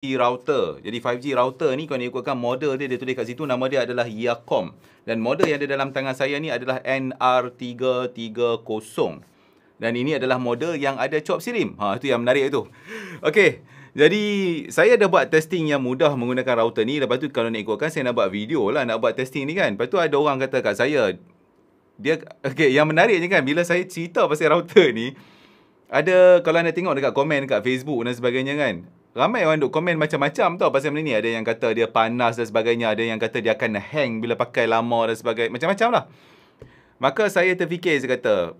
5G router. Jadi 5G router ni kau ni ikutkan model dia dia tulis kat situ nama dia adalah Yacom dan model yang ada dalam tangan saya ni adalah NR330. Dan ini adalah model yang ada chop sirim. Ha itu yang menarik itu. Okey. Jadi saya dah buat testing yang mudah menggunakan router ni lepas tu kalau nak ikutkan saya nak buat video lah nak buat testing ni kan. Lepas tu ada orang kata kat saya dia okey yang menariknya kan bila saya cerita pasal router ni ada kalau anda tengok dekat komen dekat Facebook dan sebagainya kan Ramai orang duk komen macam-macam tau pasal benda ni. Ada yang kata dia panas dan sebagainya. Ada yang kata dia akan hang bila pakai lama dan sebagainya. Macam-macam lah. Maka saya terfikir, saya kata,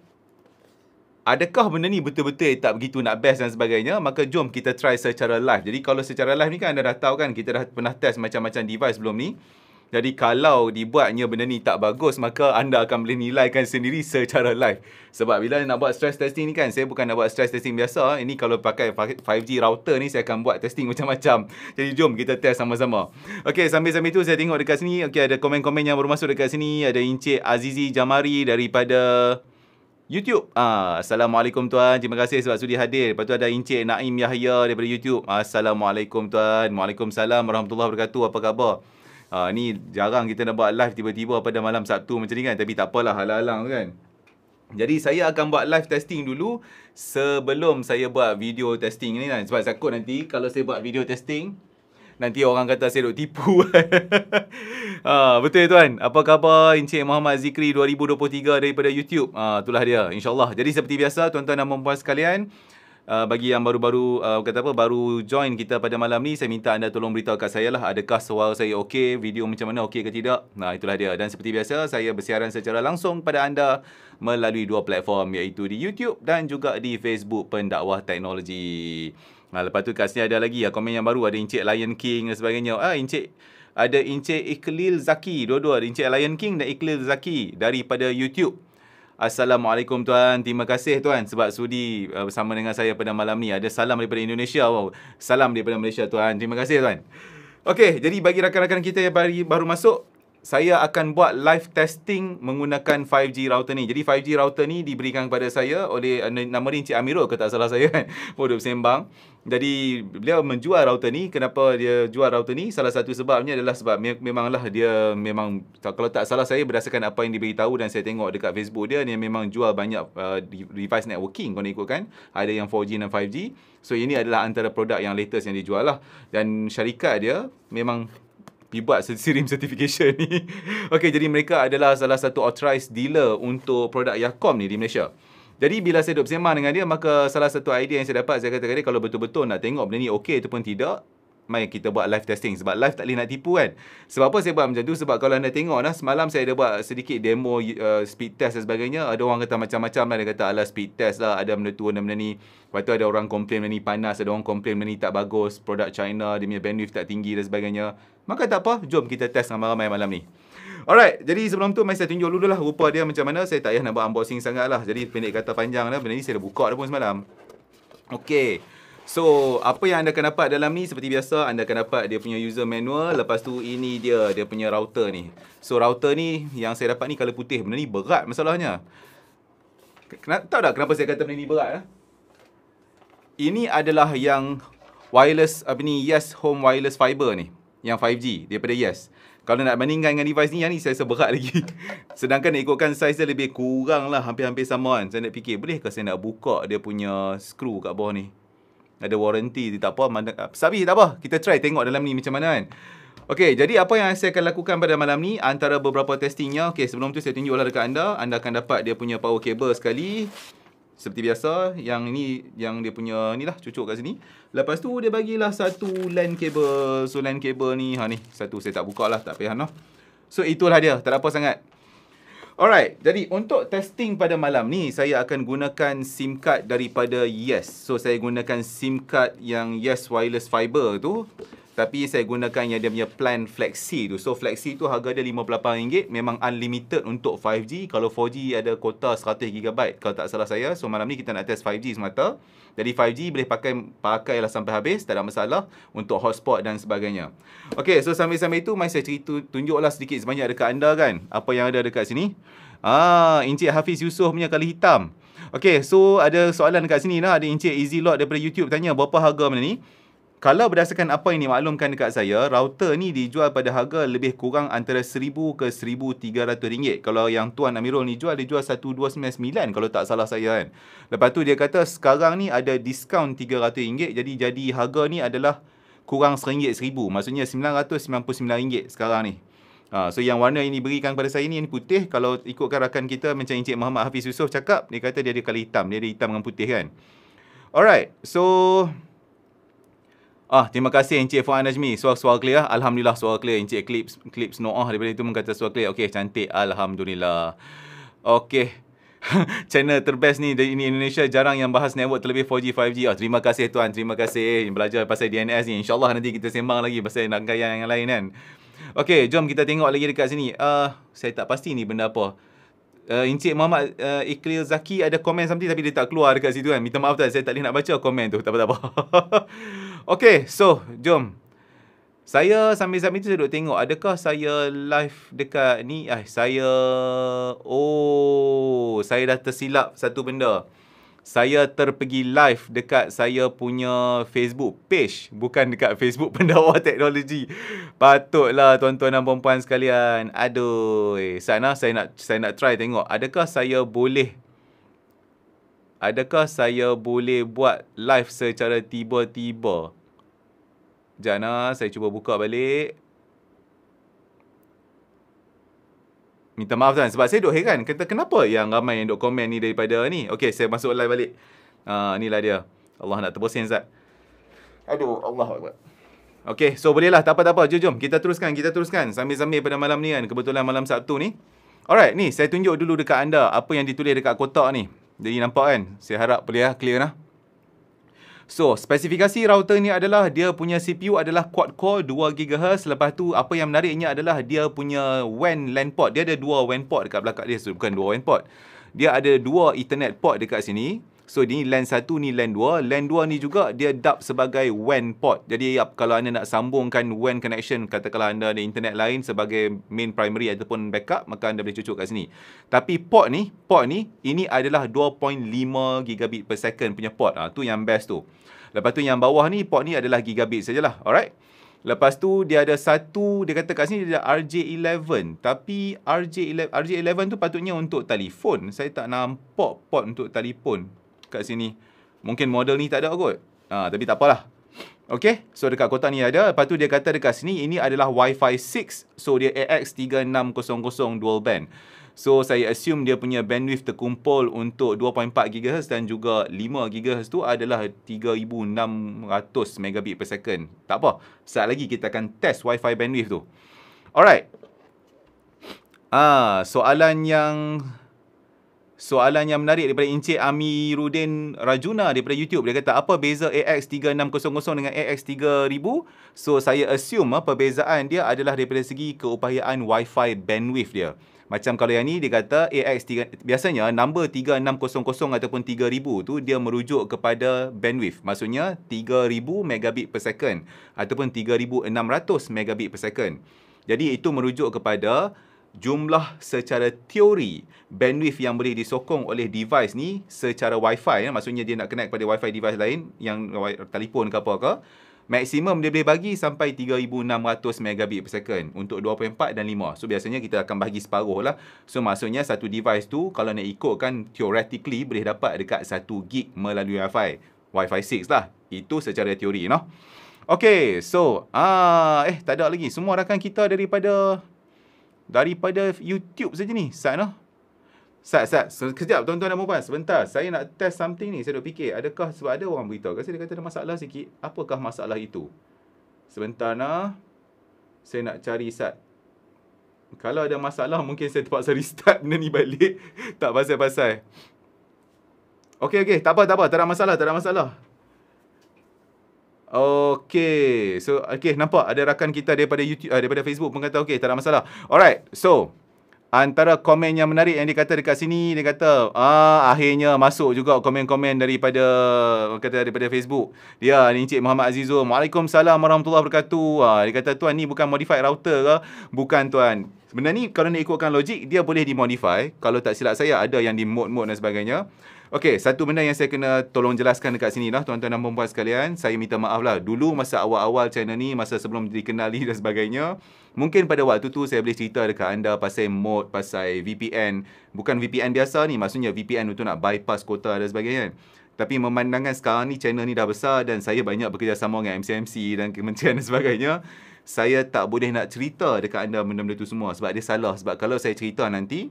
adakah benda ni betul-betul tak begitu nak best dan sebagainya? Maka jom kita try secara live. Jadi kalau secara live ni kan anda dah tahu kan, kita dah pernah test macam-macam device sebelum ni. Jadi kalau dibuatnya benda ni tak bagus maka anda akan boleh nilaikan sendiri secara live. Sebab bila nak buat stress testing ni kan saya bukan nak buat stress testing biasa. Ini kalau pakai 5G router ni saya akan buat testing macam-macam. Jadi jom kita test sama-sama. Okey sambil-sambil tu saya tengok dekat sini. Okey ada komen-komen yang baru masuk dekat sini. Ada Encik Azizi Jamari daripada YouTube. Ah, Assalamualaikum tuan. Terima kasih sebab sudi hadir. Lepas tu ada Encik Naim Yahya daripada YouTube. Assalamualaikum tuan. Waalaikumsalam. Warahmatullahi wabarakatuh. Apa khabar? Uh, ni jarang kita nak buat live tiba-tiba pada malam Sabtu macam ni kan. Tapi tak apalah halang-halang kan. Jadi saya akan buat live testing dulu sebelum saya buat video testing ni kan. Sebab takut nanti kalau saya buat video testing, nanti orang kata saya duk tipu. ha, betul tuan? Apa khabar Encik Muhammad Zikri 2023 daripada YouTube? Ha, itulah dia. InsyaAllah. Jadi seperti biasa tuan-tuan dan perempuan sekalian, Uh, bagi yang baru-baru uh, kata apa baru join kita pada malam ni saya minta anda tolong beritahu kat saya lah adakah suara saya okey video macam mana okey ke tidak nah itulah dia dan seperti biasa saya bersiaran secara langsung pada anda melalui dua platform iaitu di YouTube dan juga di Facebook Pendakwah Teknologi nah lepas tu kat sini ada lagi ya komen yang baru ada Encik Lion King dan sebagainya ah Encik ada Encik Iklil Zaki dua-dua Encik Lion King dan Iklil Zaki daripada YouTube Assalamualaikum tuan. Terima kasih tuan sebab sudi uh, bersama dengan saya pada malam ni. Ada salam daripada Indonesia. Wow. Salam daripada Malaysia tuan. Terima kasih tuan. Okey, jadi bagi rakan-rakan kita yang baru masuk, saya akan buat live testing menggunakan 5G router ni. Jadi 5G router ni diberikan kepada saya oleh uh, nama ni Encik Amirul ke tak salah saya kan. Bodoh sembang. Jadi beliau menjual router ni Kenapa dia jual router ni Salah satu sebabnya adalah Sebab me- memanglah dia Memang Kalau tak salah saya Berdasarkan apa yang diberitahu Dan saya tengok dekat Facebook dia Dia memang jual banyak uh, Device networking Kau nak ikutkan Ada yang 4G dan 5G So ini adalah antara produk yang latest yang dijual lah Dan syarikat dia Memang Pibat serim certification ni Okay jadi mereka adalah Salah satu authorized dealer Untuk produk Yakom ni di Malaysia jadi bila saya duduk bersama dengan dia, maka salah satu idea yang saya dapat, saya kata dia kalau betul-betul nak tengok benda ni okey ataupun tidak, mai kita buat live testing. Sebab live tak boleh nak tipu kan. Sebab apa saya buat macam tu? Sebab kalau anda tengok lah, semalam saya ada buat sedikit demo uh, speed test dan sebagainya. Ada orang kata macam-macam lah. Dia kata ala speed test lah. Ada benda tu, benda, benda ni. Lepas tu ada orang komplain benda ni panas. Ada orang komplain benda ni tak bagus. Produk China, dia punya bandwidth tak tinggi dan sebagainya. Maka tak apa, jom kita test ramai-ramai malam ni. Alright, jadi sebelum tu mai saya tunjuk dulu lah rupa dia macam mana. Saya tak payah nak buat unboxing sangat lah. Jadi pendek kata panjang lah. Benda ni saya dah buka dah pun semalam. Okay. So, apa yang anda akan dapat dalam ni seperti biasa anda akan dapat dia punya user manual. Lepas tu ini dia, dia punya router ni. So, router ni yang saya dapat ni kalau putih. Benda ni berat masalahnya. Kena, tahu tak kenapa saya kata benda ni berat? Eh? Ini adalah yang wireless, apa ni, Yes Home Wireless Fiber ni. Yang 5G, daripada Yes. Yes. Kalau nak bandingkan dengan device ni, yang ni saya rasa berat lagi. Sedangkan nak ikutkan saiz dia lebih kurang lah. Hampir-hampir sama kan. Saya nak fikir, boleh ke saya nak buka dia punya skru kat bawah ni? Ada warranty dia tak apa. Mana, ah, sabi tak apa. Kita try tengok dalam ni macam mana kan. Okey, jadi apa yang saya akan lakukan pada malam ni antara beberapa testingnya. Okay, sebelum tu saya tunjuklah dekat anda. Anda akan dapat dia punya power cable sekali seperti biasa yang ini yang dia punya ni lah cucuk kat sini lepas tu dia bagilah satu LAN cable so LAN cable ni ha ni satu saya tak buka lah tak payah noh so itulah dia tak apa sangat Alright, jadi untuk testing pada malam ni, saya akan gunakan SIM card daripada YES. So, saya gunakan SIM card yang YES Wireless Fiber tu. Tapi saya gunakan yang dia punya plan flexi tu. So flexi tu harga dia RM58. Memang unlimited untuk 5G. Kalau 4G ada kuota 100GB. Kalau tak salah saya. So malam ni kita nak test 5G semata. Jadi 5G boleh pakai pakailah sampai habis. Tak ada masalah untuk hotspot dan sebagainya. Okay, so sambil-sambil itu, mari saya cerita, tunjuklah sedikit sebanyak dekat anda kan. Apa yang ada dekat sini. Ah, Encik Hafiz Yusof punya kali hitam. Okay, so ada soalan dekat sini lah. Ada Encik Easy Lot daripada YouTube tanya, berapa harga mana ni? kalau berdasarkan apa yang dimaklumkan dekat saya, router ni dijual pada harga lebih kurang antara RM1,000 ke RM1,300. Kalau yang Tuan Amirul ni jual, dia jual RM1,299 kalau tak salah saya kan. Lepas tu dia kata sekarang ni ada diskaun RM300, jadi jadi harga ni adalah kurang RM1,000, RM1,000. Maksudnya RM999 sekarang ni. Ha, so yang warna ini berikan kepada saya ni, ini putih. Kalau ikutkan rakan kita macam Encik Muhammad Hafiz Yusof cakap, dia kata dia ada kali hitam. Dia ada hitam dengan putih kan. Alright, so Ah, terima kasih Encik Fuad Najmi. Suara-suara clear. Alhamdulillah suara clear. Encik Eclipse, Clips, Clips Noah ah, daripada itu mengatakan suara clear. Okey, cantik. Alhamdulillah. Okey. Channel terbest ni dari ini Indonesia jarang yang bahas network terlebih 4G 5G. Ah, terima kasih tuan, terima kasih belajar pasal DNS ni. Insya-Allah nanti kita sembang lagi pasal nak yang lain kan. Okey, jom kita tengok lagi dekat sini. Ah, uh, saya tak pasti ni benda apa. Uh, Encik Muhammad uh, ah, Ikhlil Zaki ada komen something tapi dia tak keluar dekat situ kan. Minta maaf tak, saya tak boleh nak baca komen tu. Tak apa-apa. Okay, so jom. Saya sambil sambil tu saya duduk tengok adakah saya live dekat ni. Ah, saya oh, saya dah tersilap satu benda. Saya terpergi live dekat saya punya Facebook page bukan dekat Facebook Pendawa Teknologi. Patutlah tuan-tuan dan puan sekalian. Aduh, sana saya nak saya nak try tengok adakah saya boleh adakah saya boleh buat live secara tiba-tiba? Jana, saya cuba buka balik. Minta maaf tuan sebab saya duk heran. Kata kenapa yang ramai yang duk komen ni daripada ni. Okey, saya masuk live balik. Ah, uh, inilah dia. Allah nak terpusing Zat. Aduh, Allah buat. Okey, so bolehlah. Tak apa-apa. Jom, jom. Kita teruskan, kita teruskan. Sambil-sambil pada malam ni kan. Kebetulan malam Sabtu ni. Alright, ni saya tunjuk dulu dekat anda apa yang ditulis dekat kotak ni. Jadi nampak kan? Saya harap boleh lah clear lah. So, spesifikasi router ni adalah dia punya CPU adalah quad-core 2GHz. Lepas tu, apa yang menariknya adalah dia punya WAN LAN port. Dia ada dua WAN port dekat belakang dia. So, bukan dua WAN port. Dia ada dua Ethernet port dekat sini. So ni LAN 1 ni LAN 2. LAN 2 ni juga dia dub sebagai WAN port. Jadi kalau anda nak sambungkan WAN connection katakanlah anda ada internet lain sebagai main primary ataupun backup maka anda boleh cucuk kat sini. Tapi port ni, port ni ini adalah 2.5 gigabit per second punya port. Ah tu yang best tu. Lepas tu yang bawah ni port ni adalah gigabit sajalah. Alright. Lepas tu dia ada satu dia kata kat sini dia ada RJ11 tapi RJ11 RJ11 tu patutnya untuk telefon. Saya tak nampak port untuk telefon kat sini. Mungkin model ni tak ada kot. Ha, tapi tak apalah. Okay, so dekat kota ni ada. Lepas tu dia kata dekat sini, ini adalah Wi-Fi 6. So dia AX3600 dual band. So saya assume dia punya bandwidth terkumpul untuk 2.4 GHz dan juga 5 GHz tu adalah 3600 megabit per second. Tak apa. Sekejap lagi kita akan test Wi-Fi bandwidth tu. Alright. Ah, soalan yang soalan yang menarik daripada Encik Amiruddin Rajuna daripada YouTube. Dia kata, apa beza AX3600 dengan AX3000? So, saya assume ah, perbezaan dia adalah daripada segi keupayaan Wi-Fi bandwidth dia. Macam kalau yang ni dia kata AX3 biasanya number 3600 ataupun 3000 tu dia merujuk kepada bandwidth. Maksudnya 3000 megabit per second ataupun 3600 megabit per second. Jadi itu merujuk kepada jumlah secara teori bandwidth yang boleh disokong oleh device ni secara wifi ya maksudnya dia nak connect kepada wifi device lain yang telefon ke apa ke maksimum dia boleh bagi sampai 3600 megabit per second untuk 2.4 dan 5 so biasanya kita akan bagi separuh lah so maksudnya satu device tu kalau nak ikutkan theoretically boleh dapat dekat 1 gig melalui wifi wifi 6 lah itu secara teori no? Okay, so ah eh tak ada lagi. Semua rakan kita daripada daripada YouTube saja ni. Sat noh. Sat sat sekejap tuan-tuan dan puan sebentar. Saya nak test something ni. Saya dah fikir adakah sebab ada orang beritahu kan saya dia kata ada masalah sikit. Apakah masalah itu? Sebentar nah. Saya nak cari sat. Kalau ada masalah mungkin saya terpaksa restart benda ni balik. tak pasal-pasal. Okey okey, tak apa tak apa, tak ada masalah, tak ada masalah. Okay. So, okay. Nampak ada rakan kita daripada YouTube, uh, daripada Facebook pun kata, okay, tak ada masalah. Alright. So, antara komen yang menarik yang dikata kata dekat sini, dia kata, ah, akhirnya masuk juga komen-komen daripada, kata daripada Facebook. Dia, ni Encik Muhammad Azizul. Waalaikumsalam warahmatullahi wabarakatuh. Ah, dia kata, tuan, ni bukan modified router ke? Bukan, tuan. Sebenarnya ni, kalau nak ikutkan logik, dia boleh dimodify. Kalau tak silap saya, ada yang dimod, mod dan sebagainya. Okey, satu benda yang saya kena tolong jelaskan dekat sini lah tuan-tuan dan puan-puan sekalian. Saya minta maaf lah. Dulu masa awal-awal channel ni, masa sebelum dikenali dan sebagainya, mungkin pada waktu tu saya boleh cerita dekat anda pasal mod, pasal VPN. Bukan VPN biasa ni, maksudnya VPN untuk nak bypass kota dan sebagainya. Tapi memandangkan sekarang ni channel ni dah besar dan saya banyak bekerjasama dengan MCMC dan kementerian dan sebagainya, saya tak boleh nak cerita dekat anda benda-benda tu semua sebab dia salah. Sebab kalau saya cerita nanti,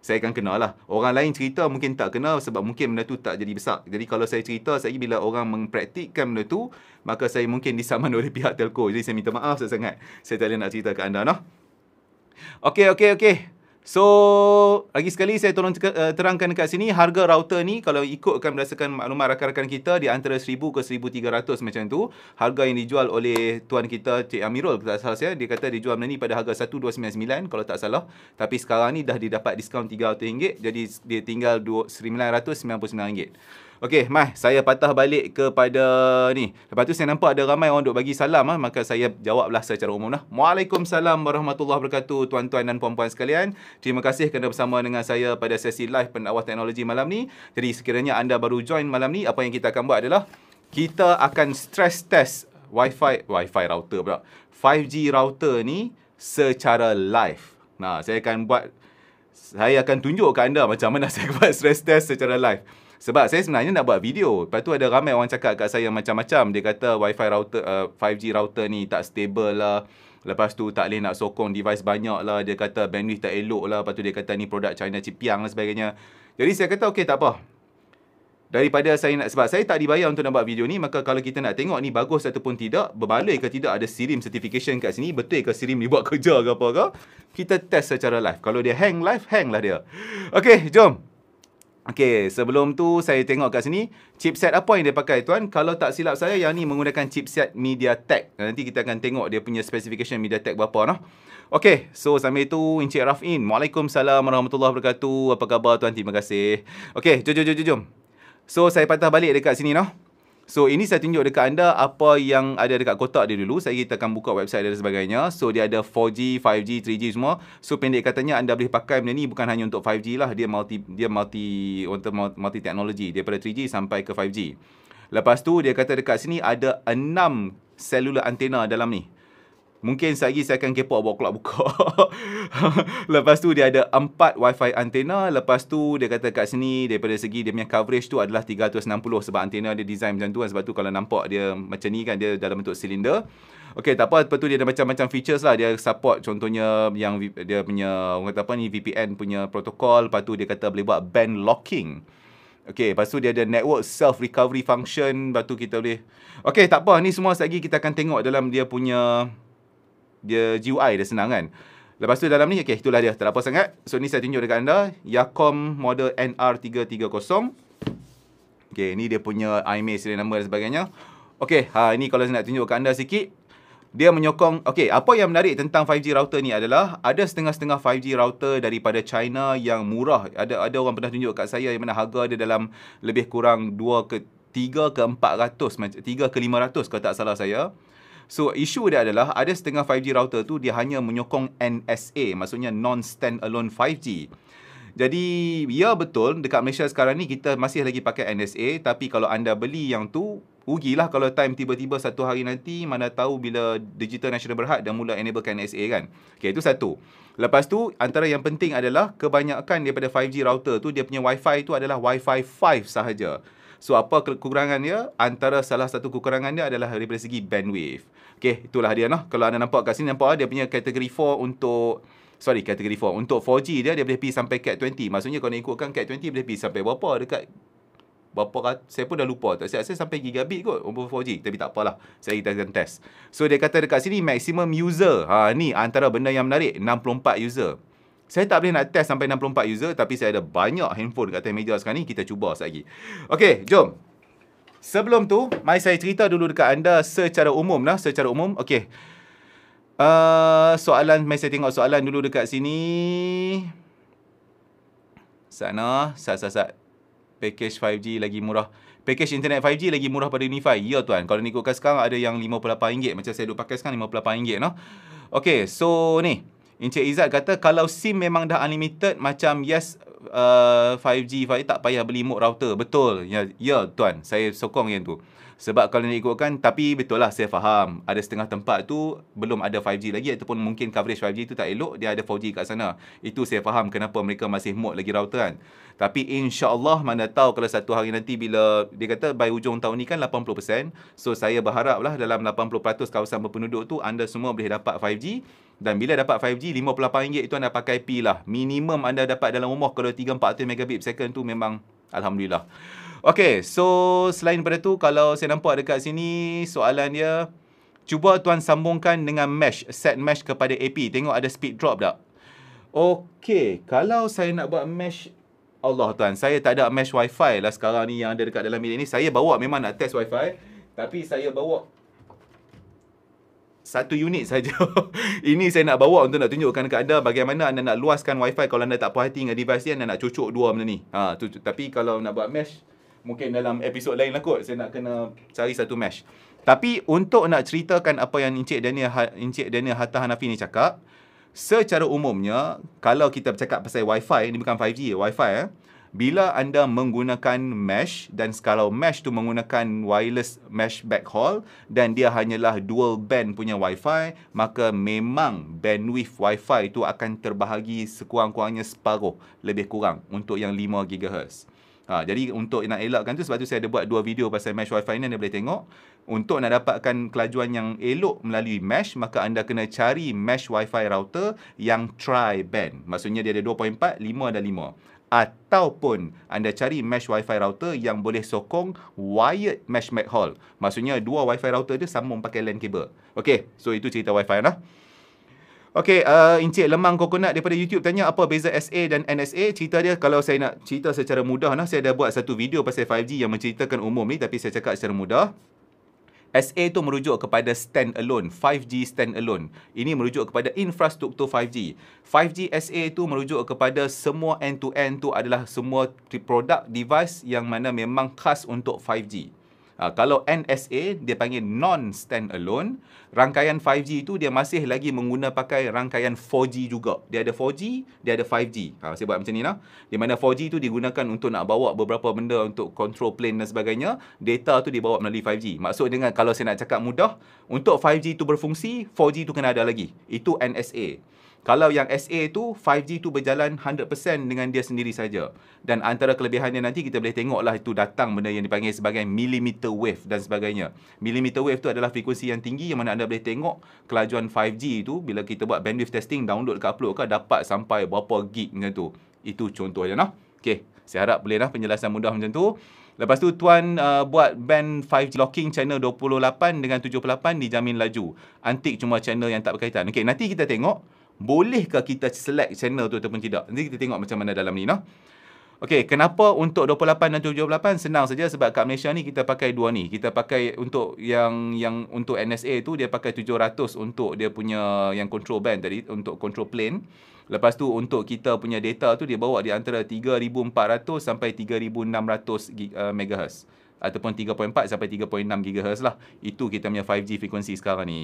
saya akan kenal lah. Orang lain cerita mungkin tak kenal sebab mungkin benda tu tak jadi besar. Jadi kalau saya cerita, saya bila orang mempraktikkan benda tu, maka saya mungkin disaman oleh pihak telco. Jadi saya minta maaf sangat Saya tak nak cerita ke anda. No? Okay, okay, okay. So, lagi sekali saya tolong eh, terangkan dekat sini harga router ni kalau ikutkan berdasarkan maklumat rakan-rakan kita di antara 1000 ke 1300 macam tu, harga yang dijual oleh tuan kita Cik Amirul kalau tak salah saya, dia kata dijual benda ni pada harga 1299 kalau tak salah, tapi sekarang ni dah didapat diskaun RM300 jadi dia tinggal RM999. Okey, Mai, saya patah balik kepada ni. Lepas tu saya nampak ada ramai orang duk bagi salam ah, maka saya jawablah secara umum lah. Waalaikumsalam warahmatullahi wabarakatuh tuan-tuan dan puan-puan sekalian. Terima kasih kerana bersama dengan saya pada sesi live pendakwah teknologi malam ni. Jadi sekiranya anda baru join malam ni, apa yang kita akan buat adalah kita akan stress test Wi-Fi Wi-Fi router pula. 5G router ni secara live. Nah, saya akan buat saya akan tunjuk kepada anda macam mana saya buat stress test secara live. Sebab saya sebenarnya nak buat video. Lepas tu ada ramai orang cakap kat saya macam-macam. Dia kata WiFi router, uh, eh, 5G router ni tak stable lah. Lepas tu tak boleh nak sokong device banyak lah. Dia kata bandwidth tak elok lah. Lepas tu dia kata ni produk China cipiang piang lah sebagainya. Jadi saya kata okey tak apa. Daripada saya nak, sebab saya tak dibayar untuk nak buat video ni, maka kalau kita nak tengok ni bagus ataupun tidak, berbaloi ke tidak ada Sirim certification kat sini, betul ke Sirim ni buat kerja ke apa ke, kita test secara live. Kalau dia hang live, hang lah dia. Okay, jom. Okey, sebelum tu saya tengok kat sini chipset apa yang dia pakai tuan. Kalau tak silap saya, yang ni menggunakan chipset MediaTek. Eh, nanti kita akan tengok dia punya specification MediaTek berapa noh. Okay, so sambil tu Encik Rafin. Waalaikumsalam warahmatullahi wabarakatuh. Apa khabar tuan? Terima kasih. Okey, jom, jom, jom, jom. So, saya patah balik dekat sini no. So ini saya tunjuk dekat anda apa yang ada dekat kotak dia dulu. Saya kita akan buka website dan sebagainya. So dia ada 4G, 5G, 3G semua. So pendek katanya anda boleh pakai benda ni bukan hanya untuk 5G lah. Dia multi dia multi untuk multi teknologi daripada 3G sampai ke 5G. Lepas tu dia kata dekat sini ada 6 selular antena dalam ni. Mungkin sehari saya akan kepo bawa keluar buka. lepas tu dia ada empat wifi antena. Lepas tu dia kata kat sini daripada segi dia punya coverage tu adalah 360 sebab antena dia design macam tu. Kan. Sebab tu kalau nampak dia macam ni kan dia dalam bentuk silinder. Okay, tak apa. Lepas tu dia ada macam-macam features lah. Dia support contohnya yang dia punya orang kata apa ni VPN punya protokol. Lepas tu dia kata boleh buat band locking. Okay, lepas tu dia ada network self recovery function. Lepas tu kita boleh Okay, tak apa. Ni semua lagi kita akan tengok dalam dia punya dia GUI dia senang kan. Lepas tu dalam ni, okay, itulah dia. Tak apa sangat. So, ni saya tunjuk dekat anda. Yakom model NR330. Okay, ni dia punya IMEI serial number dan sebagainya. Okay, ha, ini kalau saya nak tunjuk dekat anda sikit. Dia menyokong, okay, apa yang menarik tentang 5G router ni adalah ada setengah-setengah 5G router daripada China yang murah. Ada ada orang pernah tunjuk kat saya yang mana harga dia dalam lebih kurang 2 ke 3 ke 400, 3 ke 500 kalau tak salah saya. So isu dia adalah ada setengah 5G router tu dia hanya menyokong NSA maksudnya non stand alone 5G. Jadi ya betul dekat Malaysia sekarang ni kita masih lagi pakai NSA tapi kalau anda beli yang tu ugilah kalau time tiba-tiba satu hari nanti mana tahu bila Digital National Berhad dah mula enablekan NSA kan. Okey itu satu. Lepas tu antara yang penting adalah kebanyakan daripada 5G router tu dia punya Wi-Fi tu adalah Wi-Fi 5 sahaja. So apa kekurangannya? Antara salah satu kekurangannya adalah dari segi bandwidth. Okey, itulah dia noh. Kalau anda nampak kat sini nampak ah, dia punya kategori 4 untuk Sorry, kategori 4. Untuk 4G dia, dia boleh pergi sampai cat 20. Maksudnya, kalau nak ikutkan cat 20, boleh pergi sampai berapa dekat bapa. ratus. Saya pun dah lupa. Tak siap saya sampai gigabit kot untuk 4G. Tapi tak apalah. Saya kita akan test. So, dia kata dekat sini, maximum user. Ha, ni antara benda yang menarik. 64 user. Saya tak boleh nak test sampai 64 user tapi saya ada banyak handphone kat atas meja sekarang ni. Kita cuba sekejap lagi. Okay, jom. Sebelum tu, mari saya cerita dulu dekat anda secara umum lah. Secara umum, Okay. Uh, soalan, mari saya tengok soalan dulu dekat sini. Sana, sat, sat, sat. Package 5G lagi murah. Package internet 5G lagi murah pada Unify. Ya tuan, kalau ni ikutkan sekarang ada yang RM58. Macam saya duk pakai sekarang RM58 no. Okay, so ni. Encik Izzat kata kalau SIM memang dah unlimited macam yes uh, 5G, 5G tak payah beli mode router. Betul. Ya, ya tuan. Saya sokong yang tu. Sebab kalau nak ikutkan, tapi betul lah saya faham. Ada setengah tempat tu belum ada 5G lagi ataupun mungkin coverage 5G tu tak elok. Dia ada 4G kat sana. Itu saya faham kenapa mereka masih mode lagi router kan. Tapi insya Allah mana tahu kalau satu hari nanti bila dia kata by ujung tahun ni kan 80%. So saya berharaplah lah dalam 80% kawasan berpenduduk tu anda semua boleh dapat 5G. Dan bila dapat 5G, RM58 itu anda pakai P lah. Minimum anda dapat dalam rumah kalau 3-400 megabit second tu memang Alhamdulillah. Okay, so selain daripada tu, kalau saya nampak dekat sini, soalan dia, cuba tuan sambungkan dengan mesh, set mesh kepada AP. Tengok ada speed drop tak? Okay, kalau saya nak buat mesh, Allah tuan, saya tak ada mesh wifi lah sekarang ni yang ada dekat dalam bilik ni. Saya bawa memang nak test wifi, tapi saya bawa satu unit saja. ini saya nak bawa untuk nak tunjukkan kepada anda bagaimana anda nak luaskan wifi kalau anda tak puas hati dengan device ni anda nak cucuk dua benda ni. Ha tu tapi kalau nak buat mesh mungkin dalam episod lain lah kot saya nak kena cari satu mesh. Tapi untuk nak ceritakan apa yang Encik Daniel ha, Encik Daniel Hatta Hanafi ni cakap, secara umumnya kalau kita bercakap pasal wifi ni bukan 5G, wifi eh bila anda menggunakan mesh dan kalau mesh tu menggunakan wireless mesh backhaul dan dia hanyalah dual band punya wifi maka memang bandwidth wifi itu akan terbahagi sekurang-kurangnya separuh lebih kurang untuk yang 5 GHz. Ha, jadi untuk nak elakkan tu sebab tu saya ada buat dua video pasal mesh wifi ni anda boleh tengok. Untuk nak dapatkan kelajuan yang elok melalui mesh maka anda kena cari mesh wifi router yang tri band. Maksudnya dia ada 2.4, 5 dan 5 ataupun anda cari mesh wifi router yang boleh sokong wired mesh mag hall. Maksudnya dua wifi router dia sambung pakai LAN cable. Okey, so itu cerita wifi lah. Okey, uh, Encik Lemang Coconut daripada YouTube tanya apa beza SA dan NSA. Cerita dia kalau saya nak cerita secara mudah lah, saya dah buat satu video pasal 5G yang menceritakan umum ni tapi saya cakap secara mudah. SA tu merujuk kepada stand alone, 5G stand alone. Ini merujuk kepada infrastruktur 5G. 5G SA tu merujuk kepada semua end to end tu adalah semua produk device yang mana memang khas untuk 5G. Uh, kalau NSA dia panggil non stand alone, rangkaian 5G itu dia masih lagi menggunakan pakai rangkaian 4G juga. Dia ada 4G, dia ada 5G. Ha, saya buat macam ni lah. Di mana 4G itu digunakan untuk nak bawa beberapa benda untuk control plane dan sebagainya, data tu dibawa melalui 5G. Maksud dengan kalau saya nak cakap mudah, untuk 5G itu berfungsi, 4G itu kena ada lagi. Itu NSA. Kalau yang SA tu 5G tu berjalan 100% dengan dia sendiri saja. Dan antara kelebihannya nanti kita boleh tengoklah itu datang benda yang dipanggil sebagai millimeter wave dan sebagainya. Millimeter wave tu adalah frekuensi yang tinggi yang mana anda boleh tengok kelajuan 5G itu bila kita buat bandwidth testing, download ke upload ke dapat sampai berapa gig macam tu. Itu contohnya lah. okay saya harap boleh lah penjelasan mudah macam tu. Lepas tu tuan uh, buat band 5G locking channel 28 dengan 78 dijamin laju. Antik cuma channel yang tak berkaitan. Okey, nanti kita tengok Bolehkah kita select channel tu ataupun tidak? Nanti kita tengok macam mana dalam ni noh. Okey, kenapa untuk 28 dan 78 senang saja sebab kat Malaysia ni kita pakai dua ni. Kita pakai untuk yang yang untuk NSA tu dia pakai 700 untuk dia punya yang control band tadi untuk control plane. Lepas tu untuk kita punya data tu dia bawa di antara 3400 sampai 3600 uh, MHz ataupun 3.4 sampai 3.6 GHz lah. Itu kita punya 5G frequency sekarang ni.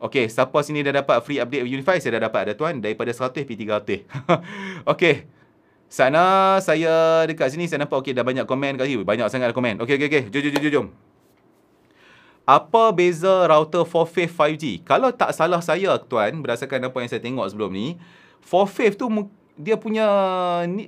Okay, siapa sini dah dapat free update Unify? Saya dah dapat dah tuan. Daripada 100 pergi 300. okay. Sana saya dekat sini saya nampak okay, dah banyak komen kat sini. Banyak sangat komen. Okay, okay, okay. Jom, jom, jom, jom. Apa beza router 4Fave 5G? Kalau tak salah saya tuan, berdasarkan apa yang saya tengok sebelum ni, 4Fave tu dia punya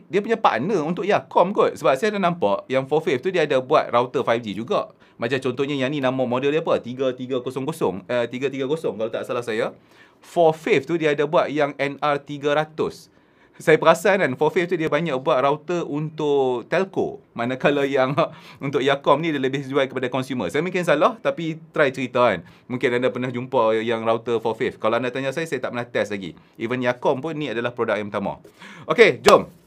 dia punya partner untuk Yakom kot. Sebab saya ada nampak yang 4Fave tu dia ada buat router 5G juga. Macam contohnya yang ni nama model dia apa? 3300. Eh, 3300 kalau tak salah saya. For Faith tu dia ada buat yang NR300. Saya perasan kan, For Faith tu dia banyak buat router untuk telco. Manakala yang untuk Yakom ni dia lebih jual kepada consumer. Saya mungkin salah tapi try cerita kan. Mungkin anda pernah jumpa yang router For Faith. Kalau anda tanya saya, saya tak pernah test lagi. Even Yakom pun ni adalah produk yang pertama. Okay, jom. Jom.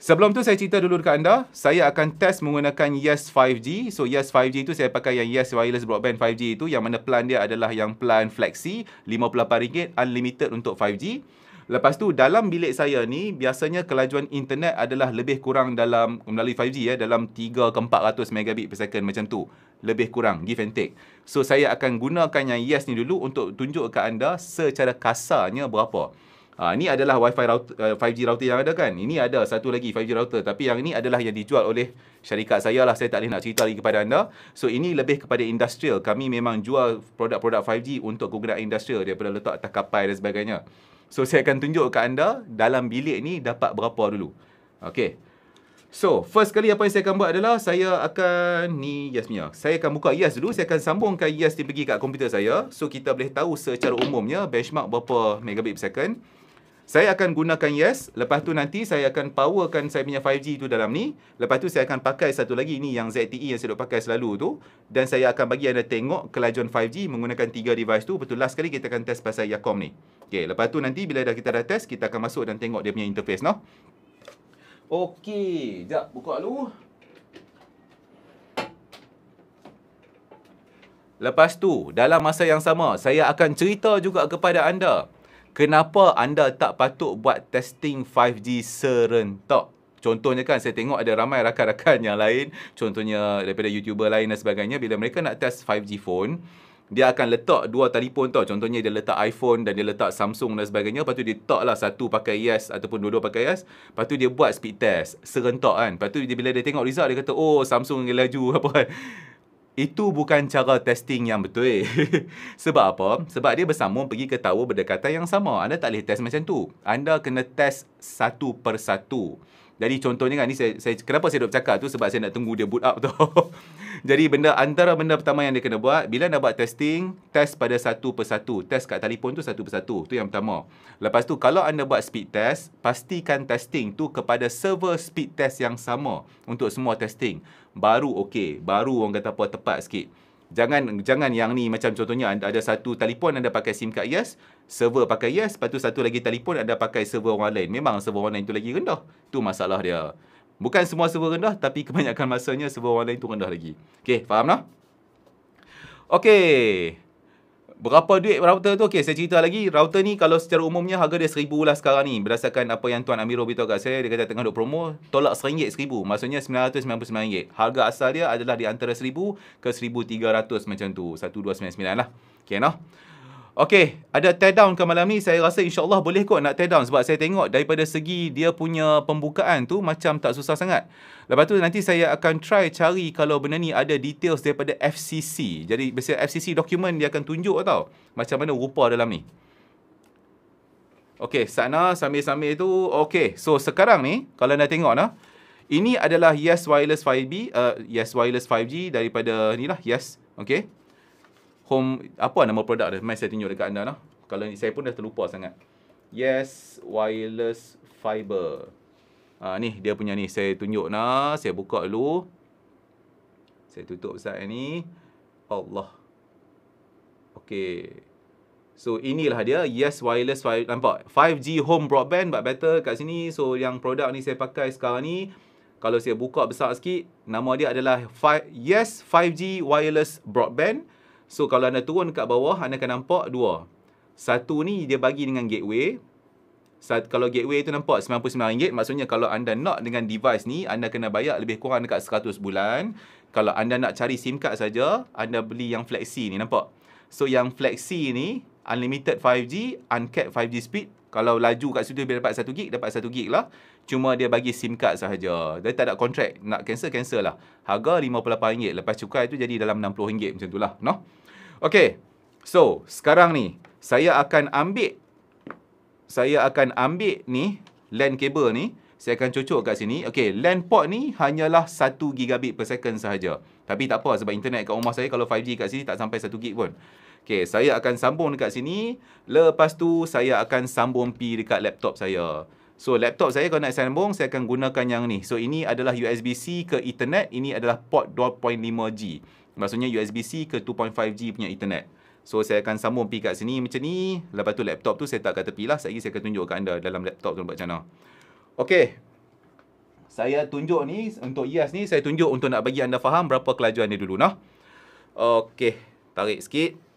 Sebelum tu saya cerita dulu dekat anda, saya akan test menggunakan Yes 5G. So Yes 5G tu saya pakai yang Yes Wireless Broadband 5G itu yang mana plan dia adalah yang plan Flexi RM58 unlimited untuk 5G. Lepas tu dalam bilik saya ni biasanya kelajuan internet adalah lebih kurang dalam melalui 5G ya dalam 3 ke 400 megabit per second macam tu. Lebih kurang give and take. So saya akan gunakan yang Yes ni dulu untuk tunjuk ke anda secara kasarnya berapa. Uh, ah, ni adalah WiFi router, eh, 5G router yang ada kan. Ini ada satu lagi 5G router. Tapi yang ini adalah yang dijual oleh syarikat saya lah. Saya tak boleh nak cerita lagi kepada anda. So, ini lebih kepada industrial. Kami memang jual produk-produk 5G untuk kegunaan industrial daripada letak atas kapal dan sebagainya. So, saya akan tunjuk ke anda dalam bilik ni dapat berapa dulu. Okay. So, first kali apa yang saya akan buat adalah saya akan ni yes punya. Saya akan buka yes dulu. Saya akan sambungkan yes ni pergi kat komputer saya. So, kita boleh tahu secara umumnya benchmark berapa megabit per second saya akan gunakan yes lepas tu nanti saya akan powerkan saya punya 5G tu dalam ni lepas tu saya akan pakai satu lagi ni yang ZTE yang saya dok pakai selalu tu dan saya akan bagi anda tengok kelajuan 5G menggunakan tiga device tu betul last kali kita akan test pasal Yakom ni Okay. lepas tu nanti bila dah kita dah test kita akan masuk dan tengok dia punya interface no? Okay. jap buka dulu Lepas tu, dalam masa yang sama, saya akan cerita juga kepada anda kenapa anda tak patut buat testing 5G serentak? Contohnya kan saya tengok ada ramai rakan-rakan yang lain, contohnya daripada YouTuber lain dan sebagainya bila mereka nak test 5G phone, dia akan letak dua telefon tau. Contohnya dia letak iPhone dan dia letak Samsung dan sebagainya. Lepas tu dia tak lah satu pakai yes ataupun dua-dua pakai yes. Lepas tu dia buat speed test. Serentak kan. Lepas tu dia, bila dia tengok result dia kata oh Samsung yang laju apa kan itu bukan cara testing yang betul. Eh. Sebab apa? Sebab dia bersambung pergi ke tower berdekatan yang sama. Anda tak boleh test macam tu. Anda kena test satu per satu. Jadi contohnya kan ni saya, saya kenapa saya duk cakap tu sebab saya nak tunggu dia boot up tu. Jadi benda antara benda pertama yang dia kena buat bila nak buat testing, test pada satu per satu. Test kat telefon tu satu per satu. Tu yang pertama. Lepas tu kalau anda buat speed test, pastikan testing tu kepada server speed test yang sama untuk semua testing baru okey, baru orang kata apa tepat sikit. Jangan jangan yang ni macam contohnya ada satu telefon anda pakai SIM card yes, server pakai yes, lepas tu satu lagi telefon anda pakai server orang lain. Memang server orang lain tu lagi rendah. Tu masalah dia. Bukan semua server rendah tapi kebanyakan masanya server orang lain tu rendah lagi. Okey, faham tak? Okey. Berapa duit router tu? Okey, saya cerita lagi. Router ni kalau secara umumnya harga dia RM1,000 lah sekarang ni. Berdasarkan apa yang Tuan Amirul beritahu kat saya, dia kata tengah duk promo, tolak RM1,000, Maksudnya RM999. Harga asal dia adalah di antara RM1,000 ke RM1,300 macam tu. RM1,299 lah. Okey, noh. Okey, ada tear down ke malam ni? Saya rasa insya Allah boleh kot nak tear down. Sebab saya tengok daripada segi dia punya pembukaan tu macam tak susah sangat. Lepas tu nanti saya akan try cari kalau benda ni ada details daripada FCC. Jadi biasanya FCC dokumen dia akan tunjuk tau. Macam mana rupa dalam ni. Okey, sana sambil-sambil tu. Okey, so sekarang ni kalau anda tengok nah. Ini adalah Yes Wireless 5G, uh, eh, Yes Wireless 5G daripada ni lah, Yes. Okey home apa lah nama produk dia? Mai saya tunjuk dekat anda lah. Kalau ni saya pun dah terlupa sangat. Yes wireless fiber. Ah ha, ni dia punya ni saya tunjuk nah, saya buka dulu. Saya tutup besar ni. Allah. Okey. So inilah dia Yes Wireless fi- nampak 5G home broadband but better kat sini. So yang produk ni saya pakai sekarang ni kalau saya buka besar sikit nama dia adalah Yes 5G Wireless Broadband. So kalau anda turun kat bawah anda akan nampak dua. Satu ni dia bagi dengan gateway. Sat, kalau gateway tu nampak RM99 maksudnya kalau anda nak dengan device ni anda kena bayar lebih kurang dekat 100 bulan. Kalau anda nak cari SIM card saja anda beli yang flexi ni nampak. So yang flexi ni unlimited 5G, uncapped 5G speed kalau laju kat situ dia dapat 1 gig, dapat 1 gig lah. Cuma dia bagi SIM card sahaja. Dia tak ada kontrak. Nak cancel, cancel lah. Harga RM58. Lepas cukai tu jadi dalam RM60 macam tu lah. No? Okay. So, sekarang ni. Saya akan ambil. Saya akan ambil ni. LAN cable ni. Saya akan cucuk kat sini. Okay, LAN port ni hanyalah 1 gigabit per second sahaja. Tapi tak apa sebab internet kat rumah saya kalau 5G kat sini tak sampai 1 gig pun. Okay, saya akan sambung dekat sini. Lepas tu, saya akan sambung pi dekat laptop saya. So, laptop saya kalau nak sambung, saya akan gunakan yang ni. So, ini adalah USB-C ke Ethernet. Ini adalah port 2.5G. Maksudnya USB-C ke 2.5G punya Ethernet. So, saya akan sambung pi kat sini macam ni. Lepas tu, laptop tu saya tak kata pi lah. Sekejap saya akan tunjukkan anda dalam laptop tu buat macam mana. Okay. Saya tunjuk ni, untuk IAS ni, saya tunjuk untuk nak bagi anda faham berapa kelajuan dia dulu. Nah. Okay. Tarik sikit.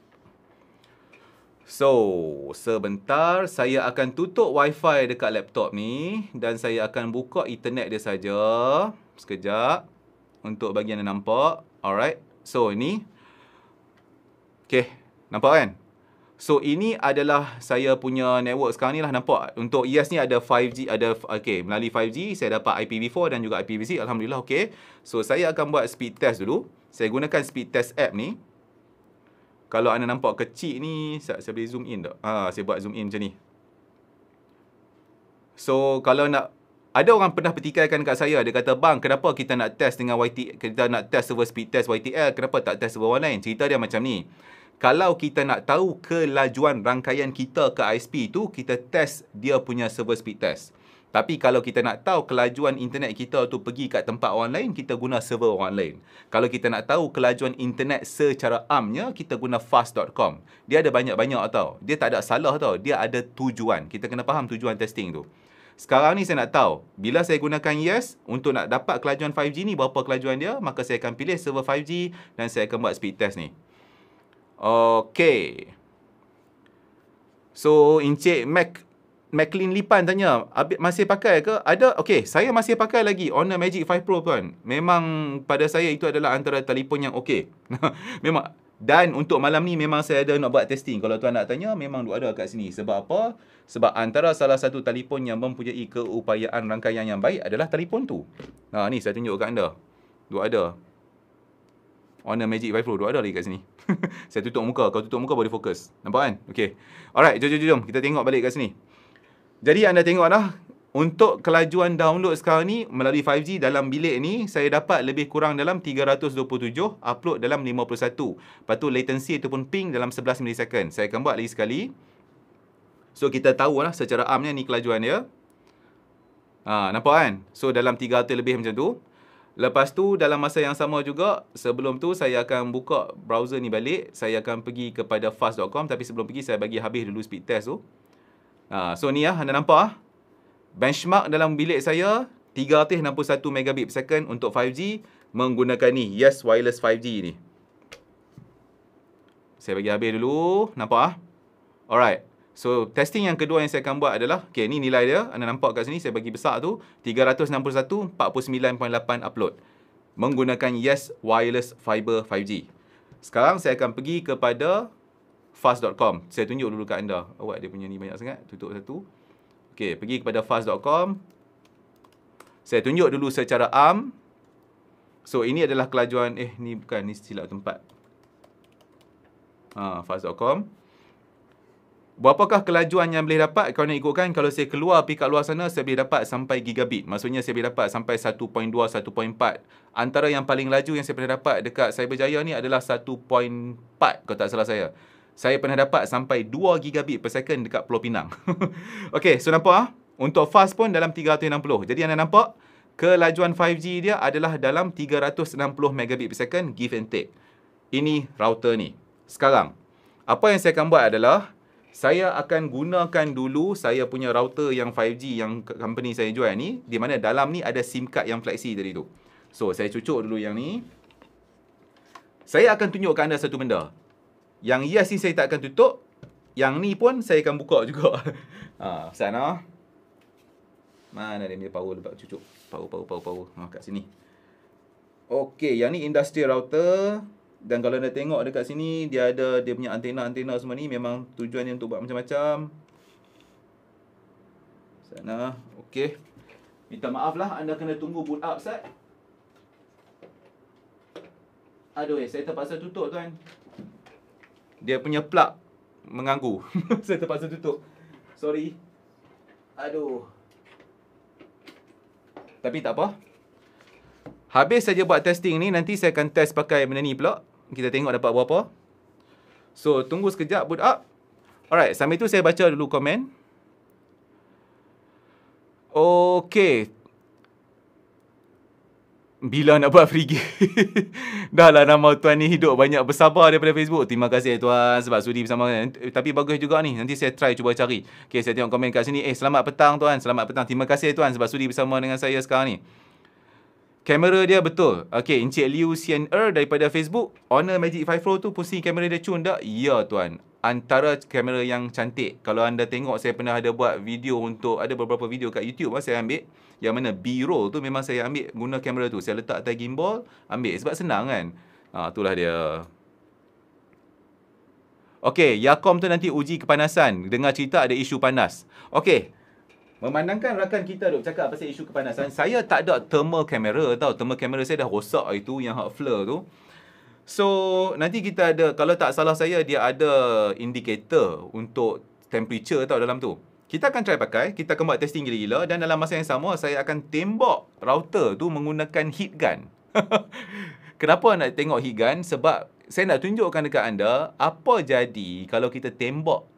So, sebentar saya akan tutup wifi dekat laptop ni dan saya akan buka internet dia saja. Sekejap. Untuk bagi anda nampak. Alright. So, ini. Okay. Nampak kan? So, ini adalah saya punya network sekarang ni lah. Nampak? Untuk ias e ni ada 5G. Ada, okay. Melalui 5G, saya dapat IPv4 dan juga IPv6. Alhamdulillah, okay. So, saya akan buat speed test dulu. Saya gunakan speed test app ni. Kalau anda nampak kecil ni, saya, boleh zoom in tak? Ha, saya buat zoom in macam ni. So, kalau nak... Ada orang pernah petikaikan kat saya. Dia kata, bang, kenapa kita nak test dengan YT... Kita nak test server speed test YTL. Kenapa tak test server online? Cerita dia macam ni. Kalau kita nak tahu kelajuan rangkaian kita ke ISP tu, kita test dia punya server speed test. Tapi kalau kita nak tahu kelajuan internet kita tu pergi kat tempat orang lain, kita guna server orang lain. Kalau kita nak tahu kelajuan internet secara amnya, kita guna fast.com. Dia ada banyak-banyak tau. Dia tak ada salah tau. Dia ada tujuan. Kita kena faham tujuan testing tu. Sekarang ni saya nak tahu, bila saya gunakan yes untuk nak dapat kelajuan 5G ni, berapa kelajuan dia, maka saya akan pilih server 5G dan saya akan buat speed test ni. Okay. So, Encik Mac McLean Lipan tanya, masih pakai ke? Ada, okay. Saya masih pakai lagi Honor Magic 5 Pro tuan. Memang pada saya itu adalah antara telefon yang okay. memang. Dan untuk malam ni memang saya ada nak buat testing. Kalau tuan nak tanya, memang ada kat sini. Sebab apa? Sebab antara salah satu telefon yang mempunyai keupayaan rangkaian yang baik adalah telefon tu. Ha, ni saya tunjuk kat anda. Dua ada. Honor Magic 5 Pro. Dua ada lagi kat sini. saya tutup muka. Kalau tutup muka boleh fokus. Nampak kan? Okay. Alright, jom, jom, jom. Kita tengok balik kat sini. Jadi anda tengoklah untuk kelajuan download sekarang ni melalui 5G dalam bilik ni saya dapat lebih kurang dalam 327 upload dalam 51. Lepas tu latency ataupun ping dalam 11 milisecond. Saya akan buat lagi sekali. So kita tahu lah secara amnya ni kelajuan dia. Ha, nampak kan? So dalam 300 lebih macam tu. Lepas tu dalam masa yang sama juga sebelum tu saya akan buka browser ni balik. Saya akan pergi kepada fast.com tapi sebelum pergi saya bagi habis dulu speed test tu. Ha, so ni lah, anda nampak. Ah. Benchmark dalam bilik saya, 361 megabit per second untuk 5G menggunakan ni, Yes Wireless 5G ni. Saya bagi habis dulu, nampak ah. Alright. So, testing yang kedua yang saya akan buat adalah, okay, ni nilai dia, anda nampak kat sini, saya bagi besar tu, 361, 49.8 upload. Menggunakan Yes Wireless Fiber 5G. Sekarang saya akan pergi kepada fast.com. Saya tunjuk dulu kat anda. Awak dia punya ni banyak sangat. Tutup satu. Okey, pergi kepada fast.com. Saya tunjuk dulu secara am. So ini adalah kelajuan eh ni bukan ni silap tempat. Ha, fast.com. Berapakah kelajuan yang boleh dapat? Kalau nak ikutkan kalau saya keluar pergi kat luar sana, saya boleh dapat sampai gigabit. Maksudnya saya boleh dapat sampai 1.2, 1.4. Antara yang paling laju yang saya pernah dapat dekat Cyberjaya ni adalah 1.4 kalau tak salah saya saya pernah dapat sampai 2 gigabit per second dekat Pulau Pinang. Okey, so nampak ah? Untuk fast pun dalam 360. Jadi anda nampak kelajuan 5G dia adalah dalam 360 megabit per second give and take. Ini router ni. Sekarang, apa yang saya akan buat adalah saya akan gunakan dulu saya punya router yang 5G yang company saya jual ni di mana dalam ni ada SIM card yang flexi tadi tu. So, saya cucuk dulu yang ni. Saya akan tunjukkan anda satu benda. Yang hias ni saya tak akan tutup. Yang ni pun saya akan buka juga. ha, ah, sana. Mana dia punya power lebat cucuk. Power, power, power, power. Ha, kat sini. Okey, yang ni industry router. Dan kalau anda tengok dekat sini, dia ada dia punya antena-antena semua ni. Memang tujuan dia untuk buat macam-macam. Sana. Okey. Minta maaf lah, anda kena tunggu boot up, Sat. Aduh, eh, saya terpaksa tutup, tuan dia punya plug mengganggu. Saya terpaksa tutup. Sorry. Aduh. Tapi tak apa. Habis saja buat testing ni, nanti saya akan test pakai benda ni pula. Kita tengok dapat berapa. So, tunggu sekejap, boot up. Alright, sambil tu saya baca dulu komen. Okay bila nak buat free game dah lah nama tuan ni hidup banyak bersabar daripada Facebook terima kasih eh, tuan sebab sudi bersama eh, tapi bagus juga ni nanti saya try cuba cari Okay, saya tengok komen kat sini eh selamat petang tuan selamat petang terima kasih tuan sebab sudi bersama dengan saya sekarang ni kamera dia betul Okay, Encik Liu Sien Er daripada Facebook Honor Magic 5 Pro tu pusing kamera dia cun tak ya tuan antara kamera yang cantik. Kalau anda tengok saya pernah ada buat video untuk ada beberapa video kat YouTube lah saya ambil yang mana B-roll tu memang saya ambil guna kamera tu. Saya letak atas gimbal, ambil sebab senang kan. Ha itulah dia. Okey, Yakom tu nanti uji kepanasan. Dengar cerita ada isu panas. Okey. Memandangkan rakan kita duk cakap pasal isu kepanasan, saya tak ada thermal camera tau. Thermal camera saya dah rosak itu yang hot flare tu. So nanti kita ada kalau tak salah saya dia ada indikator untuk temperature tau dalam tu. Kita akan try pakai, kita akan buat testing gila-gila dan dalam masa yang sama saya akan tembok router tu menggunakan heat gun. Kenapa nak tengok heat gun? Sebab saya nak tunjukkan dekat anda apa jadi kalau kita tembok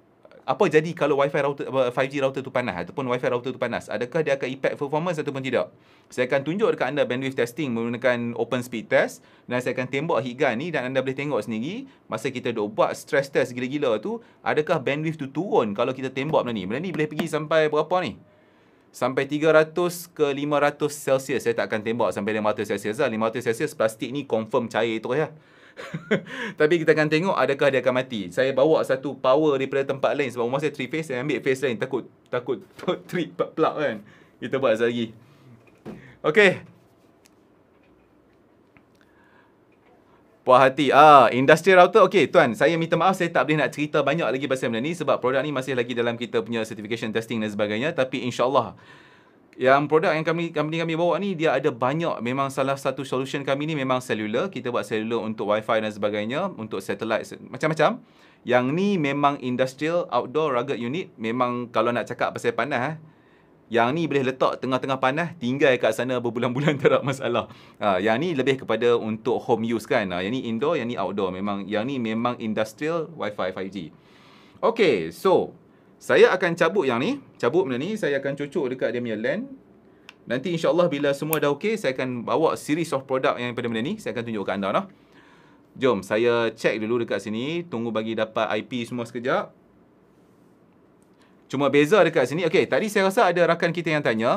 apa jadi kalau wifi router 5G router tu panas ataupun wifi router tu panas adakah dia akan impact performance ataupun tidak saya akan tunjuk dekat anda bandwidth testing menggunakan open speed test dan saya akan tembak heat ni dan anda boleh tengok sendiri masa kita dok buat stress test gila-gila tu adakah bandwidth tu turun kalau kita tembak benda ni benda ni boleh pergi sampai berapa ni sampai 300 ke 500 celsius saya tak akan tembak sampai 500 celsius lah 500 celsius plastik ni confirm cair terus lah ya. Tapi kita akan tengok adakah dia akan mati. Saya bawa satu power daripada tempat lain sebab rumah three phase saya ambil phase lain takut takut trip plug kan. Kita buat lagi. Okey. Puas hati. Ah, industrial router. Okey, tuan, saya minta maaf saya tak boleh nak cerita banyak lagi pasal benda ni sebab produk ni masih lagi dalam kita punya certification testing dan sebagainya, tapi insyaallah yang produk yang kami kami kami bawa ni dia ada banyak memang salah satu solution kami ni memang cellular kita buat cellular untuk wifi dan sebagainya untuk satellite macam-macam yang ni memang industrial outdoor rugged unit memang kalau nak cakap pasal panas eh, yang ni boleh letak tengah-tengah panas tinggal kat sana berbulan-bulan tak ada masalah ha, yang ni lebih kepada untuk home use kan ha, yang ni indoor yang ni outdoor memang yang ni memang industrial wifi 5G Okay, so saya akan cabut yang ni. Cabut benda ni. Saya akan cucuk dekat dia punya land. Nanti insyaAllah bila semua dah okey, saya akan bawa series of product yang pada benda ni. Saya akan tunjukkan anda lah. Jom, saya check dulu dekat sini. Tunggu bagi dapat IP semua sekejap. Cuma beza dekat sini. Okay, tadi saya rasa ada rakan kita yang tanya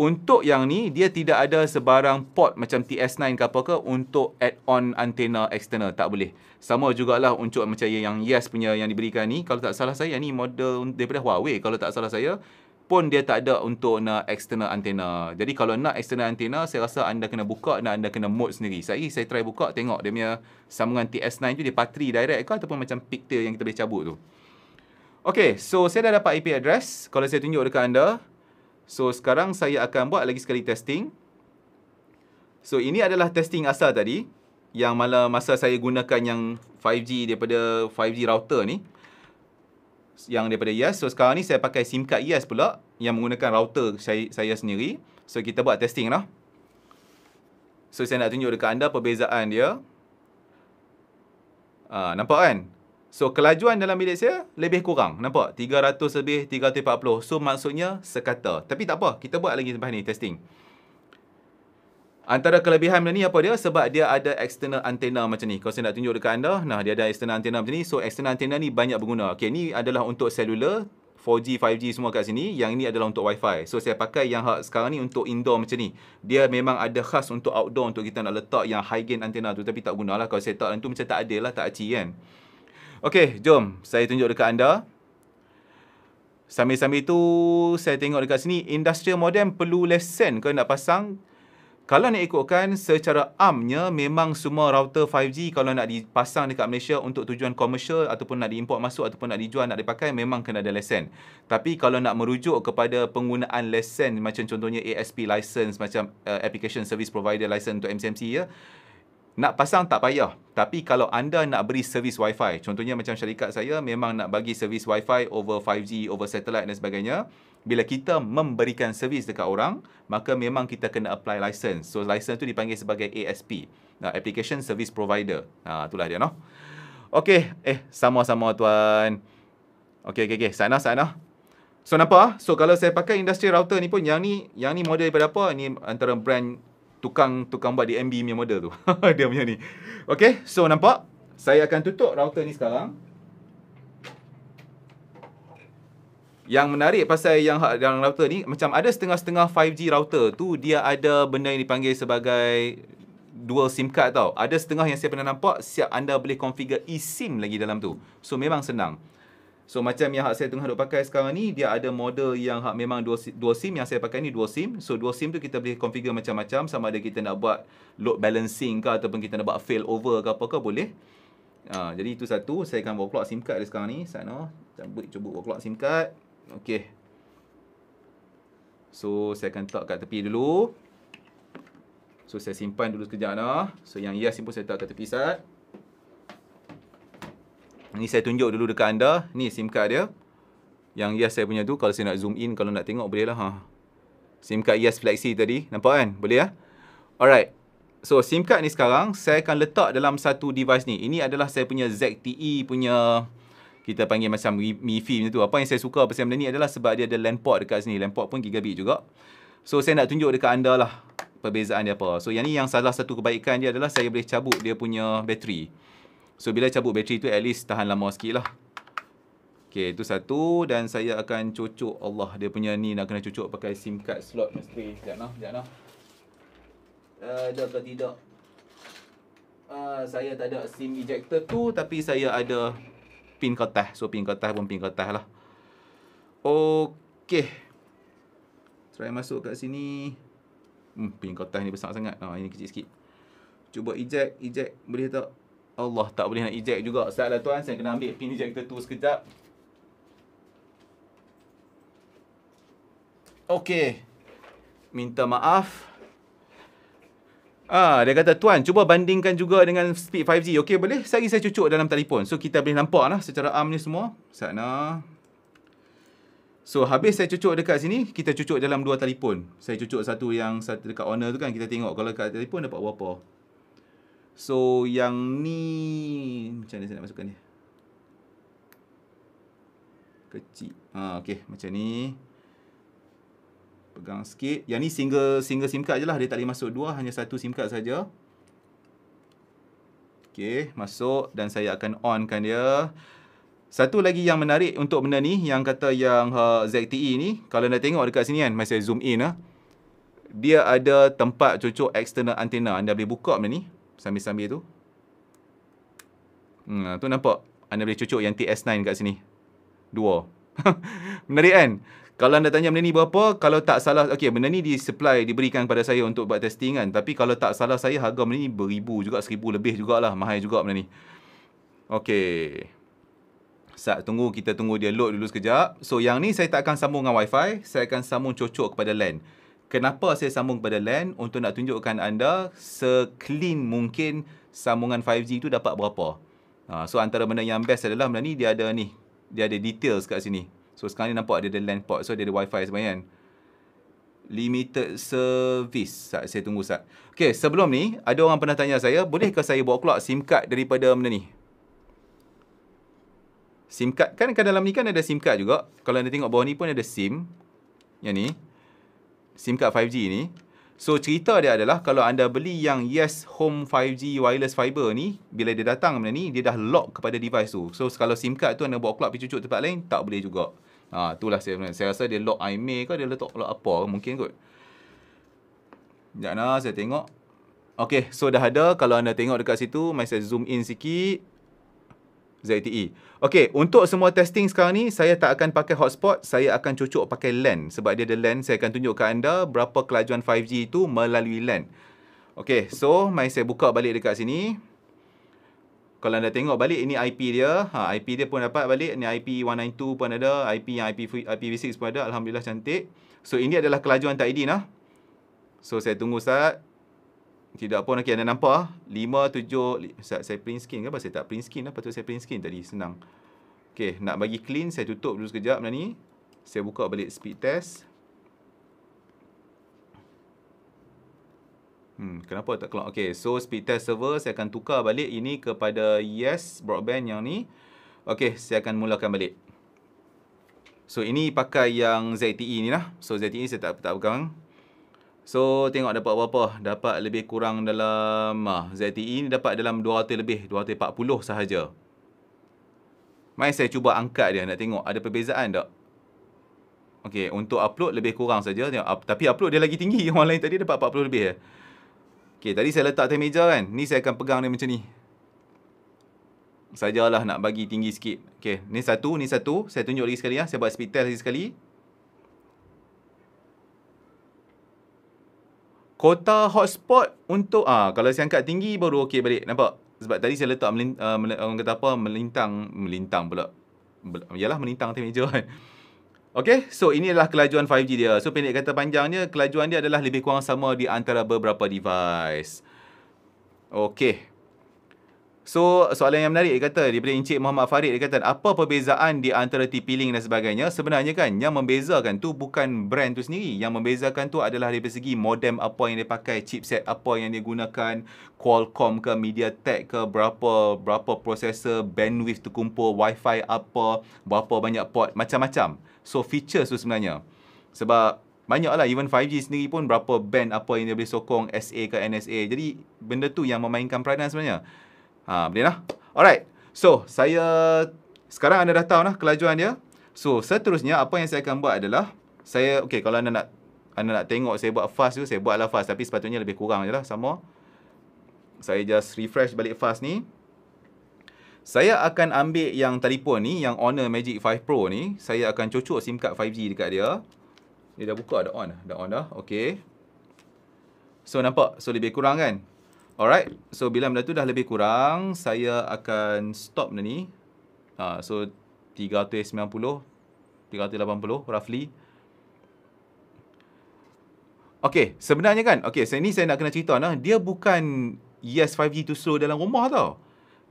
untuk yang ni dia tidak ada sebarang port macam TS9 ke apa ke untuk add-on antena eksternal tak boleh. Sama juga lah untuk macam yang Yes punya yang diberikan ni kalau tak salah saya yang ni model daripada Huawei kalau tak salah saya pun dia tak ada untuk nak eksternal antena. Jadi kalau nak eksternal antena saya rasa anda kena buka dan anda kena mode sendiri. Saya saya try buka tengok dia punya sambungan TS9 tu dia patri direct ke ataupun macam pigtail yang kita boleh cabut tu. Okay, so saya dah dapat IP address. Kalau saya tunjuk dekat anda, So sekarang saya akan buat lagi sekali testing. So ini adalah testing asal tadi yang malah masa saya gunakan yang 5G daripada 5G router ni yang daripada Yes. So sekarang ni saya pakai SIM card Yes pula yang menggunakan router saya, saya sendiri. So kita buat testing lah. So saya nak tunjuk dekat anda perbezaan dia. ha, nampak kan? So kelajuan dalam bilik saya lebih kurang. Nampak? 300 lebih 340. So maksudnya sekata. Tapi tak apa. Kita buat lagi sebab ni testing. Antara kelebihan benda ni apa dia? Sebab dia ada external antena macam ni. Kalau saya nak tunjuk dekat anda. Nah dia ada external antena macam ni. So external antena ni banyak berguna. Okay ni adalah untuk cellular. 4G, 5G semua kat sini. Yang ini adalah untuk wifi. So saya pakai yang sekarang ni untuk indoor macam ni. Dia memang ada khas untuk outdoor untuk kita nak letak yang high gain antena tu. Tapi tak gunalah. Kalau saya tak tu macam tak ada lah. Tak aci kan. Okey, jom saya tunjuk dekat anda. Sambil-sambil itu saya tengok dekat sini industrial modem perlu lesen ke nak pasang? Kalau nak ikutkan secara amnya memang semua router 5G kalau nak dipasang dekat Malaysia untuk tujuan komersial ataupun nak diimport masuk ataupun nak dijual nak dipakai memang kena ada lesen. Tapi kalau nak merujuk kepada penggunaan lesen macam contohnya ASP license macam uh, application service provider license untuk MCMC ya. Nak pasang tak payah. Tapi kalau anda nak beri servis WiFi, contohnya macam syarikat saya memang nak bagi servis WiFi over 5G, over satellite dan sebagainya, bila kita memberikan servis dekat orang, maka memang kita kena apply license. So license tu dipanggil sebagai ASP, uh, Application Service Provider. Ha itulah dia noh. Okey, eh sama-sama tuan. Okay, okay, okey, sana sana. So nampak? So kalau saya pakai industri router ni pun yang ni, yang ni model daripada apa? Ni antara brand tukang tukang buat DMB punya model tu. dia punya ni. Okay, so nampak? Saya akan tutup router ni sekarang. Yang menarik pasal yang yang router ni macam ada setengah-setengah 5G router tu dia ada benda yang dipanggil sebagai dual SIM card tau. Ada setengah yang saya pernah nampak siap anda boleh configure eSIM lagi dalam tu. So memang senang. So macam yang hak saya tengah duk pakai sekarang ni dia ada model yang hak memang dua, dua SIM yang saya pakai ni dua SIM. So dua SIM tu kita boleh configure macam-macam sama ada kita nak buat load balancing ke ataupun kita nak buat failover ke apa ke boleh. Ha, jadi itu satu saya akan overclock SIM card dia sekarang ni sana. Cuba cuba overclock SIM card. Okey. So saya akan letak kat tepi dulu. So saya simpan dulu sekejap dah. So yang yes simpan saya letak kat tepi sat. Ni saya tunjuk dulu dekat anda. Ni SIM card dia. Yang IAS saya punya tu. Kalau saya nak zoom in. Kalau nak tengok boleh lah. Ha. SIM card IAS Flexi tadi. Nampak kan? Boleh ya? Alright. So SIM card ni sekarang. Saya akan letak dalam satu device ni. Ini adalah saya punya ZTE punya. Kita panggil macam MiFi. Fi macam tu. Apa yang saya suka pasal benda ni adalah. Sebab dia ada LAN port dekat sini. LAN port pun gigabit juga. So saya nak tunjuk dekat anda lah. Perbezaan dia apa. So yang ni yang salah satu kebaikan dia adalah. Saya boleh cabut dia punya Bateri. So, bila cabut bateri tu, at least tahan lama sikit lah. Okay, itu satu. Dan saya akan cucuk Allah. Dia punya ni nak kena cucuk pakai SIM card slot. Mesti. Sekejap lah. Sekejap lah. Ada atau tidak? Uh, saya tak ada SIM ejector tu. Tapi saya ada pin kertas. So, pin kertas pun pin kertas lah. Okay. Try masuk kat sini. Hmm, pin kertas ni besar sangat. Oh, ini kecil sikit. Cuba eject. Eject. Boleh tak? Allah tak boleh nak eject juga. Ustazlah tuan, saya kena ambil pin ejector tu sekejap. Okey. Minta maaf. Ah, dia kata tuan, cuba bandingkan juga dengan speed 5G. Okey, boleh? Sekali saya cucuk dalam telefon. So kita boleh nampak lah secara am ni semua. Sana. So habis saya cucuk dekat sini, kita cucuk dalam dua telefon. Saya cucuk satu yang satu dekat owner tu kan kita tengok kalau dekat telefon dapat berapa. So yang ni macam mana saya nak masukkan ni Kecil. Ha okey macam ni. Pegang sikit. Yang ni single single SIM card lah. dia tak boleh masuk dua hanya satu SIM card saja. Okay, masuk dan saya akan onkan dia. Satu lagi yang menarik untuk benda ni yang kata yang uh, ha, ZTE ni kalau anda tengok dekat sini kan masa zoom in ah dia ada tempat cucuk external antena anda boleh buka benda ni sambil-sambil tu. Hmm, tu nampak anda boleh cucuk yang TS9 kat sini. Dua. Menarik kan? Kalau anda tanya benda ni berapa, kalau tak salah, okay, benda ni disupply diberikan kepada saya untuk buat testing kan. Tapi kalau tak salah saya, harga benda ni beribu juga, seribu lebih juga lah Mahal juga benda ni. Okay, Sat, tunggu, kita tunggu dia load dulu sekejap. So, yang ni saya tak akan sambung dengan Wi-Fi. Saya akan sambung cocok kepada LAN. Kenapa saya sambung pada LAN untuk nak tunjukkan anda seclean mungkin sambungan 5G itu dapat berapa. Uh, so antara benda yang best adalah benda ni dia ada ni. Dia ada details kat sini. So sekarang ni nampak dia ada LAN port. So dia ada wifi fi sebenarnya kan. Limited service. Sat, saya tunggu sat. Okay sebelum ni ada orang pernah tanya saya. Bolehkah saya bawa keluar SIM card daripada benda ni? SIM card kan, kat dalam ni kan ada SIM card juga. Kalau anda tengok bawah ni pun ada SIM. Yang ni. SIM card 5G ni. So cerita dia adalah kalau anda beli yang Yes Home 5G wireless fiber ni, bila dia datang benda ni, dia dah lock kepada device tu. So kalau SIM card tu anda bawa keluar pergi cucuk tempat lain, tak boleh juga. Ha, itulah saya sebenarnya. Saya rasa dia lock IMEI ke, dia letak lock apa ke, mungkin kot. Sekejap lah, saya tengok. Okay, so dah ada. Kalau anda tengok dekat situ, saya zoom in sikit. ZTE. Okey, untuk semua testing sekarang ni saya tak akan pakai hotspot, saya akan cucuk pakai LAN sebab dia ada LAN. Saya akan tunjuk tunjukkan anda berapa kelajuan 5G itu melalui LAN. Okey, so mai saya buka balik dekat sini. Kalau anda tengok balik ini IP dia, ha, IP dia pun dapat balik, Ini IP 192 pun ada, IP yang IP IPv6 pun ada, alhamdulillah cantik. So ini adalah kelajuan tak ID lah. So saya tunggu Ustaz tidak pun okey anda nampak 5 7 saya, saya print skin ke apa saya tak print skin apa lah. tu saya print skin tadi senang okey nak bagi clean saya tutup dulu sekejap benda ni saya buka balik speed test hmm kenapa tak keluar okey so speed test server saya akan tukar balik ini kepada yes broadband yang ni okey saya akan mulakan balik So ini pakai yang ZTE ni lah. So ZTE saya tak tak pegang. So tengok dapat berapa Dapat lebih kurang dalam ah, ZTE ni dapat dalam 200 lebih 240 sahaja Mari saya cuba angkat dia Nak tengok ada perbezaan tak Okey, untuk upload lebih kurang saja tengok up, tapi upload dia lagi tinggi yang orang lain tadi dapat 40 lebih ya. Okey, tadi saya letak atas meja kan. Ni saya akan pegang dia macam ni. Sajalah nak bagi tinggi sikit. Okey, ni satu, ni satu. Saya tunjuk lagi sekali ya. Saya buat speed test lagi sekali. kota hotspot untuk ah kalau saya angkat tinggi baru okey balik nampak sebab tadi saya letak melintang, uh, orang kata apa melintang melintang pula ialah melintang atas meja kan Okay, so ini adalah kelajuan 5G dia. So, pendek kata panjangnya, kelajuan dia adalah lebih kurang sama di antara beberapa device. Okay, So soalan yang menarik dia kata daripada Encik Muhammad Farid dia kata apa perbezaan di antara TP-Link dan sebagainya? Sebenarnya kan yang membezakan tu bukan brand tu sendiri. Yang membezakan tu adalah dari segi modem apa yang dia pakai, chipset apa yang dia gunakan, Qualcomm ke MediaTek ke berapa berapa prosesor, bandwidth tu kumpul, WiFi apa, berapa banyak port, macam-macam. So features tu sebenarnya. Sebab banyak lah even 5G sendiri pun berapa band apa yang dia boleh sokong SA ke NSA. Jadi benda tu yang memainkan peranan sebenarnya. Ha, boleh lah. Alright. So, saya... Sekarang anda dah tahu lah kelajuan dia. So, seterusnya apa yang saya akan buat adalah... Saya... Okay, kalau anda nak... Anda nak tengok saya buat fast tu, saya buatlah fast. Tapi sepatutnya lebih kurang je lah sama. Saya just refresh balik fast ni. Saya akan ambil yang telefon ni, yang Honor Magic 5 Pro ni. Saya akan cucuk SIM card 5G dekat dia. Dia dah buka, dah on. Lah. Dah on dah. Okay. So, nampak? So, lebih kurang kan? Alright. So bila benda tu dah lebih kurang, saya akan stop benda ni. Ha, so 390, 380 roughly. Okay, sebenarnya kan, okay, saya ni saya nak kena cerita lah, dia bukan yes 5G tu slow dalam rumah tau.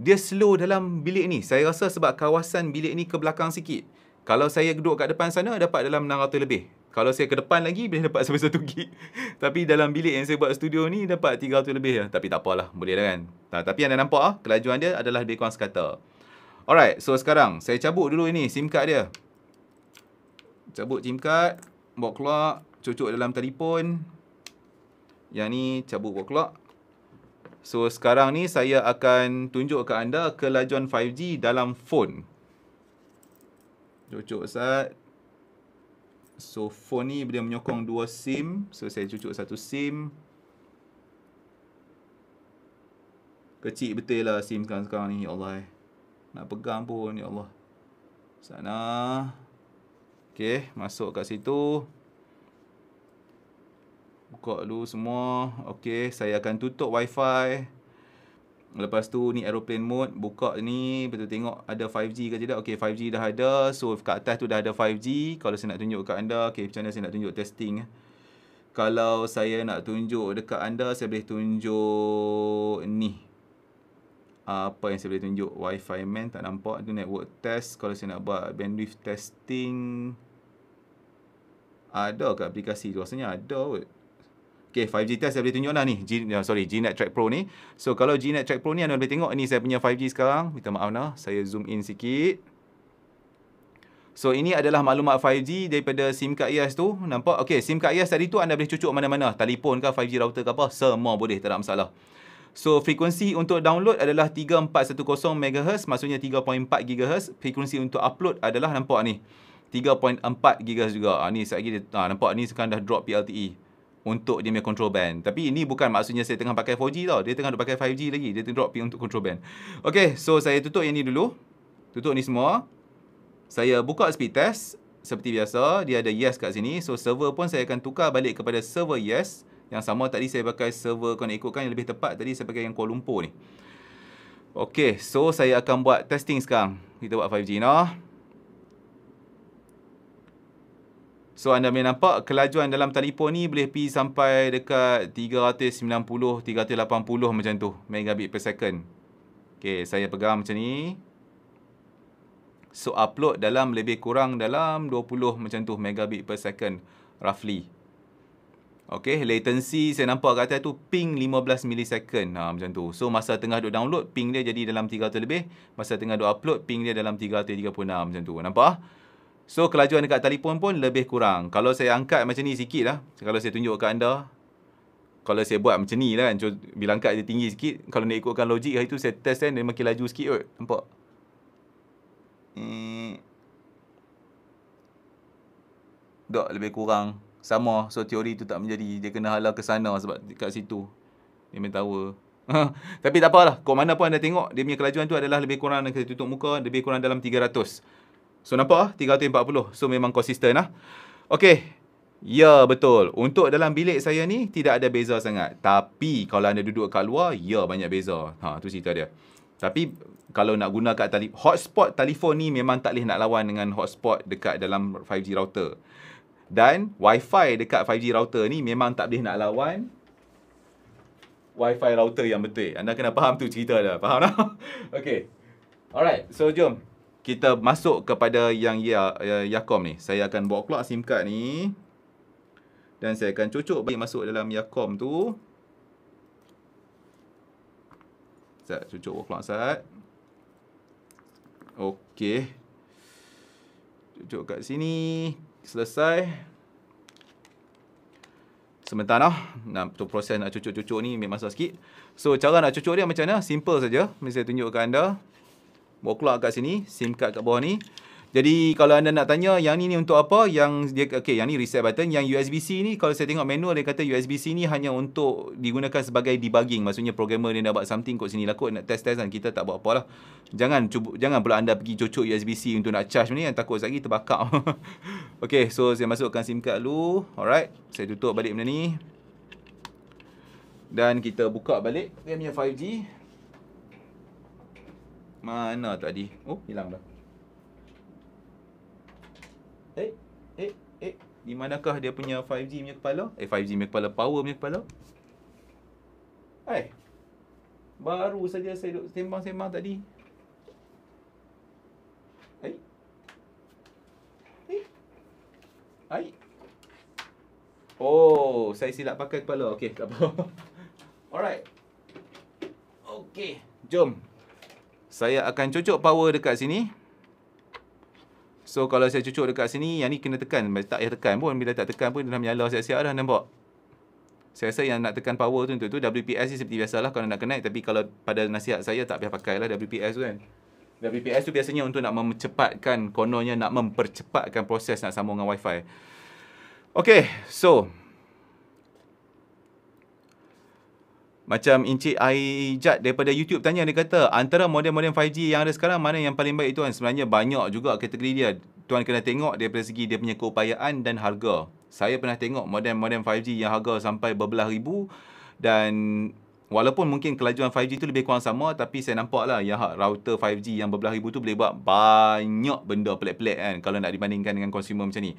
Dia slow dalam bilik ni. Saya rasa sebab kawasan bilik ni ke belakang sikit. Kalau saya duduk kat depan sana, dapat dalam 600 lebih. Kalau saya ke depan lagi Boleh dapat sebesar 1 gig Tapi dalam bilik yang saya buat studio ni Dapat tiga atau lebih ya. Tapi tak apalah Boleh lah kan nah, Tapi anda nampak ah, Kelajuan dia adalah lebih kurang sekata Alright So sekarang Saya cabut dulu ini SIM card dia Cabut SIM card Bawa keluar Cucuk dalam telefon Yang ni Cabut bawa keluar So sekarang ni Saya akan Tunjuk ke anda Kelajuan 5G Dalam phone Cucuk Ustaz So phone ni dia menyokong dua SIM. So saya cucuk satu SIM. Kecil betul lah SIM sekarang-sekarang ni. Ya Allah. Eh. Nak pegang pun. Ya Allah. Sana. Okay. Masuk kat situ. Buka dulu semua. Okay. Saya akan tutup wifi. Okay. Lepas tu ni aeroplane mode Buka ni Betul tengok ada 5G ke tidak Okay 5G dah ada So kat atas tu dah ada 5G Kalau saya nak tunjuk kat anda Okay macam mana saya nak tunjuk testing eh? Kalau saya nak tunjuk dekat anda Saya boleh tunjuk ni Apa yang saya boleh tunjuk Wi-Fi man tak nampak tu network test Kalau saya nak buat bandwidth testing Ada ke aplikasi tu Rasanya ada kot Okay, 5G test saya boleh tunjuk dah ni. G, no, ya, sorry, GNet Track Pro ni. So, kalau GNet Track Pro ni, anda boleh tengok. ni saya punya 5G sekarang. Minta maaf dah. Saya zoom in sikit. So, ini adalah maklumat 5G daripada SIM card IAS tu. Nampak? Okay, SIM card IAS tadi tu anda boleh cucuk mana-mana. Telepon ke, 5G router ke apa. Semua boleh. Tak ada masalah. So, frekuensi untuk download adalah 3410 MHz. Maksudnya 3.4 GHz. Frekuensi untuk upload adalah, nampak ni. 3.4 GHz juga. Ha, ni, sekejap lagi. Ha, nampak ni sekarang dah drop PLTE untuk dia punya control band. Tapi ini bukan maksudnya saya tengah pakai 4G tau. Dia tengah pakai 5G lagi. Dia tengah drop pin untuk control band. Okay, so saya tutup yang ni dulu. Tutup ni semua. Saya buka speed test. Seperti biasa, dia ada yes kat sini. So, server pun saya akan tukar balik kepada server yes. Yang sama tadi saya pakai server, kau nak ikutkan yang lebih tepat tadi saya pakai yang Kuala Lumpur ni. Okay, so saya akan buat testing sekarang. Kita buat 5G ni. No? So anda boleh nampak kelajuan dalam telefon ni boleh pergi sampai dekat 390, 380 macam tu megabit per second. Okay, saya pegang macam ni. So upload dalam lebih kurang dalam 20 macam tu megabit per second roughly. Okay, latency saya nampak kat atas tu ping 15 millisecond ha, macam tu. So masa tengah duk download, ping dia jadi dalam 300 lebih. Masa tengah duk upload, ping dia dalam 336 macam tu. Nampak? Nampak? So kelajuan dekat telefon pun lebih kurang. Kalau saya angkat macam ni sikit lah. Kalau saya tunjuk ke anda. Kalau saya buat macam ni lah kan. Bila angkat dia tinggi sikit. Kalau nak ikutkan logik hari tu saya test kan. Dia makin laju sikit kot. Nampak? Hmm. lebih kurang. Sama. So teori tu tak menjadi. Dia kena halal ke sana sebab kat situ. Dia main tower. Tapi tak apalah. Kau mana pun anda tengok. Dia punya kelajuan tu adalah lebih kurang. Kita tutup muka. Lebih kurang dalam 300. So nampak ah 340. So memang konsisten lah. Okey. Ya betul. Untuk dalam bilik saya ni tidak ada beza sangat. Tapi kalau anda duduk kat luar, ya banyak beza. Ha tu cerita dia. Tapi kalau nak guna kat tali- hotspot telefon ni memang tak boleh nak lawan dengan hotspot dekat dalam 5G router. Dan Wi-Fi dekat 5G router ni memang tak boleh nak lawan Wi-Fi router yang betul. Anda kena faham tu cerita dah. Faham tak? Okay. Alright. So, jom kita masuk kepada yang ya Yakom ni. Saya akan bawa keluar SIM card ni. Dan saya akan cucuk bagi masuk dalam Yakom tu. Sat, cucuk bawa keluar Sat. Okey. Cucuk kat sini. Selesai. Sementara lah. Nah, proses nak cucuk-cucuk ni ambil masa sikit. So, cara nak cucuk dia macam mana? Simple saja. Mesti saya tunjukkan anda. Bawa keluar kat sini. SIM card kat bawah ni. Jadi kalau anda nak tanya yang ni ni untuk apa? Yang dia okay, yang ni reset button, yang USB-C ni kalau saya tengok manual dia kata USB-C ni hanya untuk digunakan sebagai debugging. Maksudnya programmer ni nak buat something kot sini lah kot nak test-test kan kita tak buat apa lah. Jangan cuba jangan pula anda pergi cucuk USB-C untuk nak charge ni yang takut lagi terbakar. Okay, so saya masukkan SIM card dulu. Alright, saya tutup balik benda ni. Dan kita buka balik dia punya 5G. Mana tadi? Oh, hilang dah. Eh, eh, eh. Di manakah dia punya 5G punya kepala? Eh, 5G punya kepala. Power punya kepala. Eh. Baru saja saya duduk sembang-sembang tadi. Eh. Eh. Eh. Oh, saya silap pakai kepala. Okey, tak apa. Alright. Okey, jom saya akan cucuk power dekat sini. So kalau saya cucuk dekat sini, yang ni kena tekan. Tak payah tekan pun. Bila tak tekan pun, dia dah menyala siap-siap dah. Nampak? Saya rasa yang nak tekan power tu, untuk tu WPS ni seperti biasalah kalau nak connect. Tapi kalau pada nasihat saya, tak payah pakai lah WPS tu kan. WPS tu biasanya untuk nak mempercepatkan, kononnya nak mempercepatkan proses nak sambung dengan Wi-Fi. Okay, so... Macam Encik Aijat daripada YouTube tanya, dia kata, antara modem-modem 5G yang ada sekarang, mana yang paling baik tuan? Sebenarnya banyak juga kategori dia. Tuan kena tengok daripada segi dia punya keupayaan dan harga. Saya pernah tengok modem-modem 5G yang harga sampai berbelah ribu dan walaupun mungkin kelajuan 5G tu lebih kurang sama tapi saya nampak lah ya, yang router 5G yang berbelah ribu tu boleh buat banyak benda pelik-pelik kan kalau nak dibandingkan dengan consumer macam ni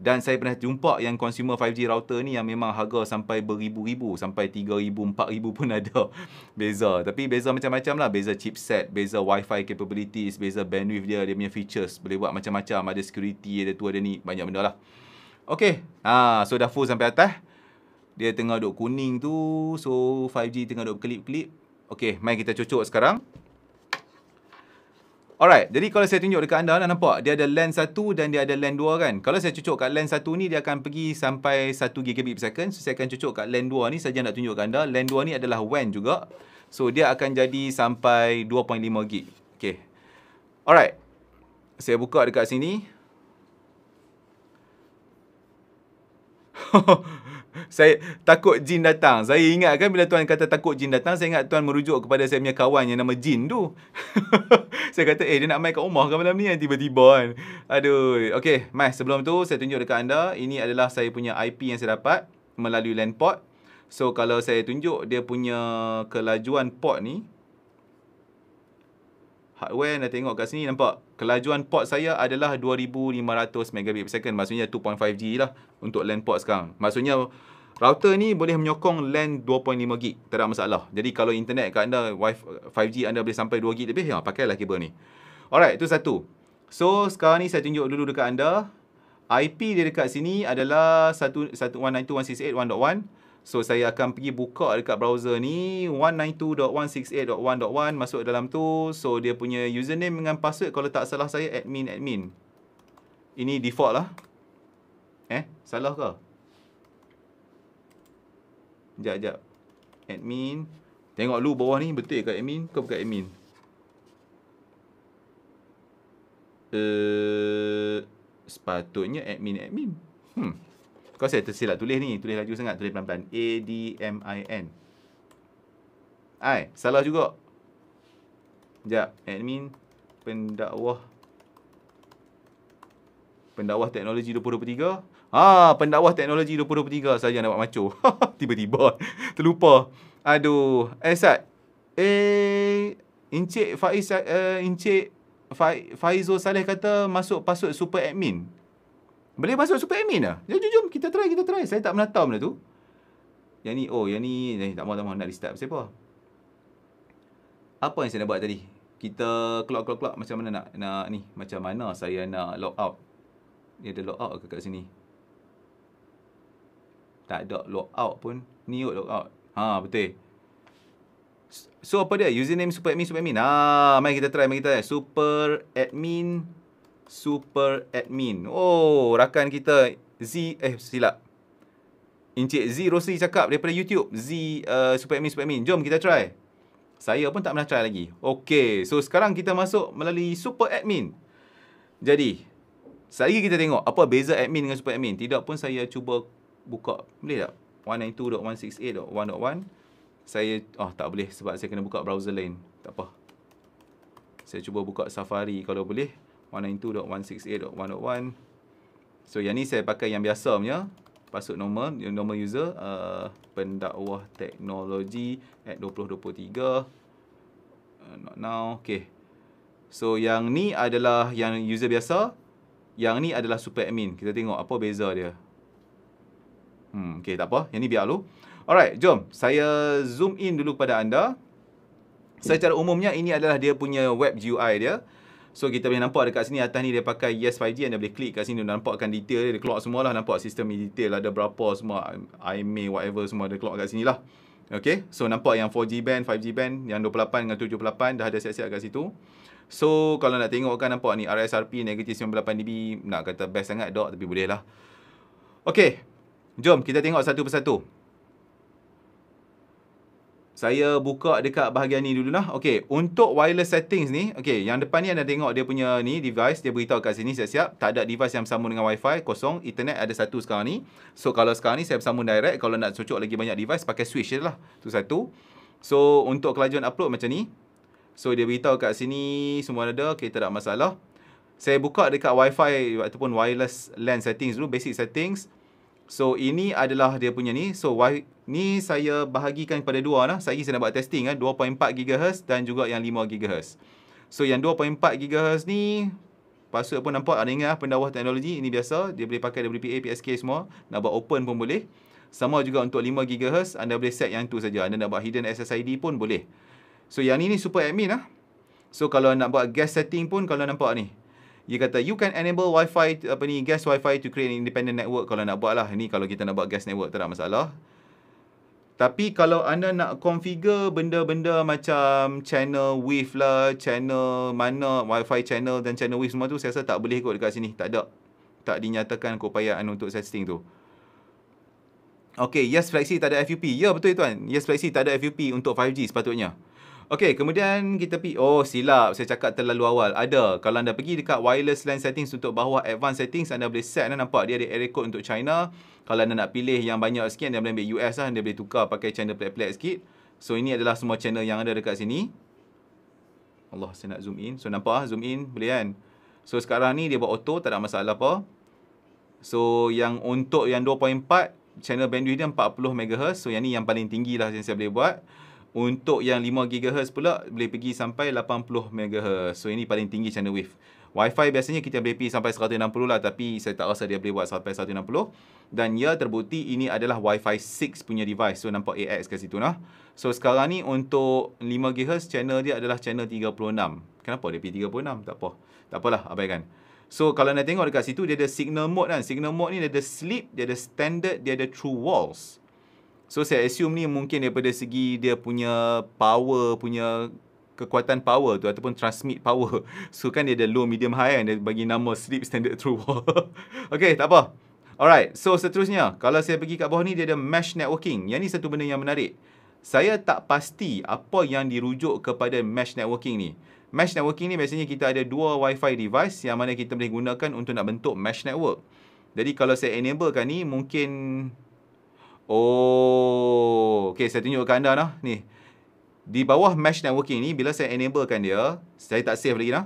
dan saya pernah jumpa yang consumer 5G router ni yang memang harga sampai beribu-ribu sampai tiga ribu empat ribu pun ada beza tapi beza macam-macam lah beza chipset beza wifi capabilities beza bandwidth dia dia punya features boleh buat macam-macam ada security ada tu ada ni banyak benda lah Okay, ha, so dah full sampai atas dia tengah duduk kuning tu so 5G tengah duduk kelip-kelip ok mari kita cucuk sekarang Alright, jadi kalau saya tunjuk dekat anda, anda nampak dia ada lens 1 dan dia ada lens 2 kan. Kalau saya cucuk kat lens 1 ni, dia akan pergi sampai 1 gigabit per second. So, saya akan cucuk kat lens 2 ni, saja nak tunjuk kat anda. Lens 2 ni adalah WAN juga. So, dia akan jadi sampai 2.5 gig. Okay. Alright. Saya buka dekat sini. saya takut jin datang. Saya ingat kan bila tuan kata takut jin datang, saya ingat tuan merujuk kepada saya punya kawan yang nama jin tu. saya kata, eh dia nak main kat rumah ke malam ni kan? Tiba-tiba kan. Aduh. Okay, Mai sebelum tu saya tunjuk dekat anda. Ini adalah saya punya IP yang saya dapat melalui LAN port. So, kalau saya tunjuk dia punya kelajuan port ni. Hardware anda tengok kat sini nampak. Kelajuan port saya adalah 2500 Mbps. Maksudnya 2.5G lah untuk LAN port sekarang. Maksudnya router ni boleh menyokong LAN 2.5GB. Tak ada masalah. Jadi kalau internet kat anda, WiFi 5G anda boleh sampai 2GB lebih, ya, pakailah kabel ni. Alright, itu satu. So, sekarang ni saya tunjuk dulu dekat anda. IP dia dekat sini adalah 192.168.1.1. So, saya akan pergi buka dekat browser ni. 192.168.1.1 masuk dalam tu. So, dia punya username dengan password kalau tak salah saya admin admin. Ini default lah. Eh, salah ke? Sekejap, sekejap. Admin. Tengok lu bawah ni betul ke admin ke bukan admin. Uh, sepatutnya admin admin. Hmm. Kau saya tersilap lah tulis ni. Tulis laju sangat. Tulis pelan-pelan. A-D-M-I-N. Ai, salah juga. Sekejap. Admin. Pendakwah. Pendakwah teknologi 2023. 2023. Ha, pendakwah teknologi 2023 saja nak buat maco. Tiba-tiba terlupa. Aduh, eh Sat. Eh Encik Faiz uh, Encik Fa Faizul Saleh kata masuk password super admin. Boleh masuk super admin ah. Jom, ya, jom jom kita try kita try. Saya tak pernah benda tu. Yang ni oh yang ni eh, tak mau tak mau nak restart siapa? Apa yang saya nak buat tadi? Kita clock clock clock macam mana nak nak ni macam mana saya nak log out? Dia ada log out ke kat sini? tak ada logout pun ni log out ha betul so apa dia username super admin super admin ha mari kita try mari kita try. super admin super admin oh rakan kita Z eh silap Encik Z Rosli cakap daripada YouTube Z uh, super admin super admin jom kita try saya pun tak pernah try lagi okey so sekarang kita masuk melalui super admin jadi Sekali kita tengok apa beza admin dengan super admin. Tidak pun saya cuba buka boleh tak 192.168.1.1 saya oh tak boleh sebab saya kena buka browser lain tak apa saya cuba buka safari kalau boleh 192.168.1.1 so yang ni saya pakai yang biasa punya password normal normal user uh, pendakwah teknologi at 2023 uh, not now okay so yang ni adalah yang user biasa yang ni adalah super admin kita tengok apa beza dia Hmm, okay, tak apa. Yang ni biar lu. Alright, jom. Saya zoom in dulu kepada anda. Secara umumnya, ini adalah dia punya web GUI dia. So, kita boleh nampak dekat sini. Atas ni dia pakai Yes 5G. Anda boleh klik kat sini. Dia nampakkan detail dia. Dia keluar semua lah. Nampak sistem ni detail. Ada berapa semua. IMEI, whatever semua. Dia keluar kat sini lah. Okay. So, nampak yang 4G band, 5G band. Yang 28 dengan 78. Dah ada siap-siap kat situ. So, kalau nak tengok kan nampak ni. RSRP negatif 98 dB. Nak kata best sangat dok. Tapi boleh lah. Okay. Jom kita tengok satu persatu. Saya buka dekat bahagian ni dulu lah. Okey, untuk wireless settings ni, okey, yang depan ni anda tengok dia punya ni device, dia beritahu kat sini siap-siap, tak ada device yang bersambung dengan wifi, kosong, internet ada satu sekarang ni. So kalau sekarang ni saya bersambung direct, kalau nak cucuk lagi banyak device pakai switch je lah. Tu satu. So untuk kelajuan upload macam ni. So dia beritahu kat sini semua ada, okey tak ada masalah. Saya buka dekat wifi ataupun wireless LAN settings dulu, basic settings. So ini adalah dia punya ni. So wi- ni saya bahagikan kepada dua lah. Saya saya nak buat testing kan. 2.4 GHz dan juga yang 5 GHz. So yang 2.4 GHz ni password pun nampak ada ingat lah, pendawah teknologi ini biasa dia boleh pakai WPA PSK semua nak buat open pun boleh. Sama juga untuk 5 GHz anda boleh set yang tu saja. Anda nak buat hidden SSID pun boleh. So yang ni ni super admin lah. So kalau nak buat guest setting pun kalau nampak ni dia kata you can enable wifi apa ni guest wifi to create an independent network kalau nak buat lah Ini kalau kita nak buat gas network tak ada masalah tapi kalau anda nak configure benda-benda macam channel wave lah, channel mana, wifi channel dan channel wave semua tu, saya rasa tak boleh kot dekat sini. Tak ada. Tak dinyatakan keupayaan untuk setting tu. Okay, yes flexi tak ada FUP. Ya, betul tuan. Yes flexi tak ada FUP untuk 5G sepatutnya. Okay, kemudian kita pergi. Oh, silap. Saya cakap terlalu awal. Ada. Kalau anda pergi dekat wireless LAN settings untuk bawah advanced settings, anda boleh set. Anda nampak dia ada area code untuk China. Kalau anda nak pilih yang banyak sikit, anda boleh ambil US lah. Anda boleh tukar pakai channel pelik-pelik sikit. So, ini adalah semua channel yang ada dekat sini. Allah, saya nak zoom in. So, nampak lah. Zoom in. Boleh kan? So, sekarang ni dia buat auto. Tak ada masalah apa. So, yang untuk yang 2.4, channel bandwidth dia 40 MHz. So, yang ni yang paling tinggi lah yang saya boleh buat. Untuk yang 5GHz pula boleh pergi sampai 80MHz. So ini paling tinggi channel wave. Wi-Fi biasanya kita boleh pergi sampai 160 lah tapi saya tak rasa dia boleh buat sampai 160. Dan ya terbukti ini adalah Wi-Fi 6 punya device. So nampak AX kat situ lah. So sekarang ni untuk 5GHz channel dia adalah channel 36. Kenapa dia pergi 36? Tak apa. Tak apalah abaikan. So kalau nak tengok dekat situ dia ada signal mode kan. Signal mode ni dia ada sleep, dia ada standard, dia ada true walls. So saya assume ni mungkin daripada segi dia punya power, punya kekuatan power tu ataupun transmit power. So kan dia ada low, medium, high kan. Dia bagi nama sleep standard through wall. okay, tak apa. Alright, so seterusnya. Kalau saya pergi kat bawah ni, dia ada mesh networking. Yang ni satu benda yang menarik. Saya tak pasti apa yang dirujuk kepada mesh networking ni. Mesh networking ni biasanya kita ada dua wifi device yang mana kita boleh gunakan untuk nak bentuk mesh network. Jadi kalau saya enablekan ni, mungkin Oh, okay saya tunjukkan anda dah. Ni. Di bawah mesh networking ni bila saya enablekan dia, saya tak save lagi dah.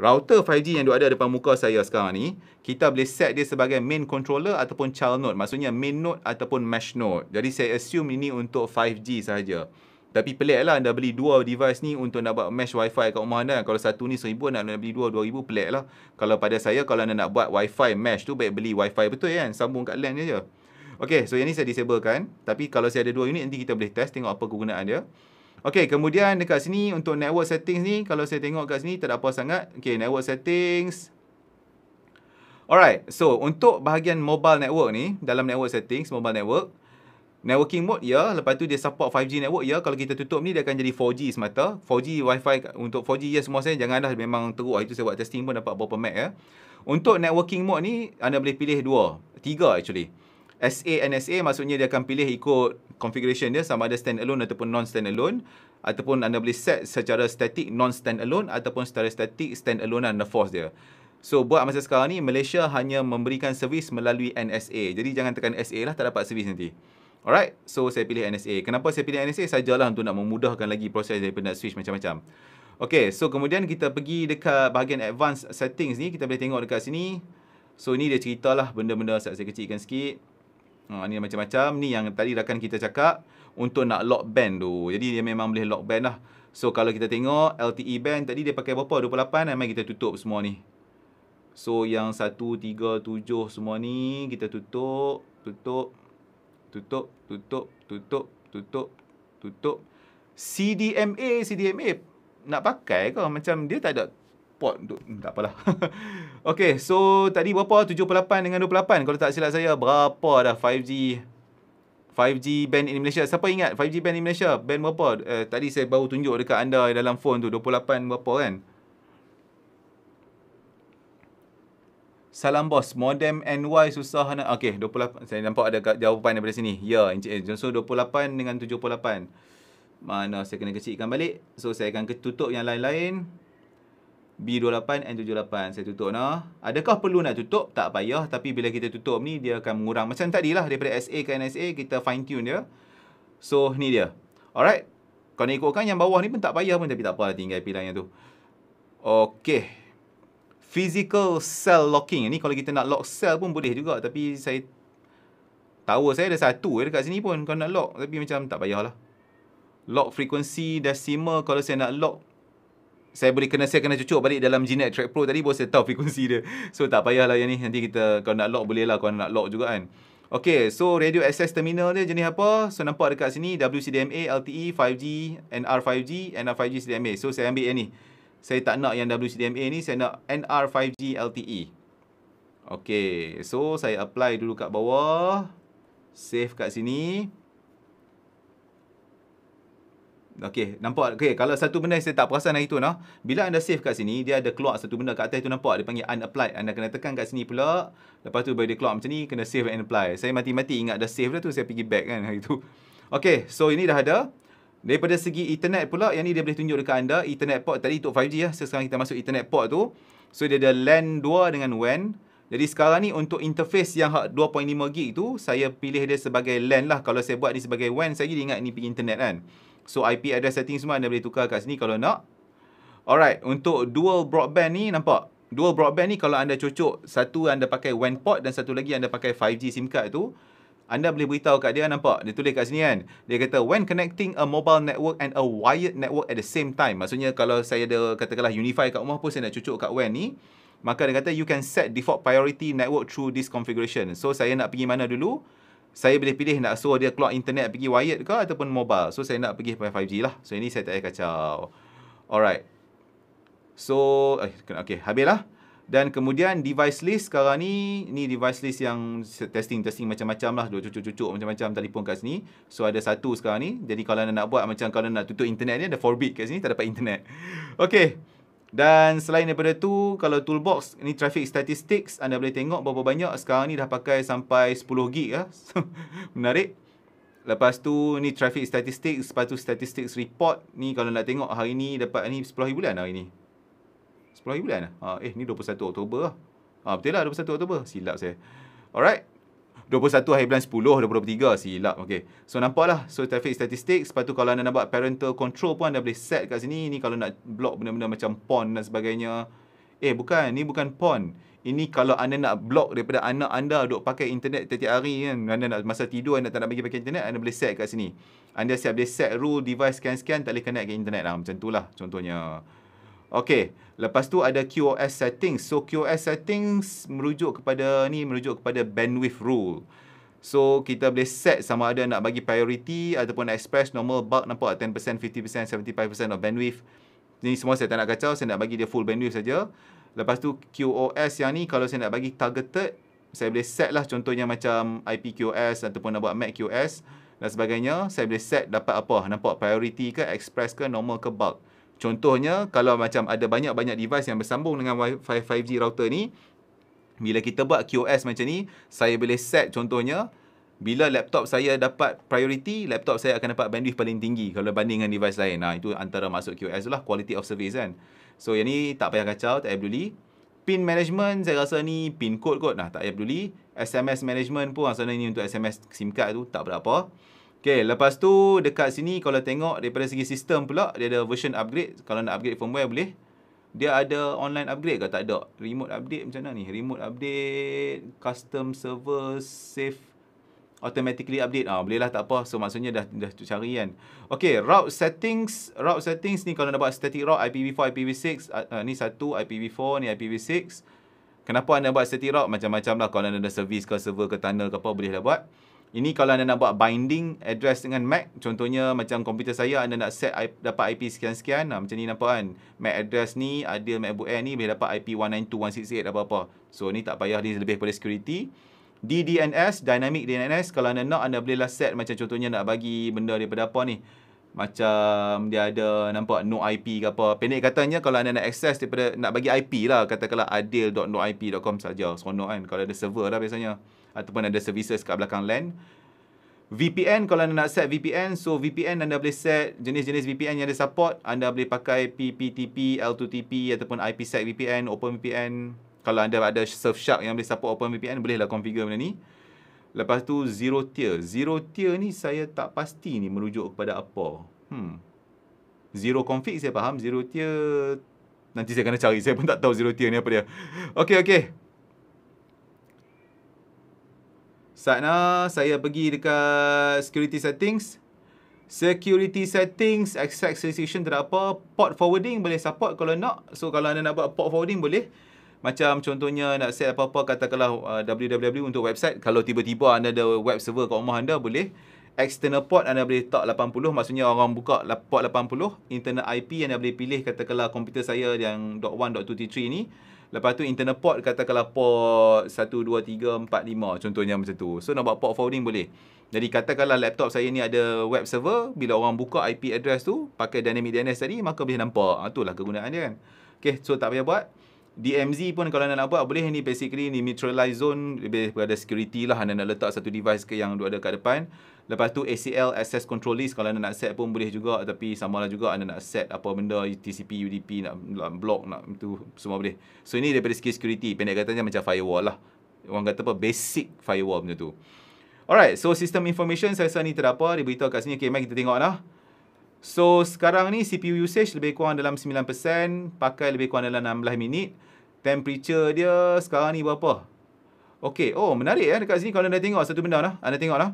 Router 5G yang ada depan muka saya sekarang ni, kita boleh set dia sebagai main controller ataupun child node. Maksudnya main node ataupun mesh node. Jadi saya assume ini untuk 5G sahaja. Tapi pelik lah anda beli dua device ni untuk nak buat mesh wifi kat rumah anda. Kalau satu ni seribu nak beli dua, dua ribu pelik lah. Kalau pada saya kalau anda nak buat wifi mesh tu baik beli wifi betul kan. Sambung kat LAN je je. Okay, so yang ni saya disablekan. Tapi kalau saya ada dua unit, nanti kita boleh test tengok apa kegunaan dia. Okay, kemudian dekat sini untuk network settings ni, kalau saya tengok kat sini, tak ada apa sangat. Okay, network settings. Alright, so untuk bahagian mobile network ni, dalam network settings, mobile network. Networking mode, ya. Lepas tu dia support 5G network, ya. Kalau kita tutup ni, dia akan jadi 4G semata. 4G, Wi-Fi, untuk 4G, ya semua saya. Janganlah memang teruk. Lah, itu saya buat testing pun dapat berapa Mac, ya. Untuk networking mode ni, anda boleh pilih dua. Tiga actually. SA NSA maksudnya dia akan pilih ikut configuration dia sama ada stand alone ataupun non stand alone ataupun anda boleh set secara static non stand alone ataupun secara static stand alone the force dia. So buat masa sekarang ni Malaysia hanya memberikan servis melalui NSA. Jadi jangan tekan SA lah tak dapat servis nanti. Alright, so saya pilih NSA. Kenapa saya pilih NSA? Sajalah untuk nak memudahkan lagi proses daripada nak switch macam-macam. Okay, so kemudian kita pergi dekat bahagian advanced settings ni. Kita boleh tengok dekat sini. So ni dia ceritalah benda-benda saya kecilkan sikit. Ha, ni macam-macam. Ni yang tadi rakan kita cakap untuk nak lock band tu. Jadi dia memang boleh lock band lah. So kalau kita tengok LTE band tadi dia pakai berapa? 28 dan eh, mari kita tutup semua ni. So yang 137 semua ni kita tutup, tutup, tutup, tutup, tutup, tutup, tutup. CDMA, CDMA nak pakai ke? Macam dia tak ada support untuk hmm, tak apalah. okay, so tadi berapa? 78 dengan 28 kalau tak silap saya. Berapa dah 5G? 5G band in Malaysia. Siapa ingat 5G band in Malaysia? Band berapa? Eh, tadi saya baru tunjuk dekat anda dalam phone tu. 28 berapa kan? Salam bos, modem NY susah nak. Okey, 28. Saya nampak ada jawapan daripada sini. Ya, Encik Ezra. So 28 dengan 78. Mana saya kena kecilkan balik. So saya akan tutup yang lain-lain. B28 N78 Saya tutup no Adakah perlu nak tutup? Tak payah Tapi bila kita tutup ni Dia akan mengurang Macam tadi lah Daripada SA ke NSA Kita fine tune dia So ni dia Alright Kau nak ikutkan yang bawah ni pun tak payah pun Tapi tak apa tinggal pilihan yang tu Okay Physical cell locking Ni kalau kita nak lock cell pun boleh juga Tapi saya tahu saya ada satu eh, dekat sini pun Kau nak lock Tapi macam tak payah lah Lock frequency decimal Kalau saya nak lock saya boleh kena saya kena cucuk balik dalam Genet Track Pro tadi baru saya tahu frekuensi dia. So tak payahlah yang ni nanti kita kalau nak lock boleh lah kalau nak lock juga kan. Okay, so radio access terminal dia jenis apa? So nampak dekat sini WCDMA, LTE, 5G, NR5G, NR5G CDMA. So saya ambil yang ni. Saya tak nak yang WCDMA ni, saya nak NR5G LTE. Okay, so saya apply dulu kat bawah. Save kat sini. Okey, nampak okey kalau satu benda saya tak perasan hari tu noh. Bila anda save kat sini, dia ada keluar satu benda kat atas tu nampak dia panggil unapplied. Anda kena tekan kat sini pula. Lepas tu bila dia keluar macam ni, kena save and apply. Saya mati-mati ingat dah save dah tu, saya pergi back kan hari tu. Okey, so ini dah ada. Daripada segi internet pula, yang ni dia boleh tunjuk dekat anda internet port tadi untuk 5G ya. so, Sekarang kita masuk internet port tu So dia ada LAN 2 dengan WAN Jadi sekarang ni untuk interface yang 2.5GB tu Saya pilih dia sebagai LAN lah Kalau saya buat ni sebagai WAN, saya jadi ingat ni pergi internet kan So IP address setting semua anda boleh tukar kat sini kalau nak. Alright, untuk dual broadband ni nampak? Dual broadband ni kalau anda cocok satu anda pakai WAN port dan satu lagi anda pakai 5G SIM card tu, anda boleh beritahu kat dia nampak? Dia tulis kat sini kan. Dia kata when connecting a mobile network and a wired network at the same time. Maksudnya kalau saya ada katakanlah unify kat rumah pun saya nak cocok kat WAN ni, maka dia kata you can set default priority network through this configuration. So saya nak pergi mana dulu? saya boleh pilih nak suruh dia keluar internet pergi wired ke ataupun mobile. So, saya nak pergi pakai 5G lah. So, ini saya tak payah kacau. Alright. So, eh, okay, habislah Dan kemudian device list sekarang ni, ni device list yang testing-testing macam-macam lah. dua Cucuk-cucuk macam-macam telefon kat sini. So, ada satu sekarang ni. Jadi, kalau anda nak buat macam kalau nak tutup internet ni, ada 4-bit kat sini, tak dapat internet. Okay. Dan selain daripada tu, kalau toolbox ni traffic statistics, anda boleh tengok berapa banyak sekarang ni dah pakai sampai 10GB ya. lah. Menarik. Lepas tu ni traffic statistics, lepas tu statistics report. Ni kalau nak tengok hari ni dapat ni 10 bulan hari ni. 10 bulan lah. Ha, eh ni 21 Oktober lah. Ha, betul lah 21 Oktober. Silap saya. Alright. 21 hari bulan 10, 2023. Silap. Okay. So, nampaklah. So, traffic statistik. Lepas tu, kalau anda nak buat parental control pun, anda boleh set kat sini. Ini kalau nak block benda-benda macam porn dan sebagainya. Eh, bukan. Ini bukan porn. Ini kalau anda nak block daripada anak anda duk pakai internet setiap hari kan. Anda nak masa tidur, anda tak nak bagi pakai internet, anda boleh set kat sini. Anda siap boleh set rule device scan-scan, tak boleh connect ke internet lah. Macam tu lah contohnya. Okay. Lepas tu ada QoS settings. So QoS settings merujuk kepada ni merujuk kepada bandwidth rule. So kita boleh set sama ada nak bagi priority ataupun express normal bulk nampak 10%, 50%, 75% of bandwidth. Ini semua saya tak nak kacau, saya nak bagi dia full bandwidth saja. Lepas tu QoS yang ni kalau saya nak bagi targeted, saya boleh set lah contohnya macam IP QoS ataupun nak buat MAC QoS dan sebagainya, saya boleh set dapat apa? Nampak priority ke, express ke, normal ke, bulk. Contohnya kalau macam ada banyak-banyak device yang bersambung dengan Wi-Fi 5G router ni bila kita buat QoS macam ni saya boleh set contohnya bila laptop saya dapat priority laptop saya akan dapat bandwidth paling tinggi kalau banding dengan device lain. Nah ha, itu antara masuk QoS lah quality of service kan. So yang ni tak payah kacau tak payah peduli. Pin management saya rasa ni pin code kot. Nah tak payah peduli. SMS management pun rasa ha, ni untuk SMS SIM card tu tak berapa. Okay, lepas tu dekat sini kalau tengok daripada segi sistem pula, dia ada version upgrade. Kalau nak upgrade firmware boleh. Dia ada online upgrade ke tak ada? Remote update macam mana ni? Remote update, custom server, save automatically update. Ah, boleh lah tak apa. So maksudnya dah dah cari kan. Okay, route settings. Route settings ni kalau nak buat static route IPv4, IPv6. Uh, ah, ah, ni satu IPv4, ni IPv6. Kenapa anda buat static route? Macam-macam lah. Kalau anda ada service ke server ke tunnel ke apa, boleh lah buat. Ini kalau anda nak buat binding address dengan MAC, contohnya macam komputer saya anda nak set IP, dapat IP sekian-sekian, nah, macam ni nampak kan. MAC address ni ideal MacBook Air ni boleh dapat IP 192.168 apa-apa. So ni tak payah ni lebih pada security. DDNS, Dynamic DNS, kalau anda nak anda bolehlah set macam contohnya nak bagi benda daripada apa ni. Macam dia ada nampak no IP ke apa. Pendek katanya kalau anda nak access daripada nak bagi IP lah. Katakanlah adil.noip.com saja. Seronok kan kalau ada server lah biasanya ataupun ada services kat belakang LAN. VPN kalau anda nak set VPN, so VPN anda boleh set jenis-jenis VPN yang ada support, anda boleh pakai PPTP, L2TP ataupun IPsec VPN, OpenVPN. Kalau anda ada Surfshark yang boleh support OpenVPN, bolehlah configure benda ni. Lepas tu zero tier. Zero tier ni saya tak pasti ni merujuk kepada apa. Hmm. Zero config saya faham, zero tier nanti saya kena cari. Saya pun tak tahu zero tier ni apa dia. Okay, okay. sana saya pergi dekat security settings security settings access restriction tak apa port forwarding boleh support kalau nak so kalau anda nak buat port forwarding boleh macam contohnya nak set apa-apa katakanlah uh, www untuk website kalau tiba-tiba anda ada web server kat rumah anda boleh external port anda boleh tak 80 maksudnya orang buka port 80 internal IP anda boleh pilih katakanlah komputer saya yang .1.233 ni Lepas tu internal port katakanlah port 1, 2, 3, 4, 5 contohnya macam tu. So nak buat port forwarding boleh. Jadi katakanlah laptop saya ni ada web server. Bila orang buka IP address tu pakai dynamic DNS tadi maka boleh nampak. Ha, itulah kegunaan dia kan. Okay so tak payah buat. DMZ pun kalau anda nak buat boleh ni basically ni neutralize zone lebih kepada security lah anda nak letak satu device ke yang ada kat depan lepas tu ACL access control list kalau anda nak set pun boleh juga tapi samalah juga anda nak set apa benda TCP UDP nak block nak itu semua boleh so ini daripada segi security pendek katanya macam firewall lah orang kata apa basic firewall benda tu alright so system information saya rasa ni tak apa dia beritahu kat sini ok mari kita tengok lah So sekarang ni CPU usage lebih kurang dalam 9%, pakai lebih kurang dalam 16 minit temperature dia sekarang ni berapa. Okey, oh menarik ya dekat sini kalau anda tengok satu benda lah. Anda tengok lah.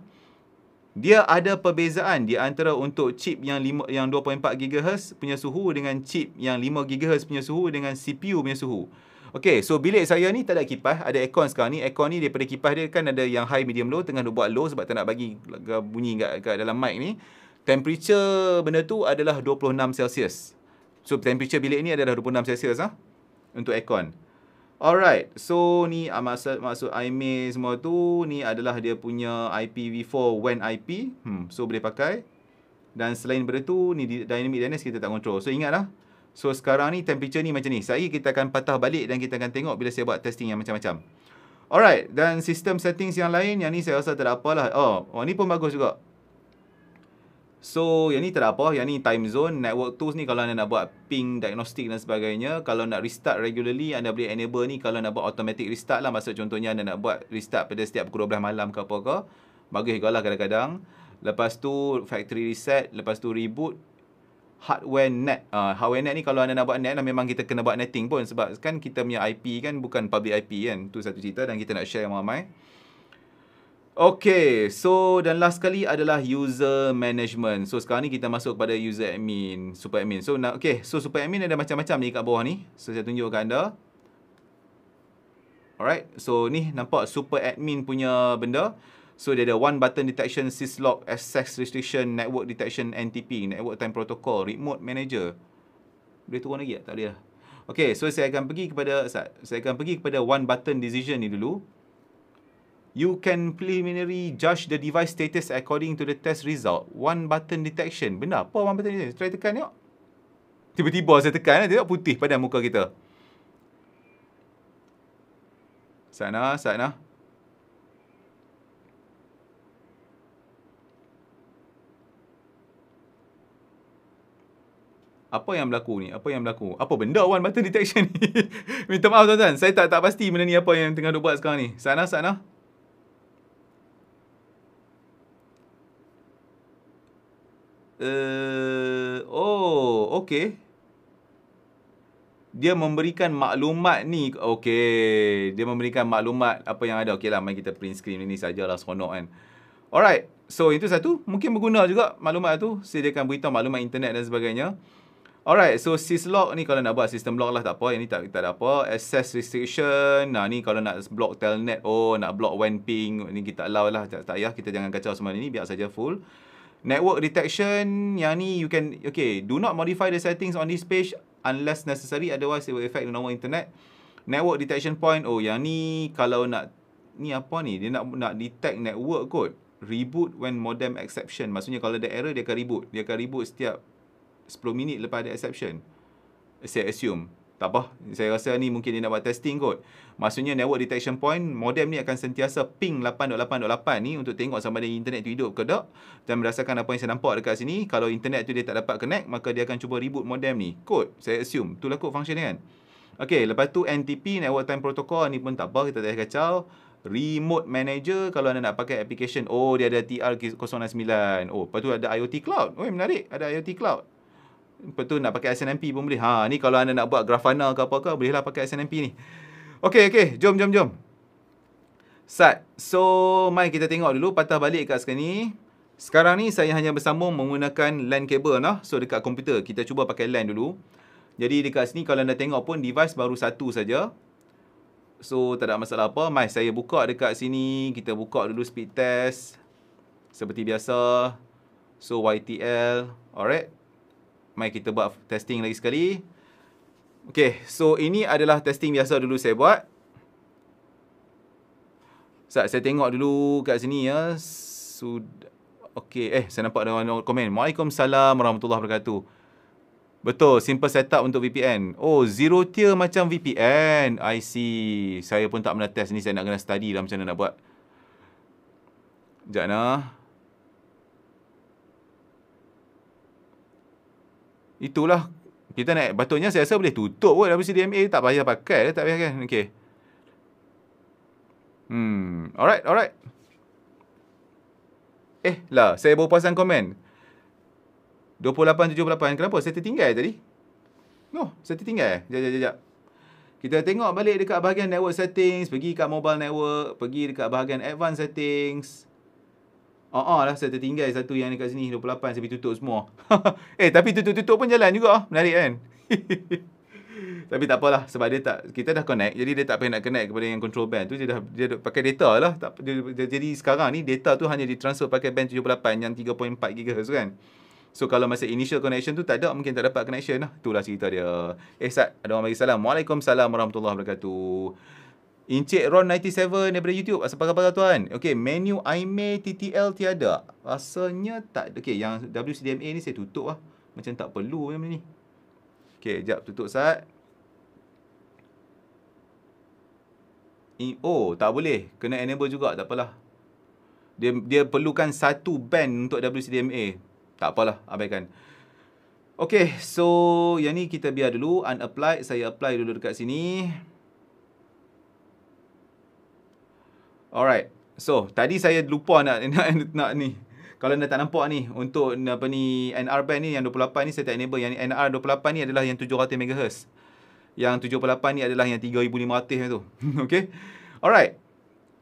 Dia ada perbezaan di antara untuk chip yang lima yang 2.4 GHz punya suhu dengan chip yang 5 GHz punya suhu dengan CPU punya suhu. Okey, so bilik saya ni tak ada kipas, ada aircon sekarang ni. Aircon ni daripada kipas dia kan ada yang high, medium, low. Tengah buat low sebab tak nak bagi bunyi kat, kat dalam mic ni. Temperature benda tu adalah 26 Celsius. So temperature bilik ni adalah 26 Celsius Ha? untuk aircon. Alright, so ni ah, maksud maksud IMEI semua tu ni adalah dia punya IPv4 WAN IP. Hmm, so boleh pakai. Dan selain daripada tu ni dynamic DNS kita tak control. So ingatlah. So sekarang ni temperature ni macam ni. Sekali kita akan patah balik dan kita akan tengok bila saya buat testing yang macam-macam. Alright, dan sistem settings yang lain yang ni saya rasa tak ada apalah. Oh, oh ni pun bagus juga. So yang ni tak ada apa, yang ni time zone, network tools ni kalau anda nak buat ping diagnostik dan sebagainya, kalau nak restart regularly anda boleh enable ni kalau nak buat automatic restart lah. Maksud contohnya anda nak buat restart pada setiap pukul 12 malam ke apa ke. Bagus juga lah kadang-kadang. Lepas tu factory reset, lepas tu reboot, hardware net. Uh, hardware net ni kalau anda nak buat net lah memang kita kena buat netting pun sebab kan kita punya IP kan bukan public IP kan. Tu satu cerita dan kita nak share yang ramai-ramai. Eh. Okay, so dan last sekali adalah user management. So sekarang ni kita masuk kepada user admin, super admin. So nak okay, so super admin ada macam-macam ni kat bawah ni. So saya tunjukkan anda. Alright, so ni nampak super admin punya benda. So dia ada one button detection, syslog, access restriction, network detection, NTP, network time protocol, remote manager. Boleh turun lagi tak? Tak boleh lah. Okay, so saya akan pergi kepada, saya akan pergi kepada one button decision ni dulu you can preliminary judge the device status according to the test result. One button detection. Benda apa one button detection? Try tekan tengok. Tiba-tiba saya tekan, dia eh, tengok putih pada muka kita. Sana, sana. Apa yang berlaku ni? Apa yang berlaku? Apa benda one button detection ni? Minta maaf tuan-tuan. Saya tak tak pasti benda ni apa yang tengah duk buat sekarang ni. Sana, sana. Uh, oh, okey. Dia memberikan maklumat ni. Okey. Dia memberikan maklumat apa yang ada. Okeylah, mari kita print screen ni sajalah seronok kan. Alright. So, itu satu. Mungkin berguna juga maklumat tu. Sediakan beritahu maklumat internet dan sebagainya. Alright, so syslog ni kalau nak buat sistem log lah tak apa. Ini tak, tak ada apa. Access restriction. Nah, ni kalau nak block telnet. Oh, nak block WAN ping. Ni kita allow lah. Tak, tak payah. Kita jangan kacau semua ni. Biar saja full. Network detection yang ni you can okay do not modify the settings on this page unless necessary otherwise it will affect the normal internet. Network detection point oh yang ni kalau nak ni apa ni dia nak nak detect network kot. Reboot when modem exception maksudnya kalau ada error dia akan reboot. Dia akan reboot setiap 10 minit lepas ada exception. Saya assume tak apa. Saya rasa ni mungkin dia nak buat testing kot. Maksudnya network detection point, modem ni akan sentiasa ping 8.8.8 ni untuk tengok sama ada internet tu hidup ke tak. Dan berdasarkan apa yang saya nampak dekat sini, kalau internet tu dia tak dapat connect, maka dia akan cuba reboot modem ni. Kot, saya assume. Itulah kot function ni kan. Okay, lepas tu NTP, Network Time Protocol ni pun tak apa. Kita tak kacau. Remote Manager, kalau anda nak pakai application, oh dia ada TR-069. Oh, lepas tu ada IoT Cloud. Oh, menarik. Ada IoT Cloud. Lepas tu nak pakai SNMP pun boleh. Ha, ni kalau anda nak buat Grafana ke apa ke, bolehlah pakai SNMP ni. Okay, okay, Jom, jom, jom. Sat. So, mai kita tengok dulu patah balik kat sekarang ni. Sekarang ni saya hanya bersambung menggunakan LAN cable lah. So, dekat komputer. Kita cuba pakai LAN dulu. Jadi, dekat sini kalau anda tengok pun device baru satu saja. So, tak ada masalah apa. Mai saya buka dekat sini. Kita buka dulu speed test. Seperti biasa. So, YTL. Alright. Mari kita buat testing lagi sekali. Okay, so ini adalah testing biasa dulu saya buat. Ustaz, saya tengok dulu kat sini ya. Sudah. Okay, eh saya nampak ada orang komen. Waalaikumsalam warahmatullahi wabarakatuh. Betul, simple setup untuk VPN. Oh, zero tier macam VPN. I see. Saya pun tak pernah test ni. Saya nak kena study lah macam mana nak buat. Sekejap nah. Itulah kita nak patutnya saya rasa boleh tutup pun dalam CDMA tak payah pakai tak payah kan. Okey. Hmm, alright, alright. Eh, lah, saya baru pasang komen. 2878, kenapa? Saya tertinggal tadi. No, saya tertinggal. Sekejap, sekejap, sekejap. Kita tengok balik dekat bahagian network settings. Pergi dekat mobile network. Pergi dekat bahagian advanced settings. Haa uh-uh lah ah, saya tertinggal satu yang dekat sini 28 sampai tutup semua. eh tapi tutup-tutup pun jalan juga. Menarik kan? tapi tak apalah sebab dia tak kita dah connect jadi dia tak payah nak connect kepada yang control band tu dia dah dia pakai data lah tak, dia, dia, jadi sekarang ni data tu hanya ditransfer pakai band 78 yang 3.4 GHz kan so kalau masa initial connection tu tak ada mungkin tak dapat connection lah itulah cerita dia eh Sat ada orang bagi salam Waalaikumsalam Warahmatullahi Wabarakatuh Encik Ron97 daripada YouTube. Apa khabar tuan? Okay, menu IMA TTL tiada. Rasanya tak ada. Okay, yang WCDMA ni saya tutup lah. Macam tak perlu yang ni. Okay, jap tutup sat. In, oh, tak boleh. Kena enable juga. Tak apalah. Dia, dia perlukan satu band untuk WCDMA. Tak apalah. Abaikan. Okay, so yang ni kita biar dulu. Unapplied. Saya apply dulu dekat sini. Okay. Alright. So, tadi saya lupa nak nak, nak, nak ni. Kalau anda tak nampak ni, untuk apa ni NR band ni yang 28 ni saya tak enable. Yang NR 28 ni adalah yang 700 MHz. Yang 78 ni adalah yang 3500 yang tu. okay. Alright.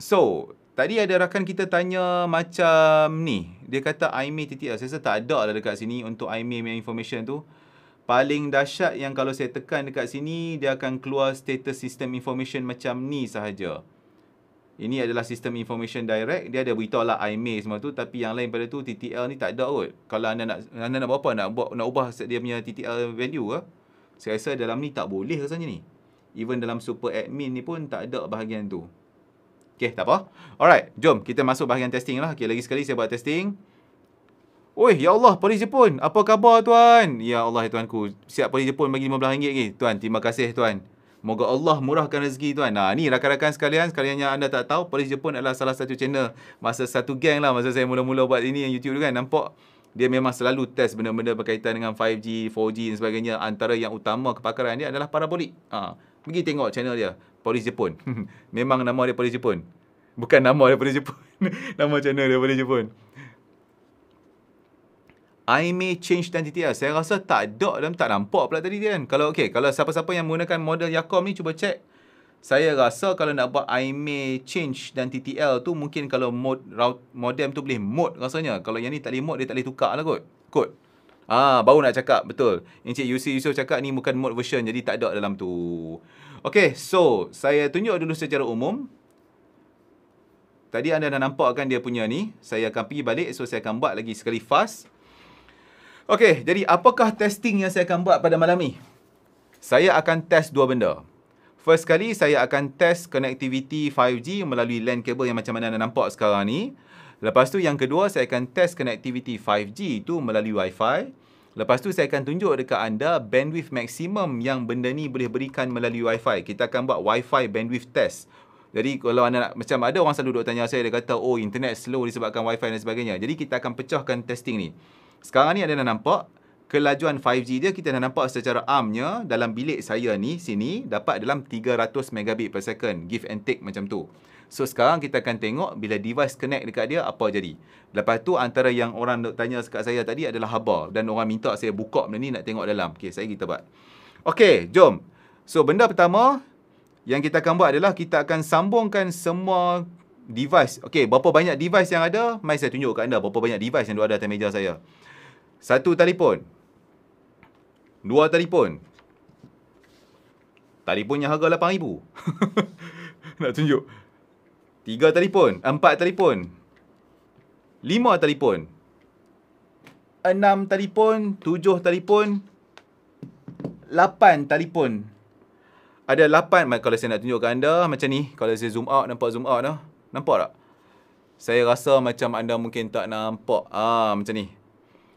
So, tadi ada rakan kita tanya macam ni. Dia kata IMEI.L. Saya rasa tak ada lah dekat sini untuk IMEI information tu. Paling dahsyat yang kalau saya tekan dekat sini, dia akan keluar status system information macam ni sahaja. Ini adalah sistem information direct. Dia ada beritahu lah IMA semua tu. Tapi yang lain pada tu TTL ni tak ada kot. Kalau anda nak anda nak apa? Nak, buat, nak ubah dia punya TTL value ke? Saya rasa dalam ni tak boleh rasanya ni. Even dalam super admin ni pun tak ada bahagian tu. Okay, tak apa. Alright, jom kita masuk bahagian testing lah. Okay, lagi sekali saya buat testing. Oi, ya Allah, polis Jepun. Apa khabar tuan? Ya Allah, ya tuanku. Siap polis Jepun bagi RM15 lagi. Tuan, terima kasih tuan. Moga Allah murahkan rezeki tuan. Nah, ni rakan-rakan sekalian, sekalian yang anda tak tahu, Polis Jepun adalah salah satu channel masa satu gang lah masa saya mula-mula buat ini yang YouTube tu kan. Nampak dia memang selalu test benda-benda berkaitan dengan 5G, 4G dan sebagainya. Antara yang utama kepakaran dia adalah parabolik. Ha, pergi tengok channel dia, Polis Jepun. memang nama dia Polis Jepun. Bukan nama dia Polis Jepun. nama channel dia Polis Jepun. I may change identity lah. Saya rasa tak ada dalam tak nampak pula tadi kan. Kalau okay, kalau siapa-siapa yang menggunakan model Yakom ni, cuba check. Saya rasa kalau nak buat I may change dan TTL tu mungkin kalau mod, modem tu boleh mod rasanya. Kalau yang ni tak boleh mod, dia tak boleh tukar lah kot. kod. Ah, baru nak cakap. Betul. Encik Yusri Yusof cakap ni bukan mod version. Jadi tak ada dalam tu. Okay, so saya tunjuk dulu secara umum. Tadi anda dah nampak kan dia punya ni. Saya akan pergi balik. So saya akan buat lagi sekali fast. Okey, jadi apakah testing yang saya akan buat pada malam ni? Saya akan test dua benda. First kali, saya akan test connectivity 5G melalui LAN cable yang macam mana anda nampak sekarang ni. Lepas tu yang kedua, saya akan test connectivity 5G tu melalui Wi-Fi. Lepas tu saya akan tunjuk dekat anda bandwidth maksimum yang benda ni boleh berikan melalui Wi-Fi. Kita akan buat Wi-Fi bandwidth test. Jadi kalau anda nak, macam ada orang selalu duk tanya saya, dia kata oh internet slow disebabkan Wi-Fi dan sebagainya. Jadi kita akan pecahkan testing ni sekarang ni anda dah nampak kelajuan 5G dia kita dah nampak secara amnya dalam bilik saya ni sini dapat dalam 300 megabit per second give and take macam tu. So sekarang kita akan tengok bila device connect dekat dia apa jadi. Lepas tu antara yang orang nak tanya dekat saya tadi adalah haba dan orang minta saya buka benda ni nak tengok dalam. Okey, saya kita buat. Okey, jom. So benda pertama yang kita akan buat adalah kita akan sambungkan semua device. Okey, berapa banyak device yang ada? Mai saya tunjuk kat anda berapa banyak device yang ada atas meja saya. Satu telefon. Dua telefon. yang harga RM8,000. Nak tunjuk. Tiga telefon. Empat telefon. Lima telefon. Enam telefon. Tujuh telefon. Lapan telefon. Ada lapan kalau saya nak tunjukkan anda macam ni. Kalau saya zoom out, nampak zoom out dah. Nampak tak? Saya rasa macam anda mungkin tak nampak. Ah, macam ni.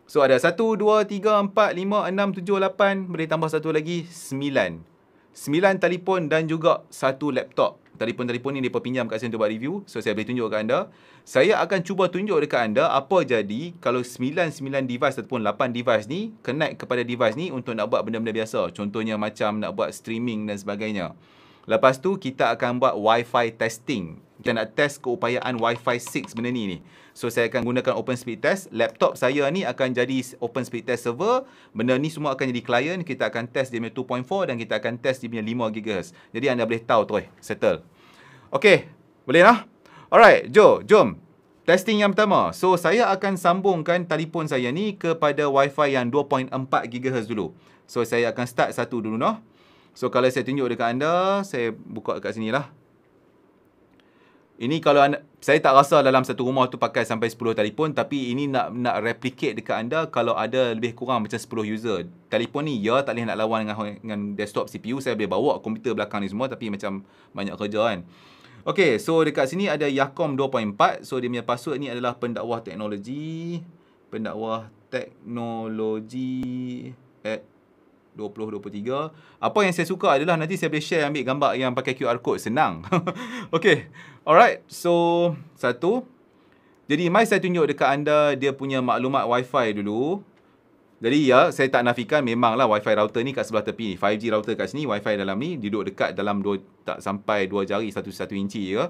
So ada 1, 2, 3, 4, 5, 6, 7, 8 Boleh tambah satu lagi 9 9 telefon dan juga satu laptop Telefon-telefon ni mereka pinjam kat sini untuk buat review So saya boleh tunjuk ke anda Saya akan cuba tunjuk dekat anda Apa jadi kalau 9-9 device ataupun 8 device ni Connect kepada device ni untuk nak buat benda-benda biasa Contohnya macam nak buat streaming dan sebagainya Lepas tu kita akan buat wifi testing Kita nak test keupayaan wifi 6 benda ni ni So saya akan gunakan open speed test. Laptop saya ni akan jadi open speed test server. Benda ni semua akan jadi client. Kita akan test dia punya 2.4 dan kita akan test dia punya 5GHz. Jadi anda boleh tahu terus. Settle. Okay. Boleh lah. Alright. Jo, jom. Testing yang pertama. So saya akan sambungkan telefon saya ni kepada wifi yang 2.4GHz dulu. So saya akan start satu dulu noh. So kalau saya tunjuk dekat anda, saya buka dekat sini lah. Ini kalau anda, saya tak rasa dalam satu rumah tu pakai sampai 10 telefon tapi ini nak nak replicate dekat anda kalau ada lebih kurang macam 10 user. Telefon ni ya tak boleh nak lawan dengan dengan desktop CPU saya boleh bawa komputer belakang ni semua tapi macam banyak kerja kan. Okay, so dekat sini ada Yakom 2.4. So dia punya password ni adalah pendakwah teknologi pendakwah teknologi 2023. Apa yang saya suka adalah nanti saya boleh share ambil gambar yang pakai QR code. Senang. okay. Alright. So, satu. Jadi, mai saya tunjuk dekat anda dia punya maklumat Wi-Fi dulu. Jadi, ya, saya tak nafikan memanglah Wi-Fi router ni kat sebelah tepi ni. 5G router kat sini, Wi-Fi dalam ni duduk dekat dalam dua, tak sampai dua jari, satu satu inci je.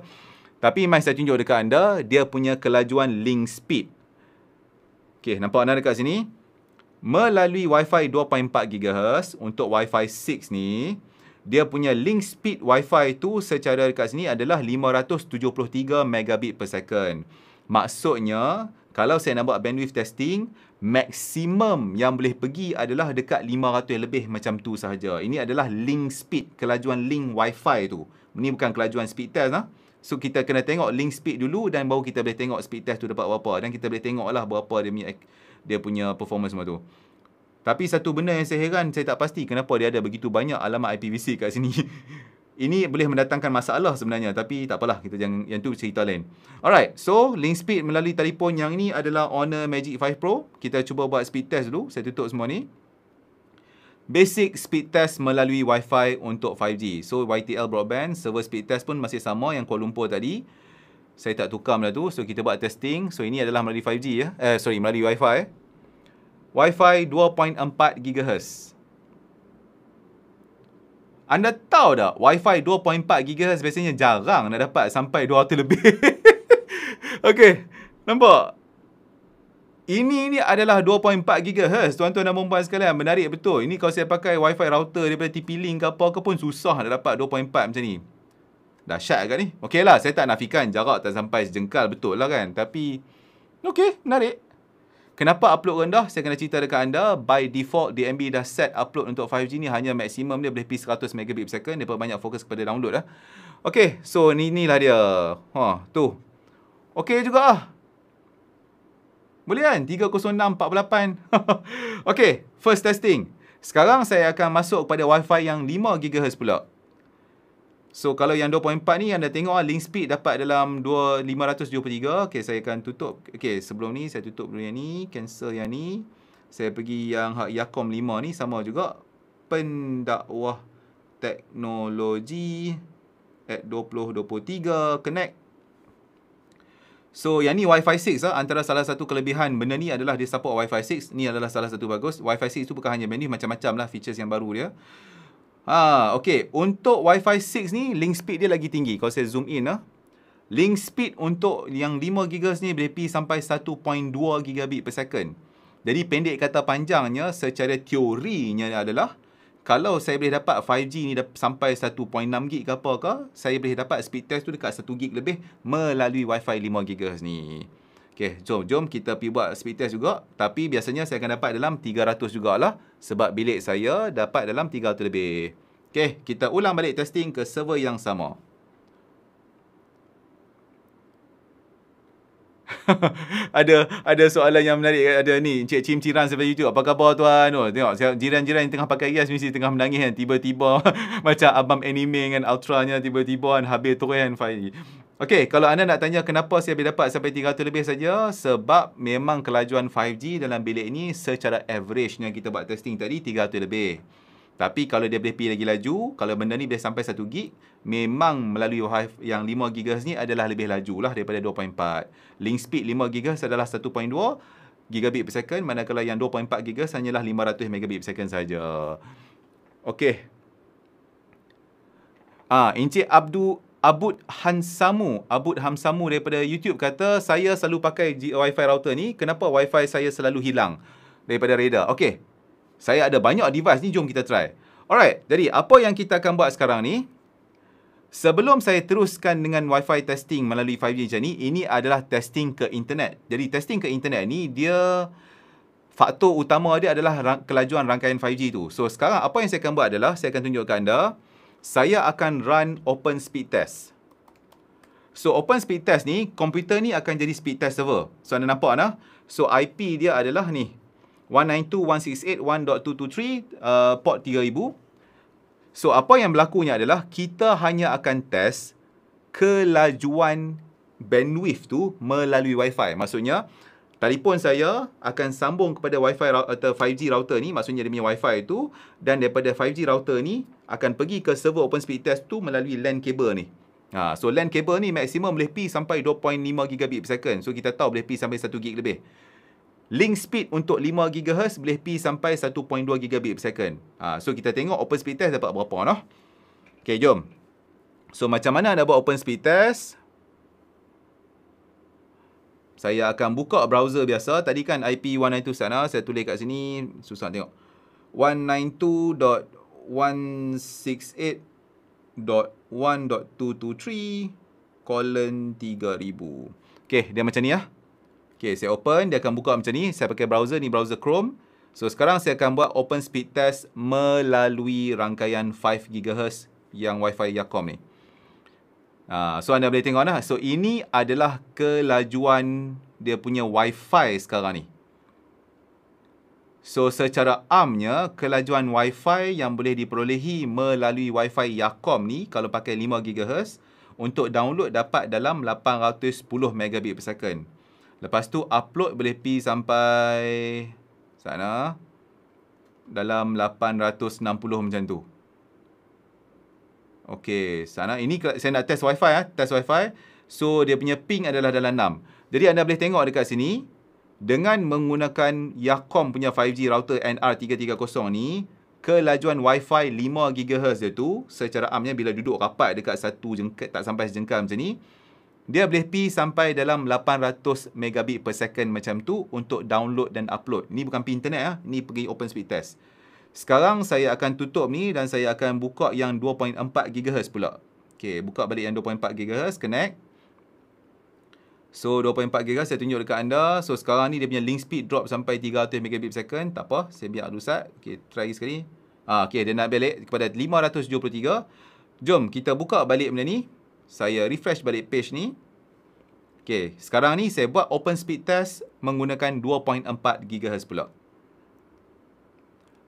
Tapi, mai saya tunjuk dekat anda dia punya kelajuan link speed. Okay, nampak anda dekat sini? melalui Wi-Fi 2.4 GHz untuk Wi-Fi 6 ni dia punya link speed Wi-Fi tu secara dekat sini adalah 573 megabit per second. Maksudnya kalau saya nak buat bandwidth testing maksimum yang boleh pergi adalah dekat 500 lebih macam tu sahaja. Ini adalah link speed, kelajuan link Wi-Fi tu. Ini bukan kelajuan speed test lah. So kita kena tengok link speed dulu dan baru kita boleh tengok speed test tu dapat berapa. Dan kita boleh tengok lah berapa dia punya dia punya performance semua tu. Tapi satu benda yang saya heran, saya tak pasti kenapa dia ada begitu banyak alamat IPv6 kat sini. Ini boleh mendatangkan masalah sebenarnya tapi tak apalah kita jangan yang tu cerita lain. Alright, so link speed melalui telefon yang ini adalah Honor Magic 5 Pro. Kita cuba buat speed test dulu. Saya tutup semua ni. Basic speed test melalui Wi-Fi untuk 5G. So YTL broadband server speed test pun masih sama yang Kuala Lumpur tadi saya tak tukar benda tu so kita buat testing so ini adalah melalui 5G ya eh sorry melalui wi WiFi, wi 2.4 GHz anda tahu tak WiFi 2.4 GHz biasanya jarang nak dapat sampai 200 lebih Okey, nampak ini ni adalah 2.4 GHz. Tuan-tuan dan puan-puan sekalian, menarik betul. Ini kalau saya pakai WiFi router daripada TP-Link ke apa ke pun susah nak dapat 2.4 macam ni dahsyat agak ni. Okey lah, saya tak nafikan jarak tak sampai sejengkal betul lah kan. Tapi, okey, menarik. Kenapa upload rendah? Saya kena cerita dekat anda. By default, DMB dah set upload untuk 5G ni hanya maksimum dia boleh pi 100 megabit per second. Dia banyak fokus kepada download lah. Okey, so ni ni lah dia. Ha, tu. Okey juga ah. Boleh kan? 30648. 48. okey, first testing. Sekarang saya akan masuk pada Wi-Fi yang 5 GHz pula. So kalau yang 2.4 ni yang anda tengok lah link speed dapat dalam 2523. Okey saya akan tutup. Okey sebelum ni saya tutup dulu yang ni, cancel yang ni. Saya pergi yang Yakom 5 ni sama juga pendakwah teknologi at 2023 connect. So yang ni Wi-Fi 6 lah antara salah satu kelebihan benda ni adalah dia support Wi-Fi 6. Ni adalah salah satu bagus. Wi-Fi 6 tu bukan hanya benda ni macam-macam lah features yang baru dia. Ha, okay. Untuk Wi-Fi 6 ni, link speed dia lagi tinggi. Kalau saya zoom in lah. Link speed untuk yang 5GHz ni boleh pergi sampai 1.2Gbps. per second. Jadi pendek kata panjangnya secara teorinya adalah kalau saya boleh dapat 5G ni sampai 1.6GB ke apa ke, saya boleh dapat speed test tu dekat 1 gig lebih melalui Wi-Fi 5GHz ni. Okay, jom, jom kita pergi buat speed test juga. Tapi biasanya saya akan dapat dalam 300 jugalah. Sebab bilik saya dapat dalam 300 lebih. Okay, kita ulang balik testing ke server yang sama. ada ada soalan yang menarik ada ni Encik Cim Ciran sampai YouTube apa khabar tuan oh, tengok jiran-jiran yang tengah pakai hias mesti tengah menangis kan tiba-tiba macam abang anime dengan nya tiba-tiba kan habis tu kan Fai Okey, kalau anda nak tanya kenapa saya boleh dapat sampai 300 lebih saja, sebab memang kelajuan 5G dalam bilik ini secara average yang kita buat testing tadi 300 lebih. Tapi kalau dia boleh pergi lagi laju, kalau benda ni boleh sampai 1 gig, memang melalui Wi-Fi yang 5 GHz ni adalah lebih laju lah daripada 2.4. Link speed 5 GHz adalah 1.2 gigabit per second, manakala yang 2.4 GHz hanyalah 500 megabit per second saja. Okey. Ah, Encik Abdul Abud Hansamu, Abud Hamsamu daripada YouTube kata, saya selalu pakai Wi-Fi router ni, kenapa Wi-Fi saya selalu hilang daripada radar? Okey, saya ada banyak device ni, jom kita try. Alright, jadi apa yang kita akan buat sekarang ni, sebelum saya teruskan dengan Wi-Fi testing melalui 5G macam ni, ini adalah testing ke internet. Jadi testing ke internet ni, dia faktor utama dia adalah rang- kelajuan rangkaian 5G tu. So sekarang apa yang saya akan buat adalah, saya akan tunjukkan anda, saya akan run open speed test. So open speed test ni, komputer ni akan jadi speed test server. So anda nampak nah? So IP dia adalah ni, 192.168.1.223 uh, port 3000. So apa yang berlakunya adalah kita hanya akan test kelajuan bandwidth tu melalui WiFi. fi Maksudnya telefon saya akan sambung kepada WiFi fi router 5G router ni, maksudnya dia punya wi tu dan daripada 5G router ni akan pergi ke server open speed test tu melalui LAN cable ni. Ha, so LAN cable ni maksimum boleh pi sampai 2.5 gigabit per second. So kita tahu boleh pi sampai 1 gig lebih. Link speed untuk 5GHz boleh pi sampai 1.2Gbit per second. Ha, so, kita tengok open speed test dapat berapa noh. Okay, jom. So, macam mana anda buat open speed test? Saya akan buka browser biasa. Tadi kan IP192 sana. Saya tulis kat sini. Susah tengok. 192.168.1.223 colon 3000. Okay, dia macam ni lah. Ya. Okay, saya open. Dia akan buka macam ni. Saya pakai browser. Ni browser Chrome. So, sekarang saya akan buat open speed test melalui rangkaian 5GHz yang Wi-Fi Yacom ni. Uh, so, anda boleh tengok lah. So, ini adalah kelajuan dia punya Wi-Fi sekarang ni. So, secara amnya, kelajuan Wi-Fi yang boleh diperolehi melalui Wi-Fi Yacom ni kalau pakai 5GHz untuk download dapat dalam 810 megabit per second. Lepas tu upload boleh pi sampai sana dalam 860 macam tu. Okey, sana ini saya nak test wifi ah, test wifi. So dia punya ping adalah dalam 6. Jadi anda boleh tengok dekat sini dengan menggunakan Yakom punya 5G router NR330 ni, kelajuan WiFi 5 GHz dia tu secara amnya bila duduk rapat dekat satu jengket tak sampai sejengkal macam ni, dia boleh pi sampai dalam 800 megabit per second macam tu untuk download dan upload. Ni bukan pi internet ya, ni pergi open speed test. Sekarang saya akan tutup ni dan saya akan buka yang 2.4 GHz pula. Okey, buka balik yang 2.4 GHz, connect. So 2.4 GHz saya tunjuk dekat anda. So sekarang ni dia punya link speed drop sampai 300 megabit per second. Tak apa, saya biar dulu rusak. Okey, try sekali. Ah, okey, dia nak balik kepada 573. Jom kita buka balik benda ni saya refresh balik page ni. Okay, sekarang ni saya buat open speed test menggunakan 2.4 GHz pula.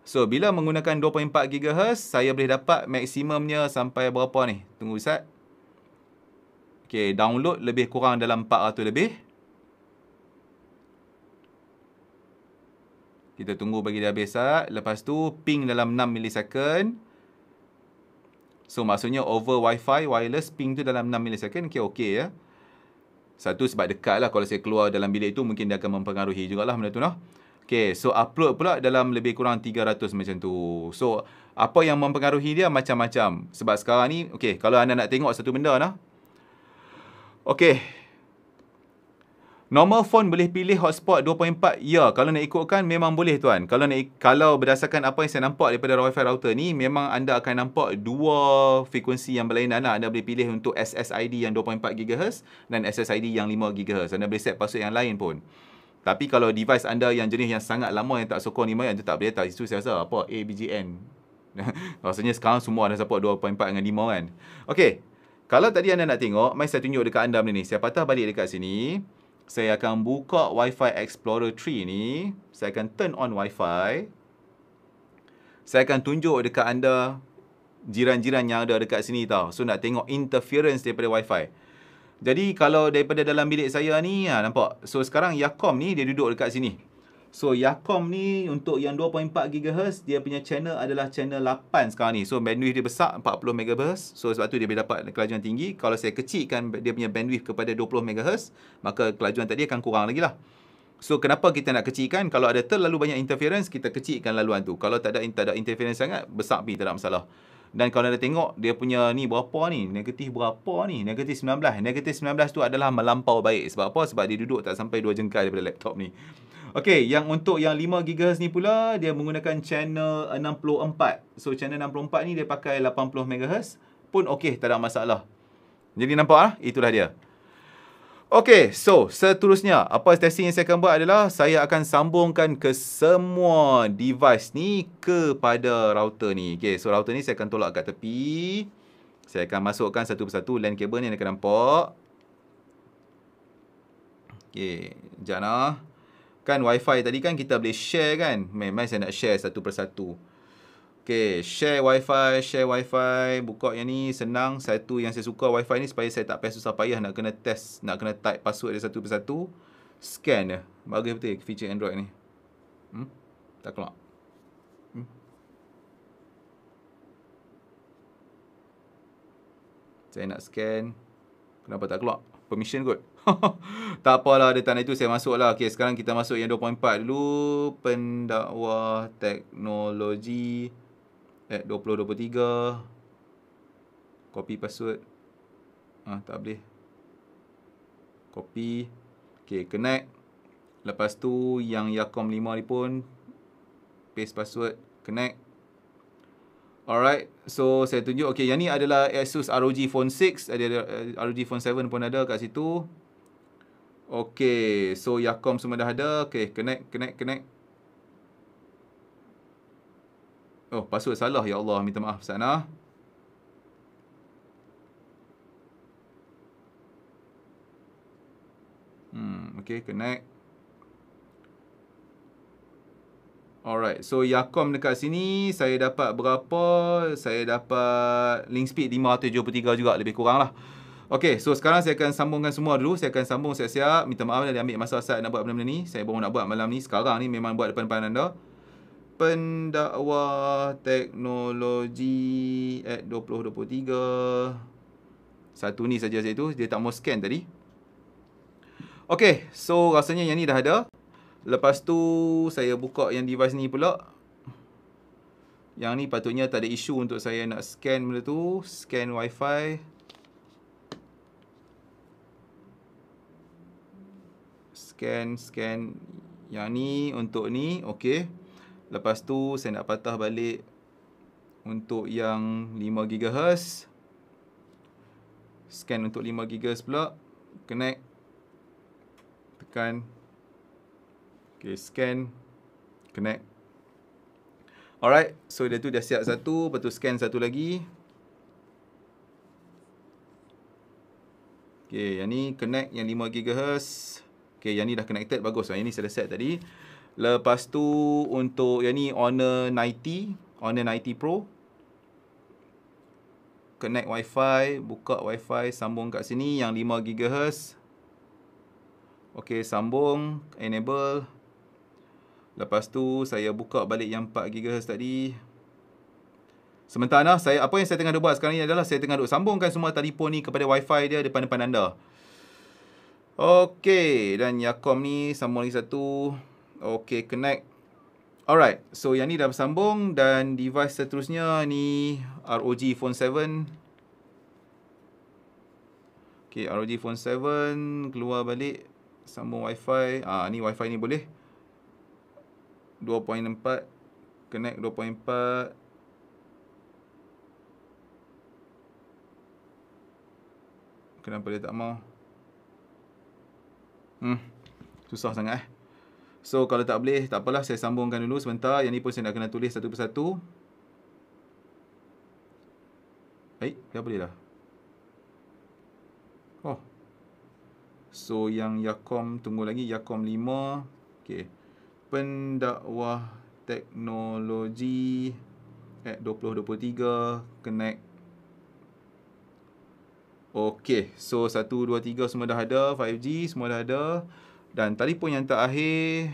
So, bila menggunakan 2.4 GHz, saya boleh dapat maksimumnya sampai berapa ni? Tunggu Ustaz. Okay, download lebih kurang dalam 400 lebih. Kita tunggu bagi dia habis Ustaz. Lepas tu, ping dalam 6 milisecond. So maksudnya over wifi wireless ping tu dalam 6 millisecond okey okey ya. Satu sebab dekat lah kalau saya keluar dalam bilik tu mungkin dia akan mempengaruhi jugalah benda tu lah. Okay, so upload pula dalam lebih kurang 300 macam tu. So, apa yang mempengaruhi dia macam-macam. Sebab sekarang ni, okay, kalau anda nak tengok satu benda lah. Okay, Normal phone boleh pilih hotspot 2.4? Ya, kalau nak ikutkan memang boleh tuan. Kalau nak, kalau berdasarkan apa yang saya nampak daripada Wi-Fi router ni, memang anda akan nampak dua frekuensi yang berlainan lah. Anda boleh pilih untuk SSID yang 2.4 GHz dan SSID yang 5 GHz. Anda boleh set password yang lain pun. Tapi kalau device anda yang jenis yang sangat lama yang tak sokong 5 yang tu tak boleh tak. Itu saya apa? ABGN. Rasanya sekarang semua ada support 2.4 dengan 5 kan. Okay. Kalau tadi anda nak tengok, mai saya tunjuk dekat anda benda ni. siapa tahu balik dekat sini saya akan buka Wi-Fi Explorer 3 ni. Saya akan turn on Wi-Fi. Saya akan tunjuk dekat anda jiran-jiran yang ada dekat sini tau. So nak tengok interference daripada Wi-Fi. Jadi kalau daripada dalam bilik saya ni, ha, nampak? So sekarang Yakom ni dia duduk dekat sini. So Yakom ni untuk yang 2.4 GHz dia punya channel adalah channel 8 sekarang ni. So bandwidth dia besar 40 MHz. So sebab tu dia boleh dapat kelajuan tinggi. Kalau saya kecilkan dia punya bandwidth kepada 20 MHz, maka kelajuan tadi akan kurang lagi lah. So kenapa kita nak kecilkan? Kalau ada terlalu banyak interference, kita kecilkan laluan tu. Kalau tak ada, tak ada interference sangat, besar pun tak ada masalah. Dan kalau anda tengok dia punya ni berapa ni? Negatif berapa ni? Negatif 19. Negatif 19 tu adalah melampau baik. Sebab apa? Sebab dia duduk tak sampai 2 jengkal daripada laptop ni. Okay, yang untuk yang 5GHz ni pula, dia menggunakan channel 64. So, channel 64 ni dia pakai 80MHz pun okey, tak ada masalah. Jadi, nampak lah. Itulah dia. Okay, so seterusnya, apa testing yang saya akan buat adalah saya akan sambungkan ke semua device ni kepada router ni. Okay, so router ni saya akan tolak kat tepi. Saya akan masukkan satu persatu LAN cable ni yang akan nampak. Okay, sekejap lah kan wifi tadi kan kita boleh share kan memang saya nak share satu persatu Okay, share wifi, share wifi, buka yang ni senang. Satu yang saya suka wifi ni supaya saya tak payah susah payah nak kena test, nak kena type password dia satu persatu. Scan dia. Bagus betul feature Android ni. Hmm? Tak keluar. Hmm? Saya nak scan. Kenapa tak keluar? Permission kot. tak apalah ada tanda itu saya masuk lah okay, Sekarang kita masuk yang 2.4 dulu Pendakwa teknologi Eh 2023 Copy password Ah Tak boleh Copy Okay connect Lepas tu yang Yakom 5 ni pun Paste password Connect Alright, so saya tunjuk. Okay, yang ni adalah Asus ROG Phone 6. Ada, ada ROG Phone 7 pun ada kat situ. Okay, so Yakom semua dah ada. Okay, connect, connect, connect. Oh, password salah. Ya Allah, minta maaf sana. Hmm, okay, connect. Alright, so Yakom dekat sini, saya dapat berapa? Saya dapat link speed 573 juga lebih kurang lah. Okay, so sekarang saya akan sambungkan semua dulu. Saya akan sambung siap-siap. Minta maaf dah diambil masa saya nak buat benda-benda ni. Saya baru nak buat malam ni. Sekarang ni memang buat depan-depan anda. Pendakwa Teknologi at 2023. Satu ni saja saya tu. Dia tak mau scan tadi. Okay, so rasanya yang ni dah ada. Lepas tu, saya buka yang device ni pula. Yang ni patutnya tak ada isu untuk saya nak scan benda tu. Scan wifi. scan scan yang ni untuk ni okey lepas tu saya nak patah balik untuk yang 5 gigahertz. scan untuk 5 gigahertz. pula connect tekan okey scan connect alright so dia tu dah siap satu lepas tu scan satu lagi Okay, yang ni connect yang 5 GHz Okay, yang ni dah connected. Bagus. Yang ni saya set tadi. Lepas tu, untuk yang ni Honor 90. Honor 90 Pro. Connect Wi-Fi. Buka Wi-Fi. Sambung kat sini. Yang 5 GHz. Okay, sambung. Enable. Lepas tu, saya buka balik yang 4 GHz tadi. Sementara saya apa yang saya tengah buat sekarang ni adalah saya tengah duk sambungkan semua telefon ni kepada wifi dia depan-depan anda. Okay, dan Yakom ni sambung lagi satu. Okay, connect. Alright, so yang ni dah bersambung dan device seterusnya ni ROG Phone 7. Okay, ROG Phone 7 keluar balik. Sambung Wi-Fi. Ah, ni Wi-Fi ni boleh. 2.4. Connect 2.4. Kenapa dia tak mau? Hmm. Susah sangat eh. So kalau tak boleh, tak apalah saya sambungkan dulu sebentar. Yang ni pun saya nak kena tulis satu persatu. Baik, dah boleh dah. Oh. So yang Yakom tunggu lagi Yakom 5. Okey. Pendakwah teknologi at 2023 connect Okey, so 1, 2, 3 semua dah ada, 5G semua dah ada dan telefon yang terakhir eh.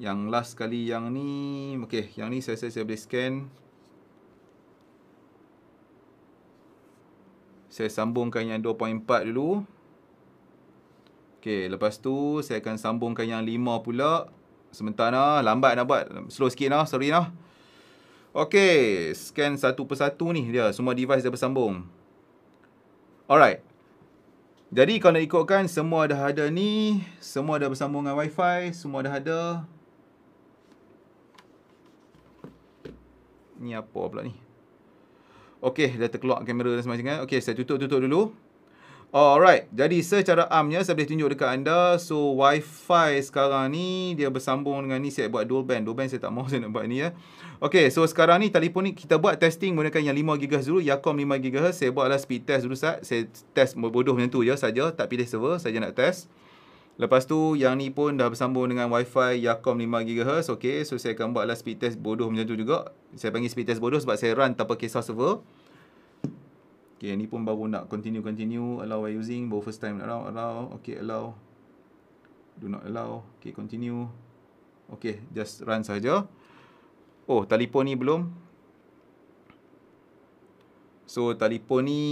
Yang last kali yang ni, okey, yang ni saya saya, saya boleh scan. Saya sambungkan yang 2.4 dulu. Okey, lepas tu saya akan sambungkan yang 5 pula. Sementara lah. Lambat nak buat. Slow sikit lah. Sorry lah. Okay. Scan satu persatu ni dia. Semua device dah bersambung. Alright. Jadi kalau nak ikutkan semua dah ada ni. Semua dah bersambung dengan wifi. Semua dah ada. Ni apa pula ni? Okay. Dah terkeluar kamera dan semacamnya. Okay. Saya tutup-tutup dulu. Alright, jadi secara amnya saya boleh tunjuk dekat anda So WiFi sekarang ni dia bersambung dengan ni Saya buat dual band, dual band saya tak mahu saya nak buat ni ya Okay, so sekarang ni telefon ni kita buat testing menggunakan yang 5GHz dulu Yakom 5GHz, saya buatlah speed test dulu Ustaz Saya test bodoh macam tu je saja, tak pilih server, saja nak test Lepas tu yang ni pun dah bersambung dengan WiFi Yakom 5GHz Okay, so saya akan buatlah speed test bodoh macam tu juga Saya panggil speed test bodoh sebab saya run tanpa kisah server Okay, yang ni pun baru nak continue continue allow by using baru first time allow allow okay allow do not allow okay continue okay just run saja oh telefon ni belum so telefon ni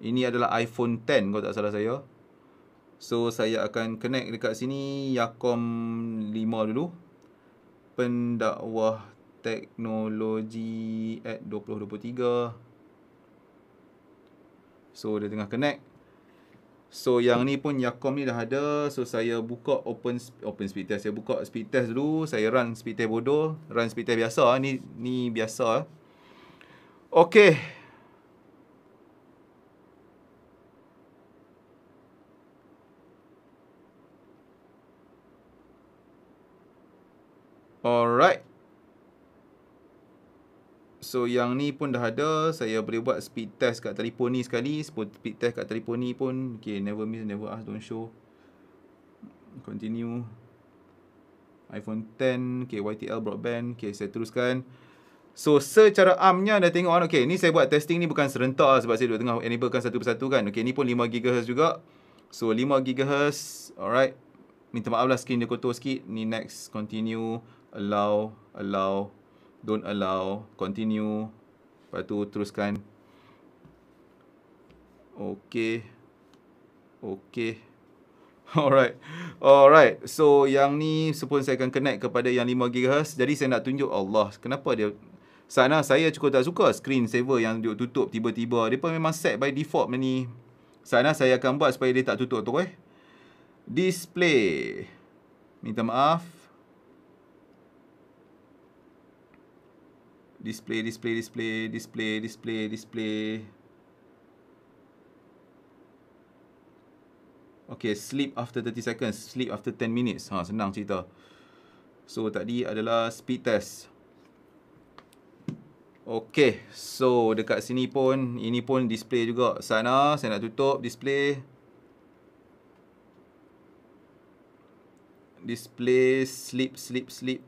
ini adalah iPhone 10 kalau tak salah saya so saya akan connect dekat sini Yakom 5 dulu pendakwah teknologi at 2023 so dia tengah connect so yang ni pun Yakom ni dah ada so saya buka open open speed test saya buka speed test dulu saya run speed test bodoh run speed test biasa ni ni biasa eh. Okay. Alright. So yang ni pun dah ada Saya boleh buat speed test kat telefon ni sekali Speed test kat telefon ni pun Okay never miss never ask don't show Continue iPhone 10 Okay YTL broadband Okay saya teruskan So secara amnya dah tengok kan Okay ni saya buat testing ni bukan serentak lah Sebab saya duduk tengah enablekan satu persatu kan Okay ni pun 5GHz juga So 5GHz Alright Minta maaf lah skin dia kotor sikit Ni next continue Allow Allow don't allow, continue lepas tu teruskan Okay, okay, alright alright, so yang ni sepun saya akan connect kepada yang 5GHz jadi saya nak tunjuk Allah, kenapa dia sana saya cukup tak suka screen saver yang dia tutup tiba-tiba dia pun memang set by default ni sana saya akan buat supaya dia tak tutup tu eh display minta maaf display display display display display display Okay, sleep after 30 seconds, sleep after 10 minutes. Ha, senang cerita. So tadi adalah speed test. Okay, so dekat sini pun, ini pun display juga. Sana saya nak tutup display. Display sleep sleep sleep.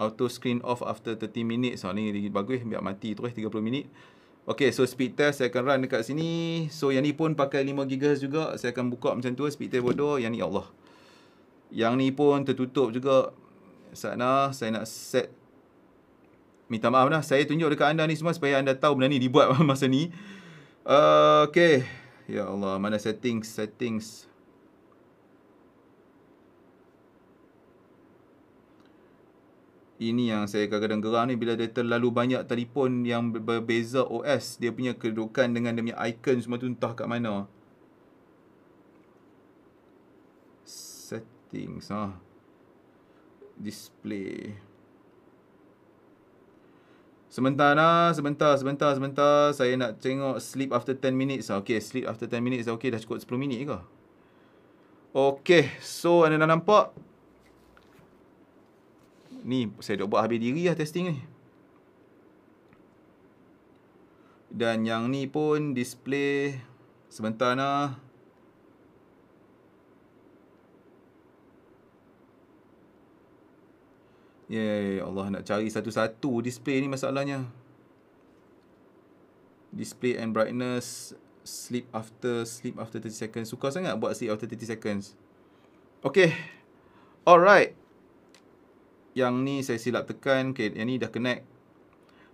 auto screen off after 30 minutes. Ha, ni bagus, biar mati terus 30 minit. Okay, so speed test saya akan run dekat sini. So, yang ni pun pakai 5GHz juga. Saya akan buka macam tu, speed test bodoh. Yang ni Allah. Yang ni pun tertutup juga. Saya nak saya nak set. Minta maaf lah. Saya tunjuk dekat anda ni semua supaya anda tahu benda ni dibuat masa ni. Uh, okay. Ya Allah, mana settings, settings. ini yang saya kadang-kadang geram ni bila dia terlalu banyak telefon yang berbeza OS dia punya kedudukan dengan dia punya icon semua tu entah kat mana settings ha display Sementara, lah. sebentar, sebentar, sebentar. Saya nak tengok sleep after 10 minutes. Ah, okay, sleep after 10 minutes. Okay, dah cukup 10 minit ke? Okay, so anda dah nampak. Ni saya dok buat habis diri lah testing ni. Dan yang ni pun display sebentar lah. Yeay, Allah nak cari satu-satu display ni masalahnya. Display and brightness, sleep after, sleep after 30 seconds. Suka sangat buat sleep after 30 seconds. Okay. Alright yang ni saya silap tekan. Okay, yang ni dah connect.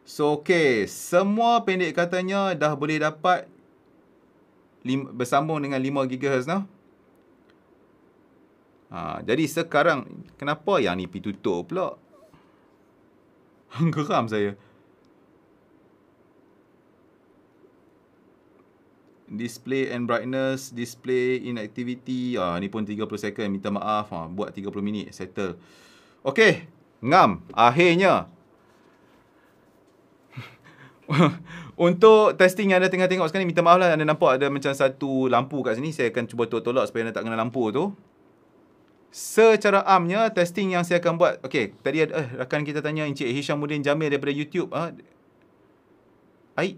So, okay. Semua pendek katanya dah boleh dapat bersambung dengan 5GHz lah. Ha, jadi sekarang, kenapa yang ni pergi tutup pula? Geram saya. Display and brightness, display inactivity. Ha, ni pun 30 second, minta maaf. Ha, buat 30 minit, settle. Okey, ngam, akhirnya. Untuk testing yang anda tengah tengok sekarang ni, minta maaf lah anda nampak ada macam satu lampu kat sini. Saya akan cuba tolak-tolak supaya anda tak kena lampu tu. Secara amnya, testing yang saya akan buat. Okey, tadi ada, eh, rakan kita tanya Encik Hisham Mudin Jamil daripada YouTube. Ha? Ah, Hai.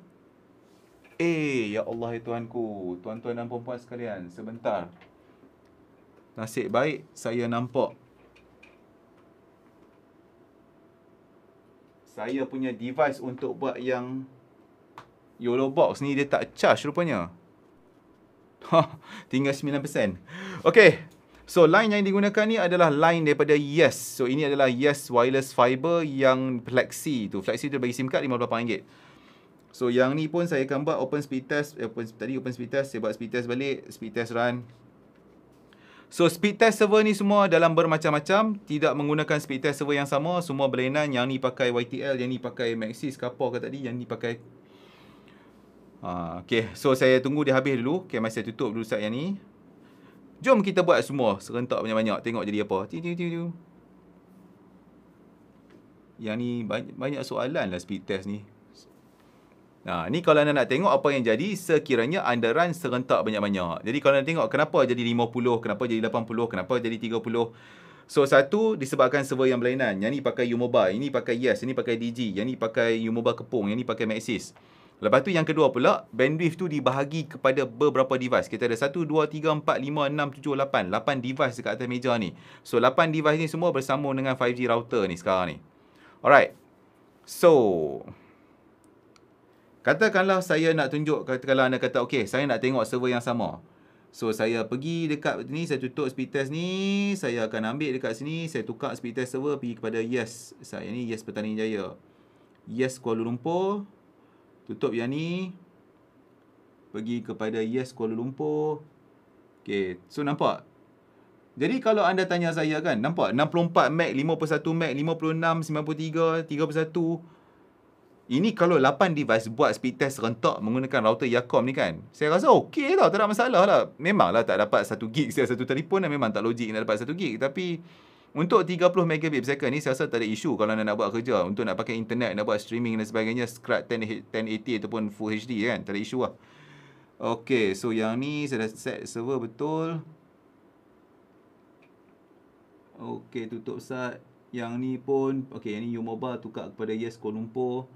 Eh, ya Allah ya Tuanku. Tuan-tuan dan puan-puan sekalian, sebentar. Nasib baik saya nampak saya punya device untuk buat yang YOLO box ni dia tak charge rupanya. Ha, tinggal 9%. Okay. So, line yang digunakan ni adalah line daripada YES. So, ini adalah YES Wireless Fiber yang Flexi tu. Flexi tu bagi SIM card RM58. So, yang ni pun saya akan buat open speed test. Eh, open, tadi open speed test. Saya buat speed test balik. Speed test run. So speed test server ni semua dalam bermacam-macam Tidak menggunakan speed test server yang sama Semua berlainan Yang ni pakai YTL Yang ni pakai Maxis Kapa ke tadi Yang ni pakai uh, Okay So saya tunggu dia habis dulu Okay masa tutup dulu set yang ni Jom kita buat semua Serentak banyak-banyak Tengok jadi apa Tiu-tiu-tiu Yang ni banyak soalan lah speed test ni Ha, ni kalau anda nak tengok apa yang jadi sekiranya anda run serentak banyak-banyak. Jadi kalau anda tengok kenapa jadi 50, kenapa jadi 80, kenapa jadi 30. So satu disebabkan server yang berlainan. Yang ni pakai Umoba, ini pakai Yes, ini pakai DG, yang ni pakai e Umoba Kepung, yang ni pakai Maxis. Lepas tu yang kedua pula, bandwidth tu dibahagi kepada beberapa device. Kita ada 1, 2, 3, 4, 5, 6, 7, 8. 8 dekat atas meja ni. So 8 device ni semua bersambung dengan 5G router ni sekarang ni. Alright. So, Katakanlah saya nak tunjuk Kalau anda kata Okay saya nak tengok server yang sama So saya pergi dekat ni Saya tutup speed test ni Saya akan ambil dekat sini Saya tukar speed test server Pergi kepada yes Saya ni yes petani jaya Yes Kuala Lumpur Tutup yang ni Pergi kepada yes Kuala Lumpur Okay so nampak jadi kalau anda tanya saya kan, nampak 64 Mac, 51 Mac, 56, 93, 31, ini kalau 8 device buat speed test rentak menggunakan router Yakom ni kan. Saya rasa okey tau. Lah, tak ada masalah lah. Memang lah tak dapat 1 gig setiap satu telefon. Dan memang tak logik nak dapat 1 gig. Tapi untuk 30 megabit per second ni saya rasa tak ada isu kalau nak buat kerja. Untuk nak pakai internet, nak buat streaming dan sebagainya. Scrap 1080 ataupun Full HD kan. Tak ada isu lah. Okay, so yang ni saya dah set server betul. Okay, tutup set. Yang ni pun, okay, yang ni U-Mobile tukar kepada Yes Kuala Lumpur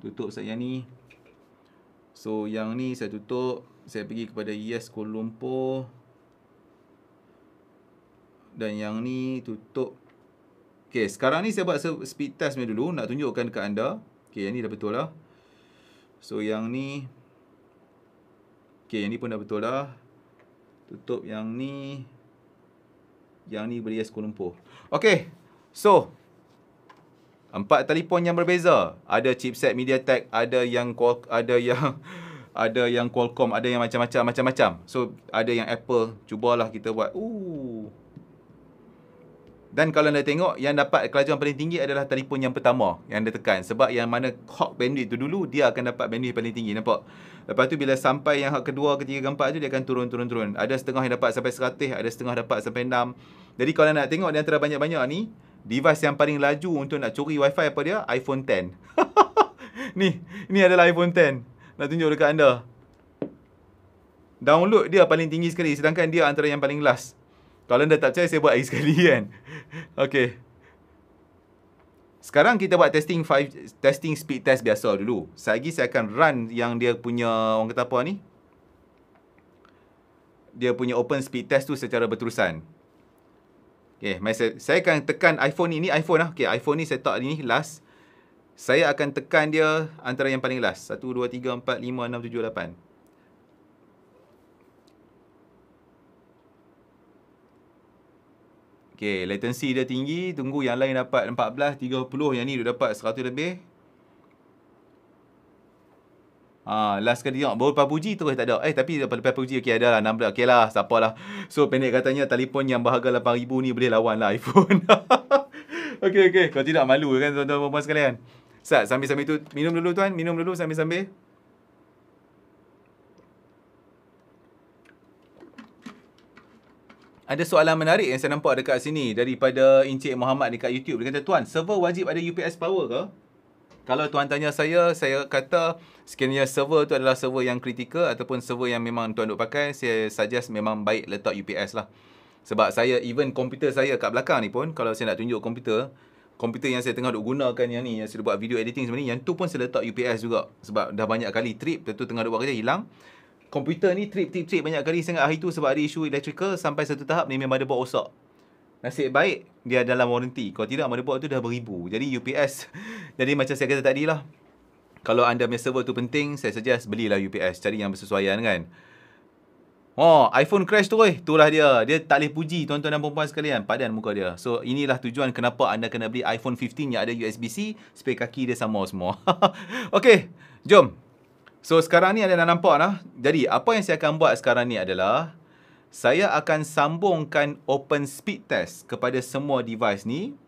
tutup saya ni so yang ni saya tutup saya pergi kepada yes Kuala Lumpur dan yang ni tutup ok sekarang ni saya buat speed test ni dulu nak tunjukkan dekat anda ok yang ni dah betul lah so yang ni ok yang ni pun dah betul lah tutup yang ni yang ni beri yes Kuala Lumpur ok so empat telefon yang berbeza. Ada chipset MediaTek, ada yang Qual ada yang ada yang Qualcomm, ada yang macam-macam macam-macam. So ada yang Apple, cubalah kita buat. Ooh. Dan kalau anda tengok yang dapat kelajuan paling tinggi adalah telefon yang pertama yang anda tekan sebab yang mana hot bandwidth itu dulu dia akan dapat bandwidth paling tinggi nampak. Lepas tu bila sampai yang hot kedua, ketiga, keempat tu dia akan turun turun turun. Ada setengah yang dapat sampai 100, ada setengah dapat sampai 6. Jadi kalau anda nak tengok di antara banyak-banyak ni, device yang paling laju untuk nak curi wifi apa dia? iPhone 10. ni, ni adalah iPhone 10. Nak tunjuk dekat anda. Download dia paling tinggi sekali sedangkan dia antara yang paling last. Kalau anda tak percaya saya buat lagi sekali kan. Okey. Sekarang kita buat testing five testing speed test biasa dulu. Sagi saya akan run yang dia punya orang kata apa ni? Dia punya open speed test tu secara berterusan. Okay, mari saya, akan tekan iPhone ini iPhone lah. Okay, iPhone ni saya tak ini last. Saya akan tekan dia antara yang paling last. satu dua tiga empat lima enam tujuh lapan. Okay, latency dia tinggi. Tunggu yang lain dapat 14, 30. Yang ni dia dapat 100 lebih. Ha, last kali tengok Baru lepas puji terus tak ada Eh tapi lepas, lepas puji Okey ada lah 16 Okey lah siapa lah So pendek katanya Telefon yang berharga 8000 ni Boleh lawan lah iPhone Okey okey Kalau tidak malu kan Tuan-tuan perempuan sekalian Sat sambil-sambil tu Minum dulu tuan Minum dulu sambil-sambil Ada soalan menarik yang saya nampak dekat sini daripada Encik Muhammad dekat YouTube. Dia kata, Tuan, server wajib ada UPS power ke? Kalau tuan tanya saya, saya kata sekiranya server tu adalah server yang kritikal ataupun server yang memang tuan duk pakai, saya suggest memang baik letak UPS lah. Sebab saya even komputer saya kat belakang ni pun kalau saya nak tunjuk komputer, komputer yang saya tengah duk gunakan yang ni yang saya buat video editing sebenarnya yang tu pun saya letak UPS juga sebab dah banyak kali trip tu tengah duk buat kerja hilang. Komputer ni trip trip trip banyak kali sangat hari tu sebab ada isu elektrikal sampai satu tahap ni memang ada buat rosak. Nasib baik dia dalam warranty. Kalau tidak motherboard tu dah beribu. Jadi UPS. Jadi macam saya kata tadi lah. Kalau anda punya server tu penting, saya suggest belilah UPS. Cari yang bersesuaian kan. Oh, iPhone crash tu weh. Itulah dia. Dia tak boleh puji tuan-tuan dan perempuan sekalian. Padan muka dia. So, inilah tujuan kenapa anda kena beli iPhone 15 yang ada USB-C. Spek kaki dia sama semua. okay, jom. So, sekarang ni anda dah nampak lah. Jadi, apa yang saya akan buat sekarang ni adalah saya akan sambungkan open speed test kepada semua device ni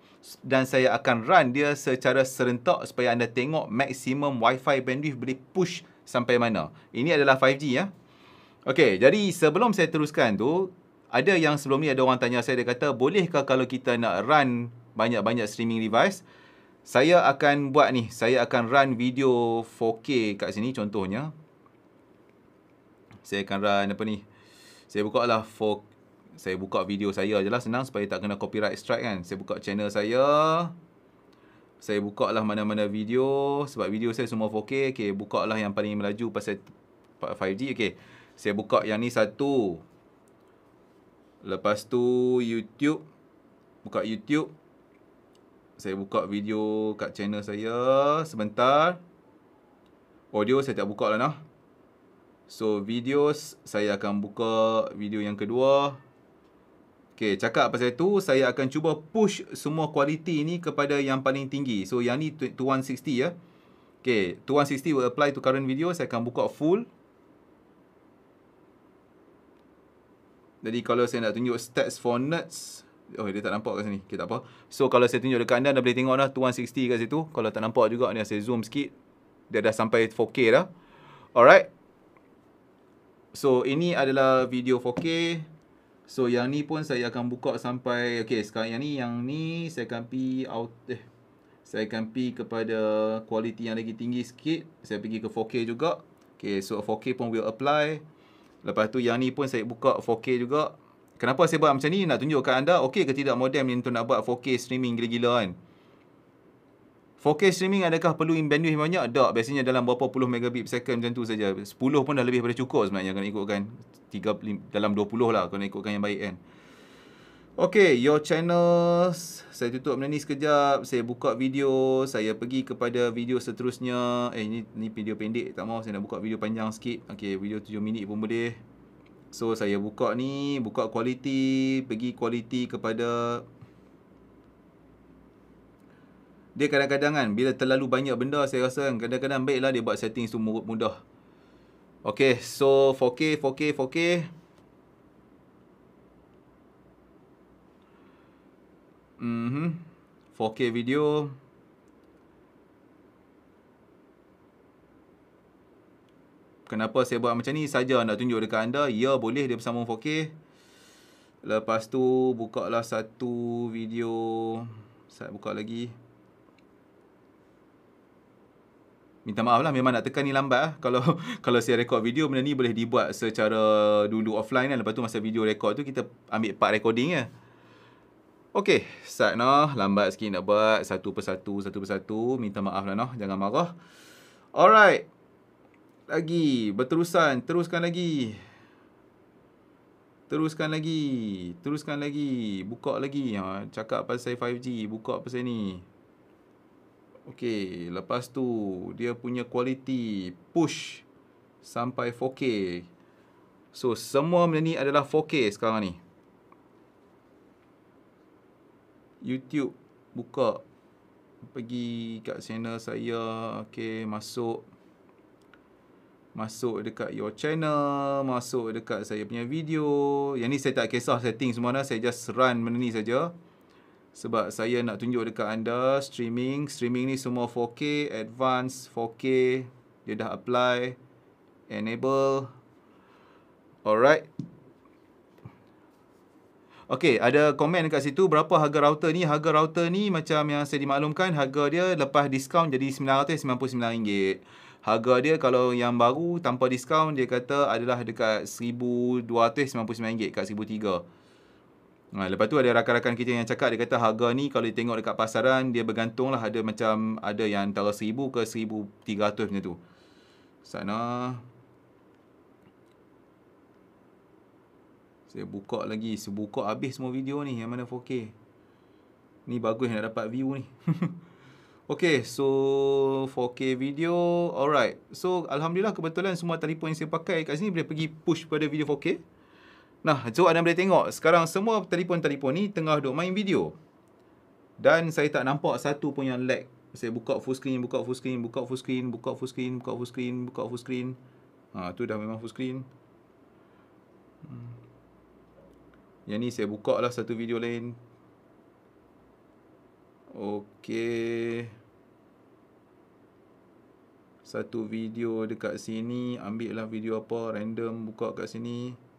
dan saya akan run dia secara serentak supaya anda tengok maksimum wifi bandwidth boleh push sampai mana. Ini adalah 5G ya. Okey, jadi sebelum saya teruskan tu, ada yang sebelum ni ada orang tanya saya dia kata, "Bolehkah kalau kita nak run banyak-banyak streaming device?" Saya akan buat ni, saya akan run video 4K kat sini contohnya. Saya akan run apa ni? Saya buka lah for Saya buka video saya je lah senang Supaya tak kena copyright strike kan Saya buka channel saya Saya buka lah mana-mana video Sebab video saya semua 4K Okay buka lah yang paling melaju pasal 5G Okay Saya buka yang ni satu Lepas tu YouTube Buka YouTube Saya buka video kat channel saya Sebentar Audio saya tak buka lah nak So videos saya akan buka video yang kedua. Okay, cakap pasal tu saya akan cuba push semua kualiti ni kepada yang paling tinggi. So yang ni 2160 ya. Okey, 2160 will apply to current video. Saya akan buka full. Jadi kalau saya nak tunjuk stats for nuts Oh dia tak nampak kat sini Okay tak apa So kalau saya tunjuk dekat anda Anda boleh tengok dah 2160 kat situ Kalau tak nampak juga ni Saya zoom sikit Dia dah sampai 4K dah Alright So ini adalah video 4K. So yang ni pun saya akan buka sampai okey sekarang yang ni yang ni saya akan pi out eh saya akan pi kepada kualiti yang lagi tinggi sikit. Saya pergi ke 4K juga. Okey so 4K pun will apply. Lepas tu yang ni pun saya buka 4K juga. Kenapa saya buat macam ni? Nak tunjukkan anda okey ke tidak modem ni untuk nak buat 4K streaming gila-gila kan. 4K streaming adakah perlu in bandwidth banyak? Tak. Biasanya dalam berapa puluh megabit per second macam tu saja. 10 pun dah lebih pada cukup sebenarnya kena ikutkan. 3, dalam 20 lah kena ikutkan yang baik kan. Okay, your channel. Saya tutup benda ni sekejap. Saya buka video. Saya pergi kepada video seterusnya. Eh, ni, ni video pendek. Tak mau saya nak buka video panjang sikit. Okay, video 7 minit pun boleh. So, saya buka ni. Buka quality. Pergi quality kepada... Dia kadang-kadang kan Bila terlalu banyak benda Saya rasa kan Kadang-kadang baiklah Dia buat setting tu mudah Okay So 4K 4K 4K mm -hmm. 4K video Kenapa saya buat macam ni Saja nak tunjuk dekat anda Ya boleh Dia bersambung 4K Lepas tu Buka lah satu video Saya buka lagi Minta maaf lah memang nak tekan ni lambat lah. Kalau kalau saya rekod video benda ni boleh dibuat secara dulu offline kan. Lepas tu masa video rekod tu kita ambil part recording ya. Okay, start noh. Lambat sikit nak buat. Satu persatu, satu persatu. Minta maaf lah noh. Jangan marah. Alright. Lagi. Berterusan. Teruskan lagi. Teruskan lagi. Teruskan lagi. Buka lagi. Ha, cakap pasal 5G. Buka pasal ni. Okey, lepas tu dia punya quality push sampai 4K. So semua benda ni adalah 4K sekarang ni. YouTube buka pergi kat channel saya, okey masuk masuk dekat your channel, masuk dekat saya punya video. Yang ni saya tak kisah setting semua dah, saya just run benda ni saja sebab saya nak tunjuk dekat anda streaming streaming ni semua 4K advance 4K dia dah apply enable alright Okay, ada komen dekat situ berapa harga router ni? Harga router ni macam yang saya dimaklumkan harga dia lepas diskaun jadi RM999. Harga dia kalau yang baru tanpa diskaun dia kata adalah dekat RM1299 kat RM1003. Ha, lepas tu ada rakan-rakan kita yang cakap, dia kata harga ni kalau ditengok dekat pasaran, dia bergantung lah ada macam ada yang antara RM1,000 ke RM1,300 macam tu. Sana. Saya buka lagi. Saya buka habis semua video ni yang mana 4K. Ni bagus nak dapat view ni. okay, so 4K video. Alright. So, Alhamdulillah kebetulan semua telefon yang saya pakai kat sini boleh pergi push pada video 4K. Nah, so anda boleh tengok sekarang semua telefon-telefon ni tengah duk main video. Dan saya tak nampak satu pun yang lag. Saya buka full screen, buka full screen, buka full screen, buka full screen, buka full screen, buka full screen. Ha, tu dah memang full screen. Hmm. Yang ni saya buka lah satu video lain. Okay. Satu video dekat sini. Ambil lah video apa random buka kat sini. Okay.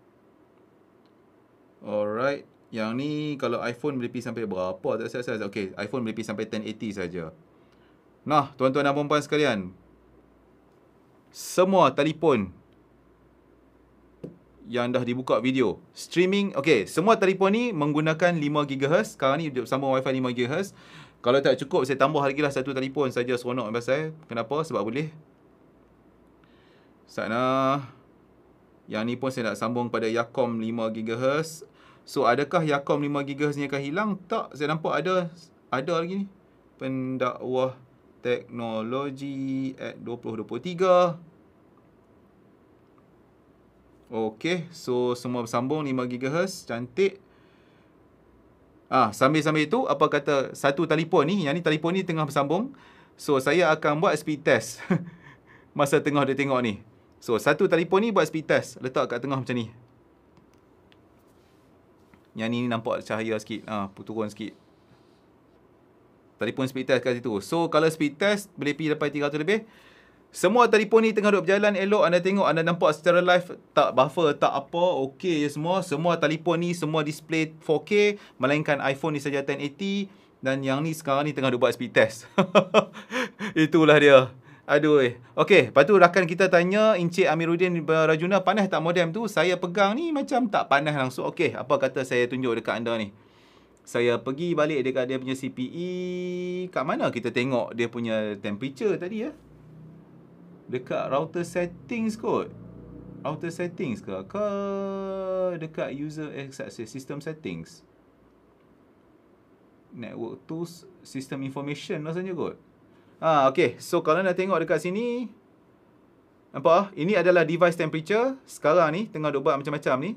Alright. Yang ni kalau iPhone boleh pergi sampai berapa tak saya saya. Okey, iPhone boleh pergi sampai 1080 saja. Nah, tuan-tuan dan puan-puan sekalian. Semua telefon yang dah dibuka video. Streaming, okey, semua telefon ni menggunakan 5 GHz. Sekarang ni sambung WiFi fi 5 GHz. Kalau tak cukup, saya tambah lagi lah satu telefon saja seronok bagi saya. Kenapa? Sebab boleh. Sana. Yang ni pun saya nak sambung pada Yakom 5 GHz. So adakah Yakom 5GHz ni akan hilang? Tak, saya nampak ada ada lagi ni. Pendakwah Teknologi at 2023. Okey, so semua bersambung 5GHz, cantik. Ah, sambil-sambil itu apa kata satu telefon ni, yang ni telefon ni tengah bersambung. So saya akan buat speed test. Masa tengah dia tengok ni. So satu telefon ni buat speed test, letak kat tengah macam ni. Yang ni, nampak cahaya sikit. Ah, ha, turun sikit. Telefon speed test kat situ. So, kalau speed test boleh pergi dapat 300 lebih. Semua telefon ni tengah duduk berjalan elok. Anda tengok, anda nampak secara live tak buffer, tak apa. okay je semua. Semua telefon ni, semua display 4K. Melainkan iPhone ni saja 1080. Dan yang ni sekarang ni tengah duduk buat speed test. Itulah dia. Aduh. Eh. Okey, lepas tu rakan kita tanya Encik Amiruddin Rajuna panas tak modem tu? Saya pegang ni macam tak panas langsung. Okey, apa kata saya tunjuk dekat anda ni? Saya pergi balik dekat dia punya CPE. Kat mana kita tengok dia punya temperature tadi ya? Dekat router settings kot. Router settings ke? Ke dekat user access eh, system settings? Network tools, system information maksudnya kot. Ha, ah, okay, so kalau nak tengok dekat sini. Nampak Ini adalah device temperature. Sekarang ni, tengah duk buat macam-macam ni.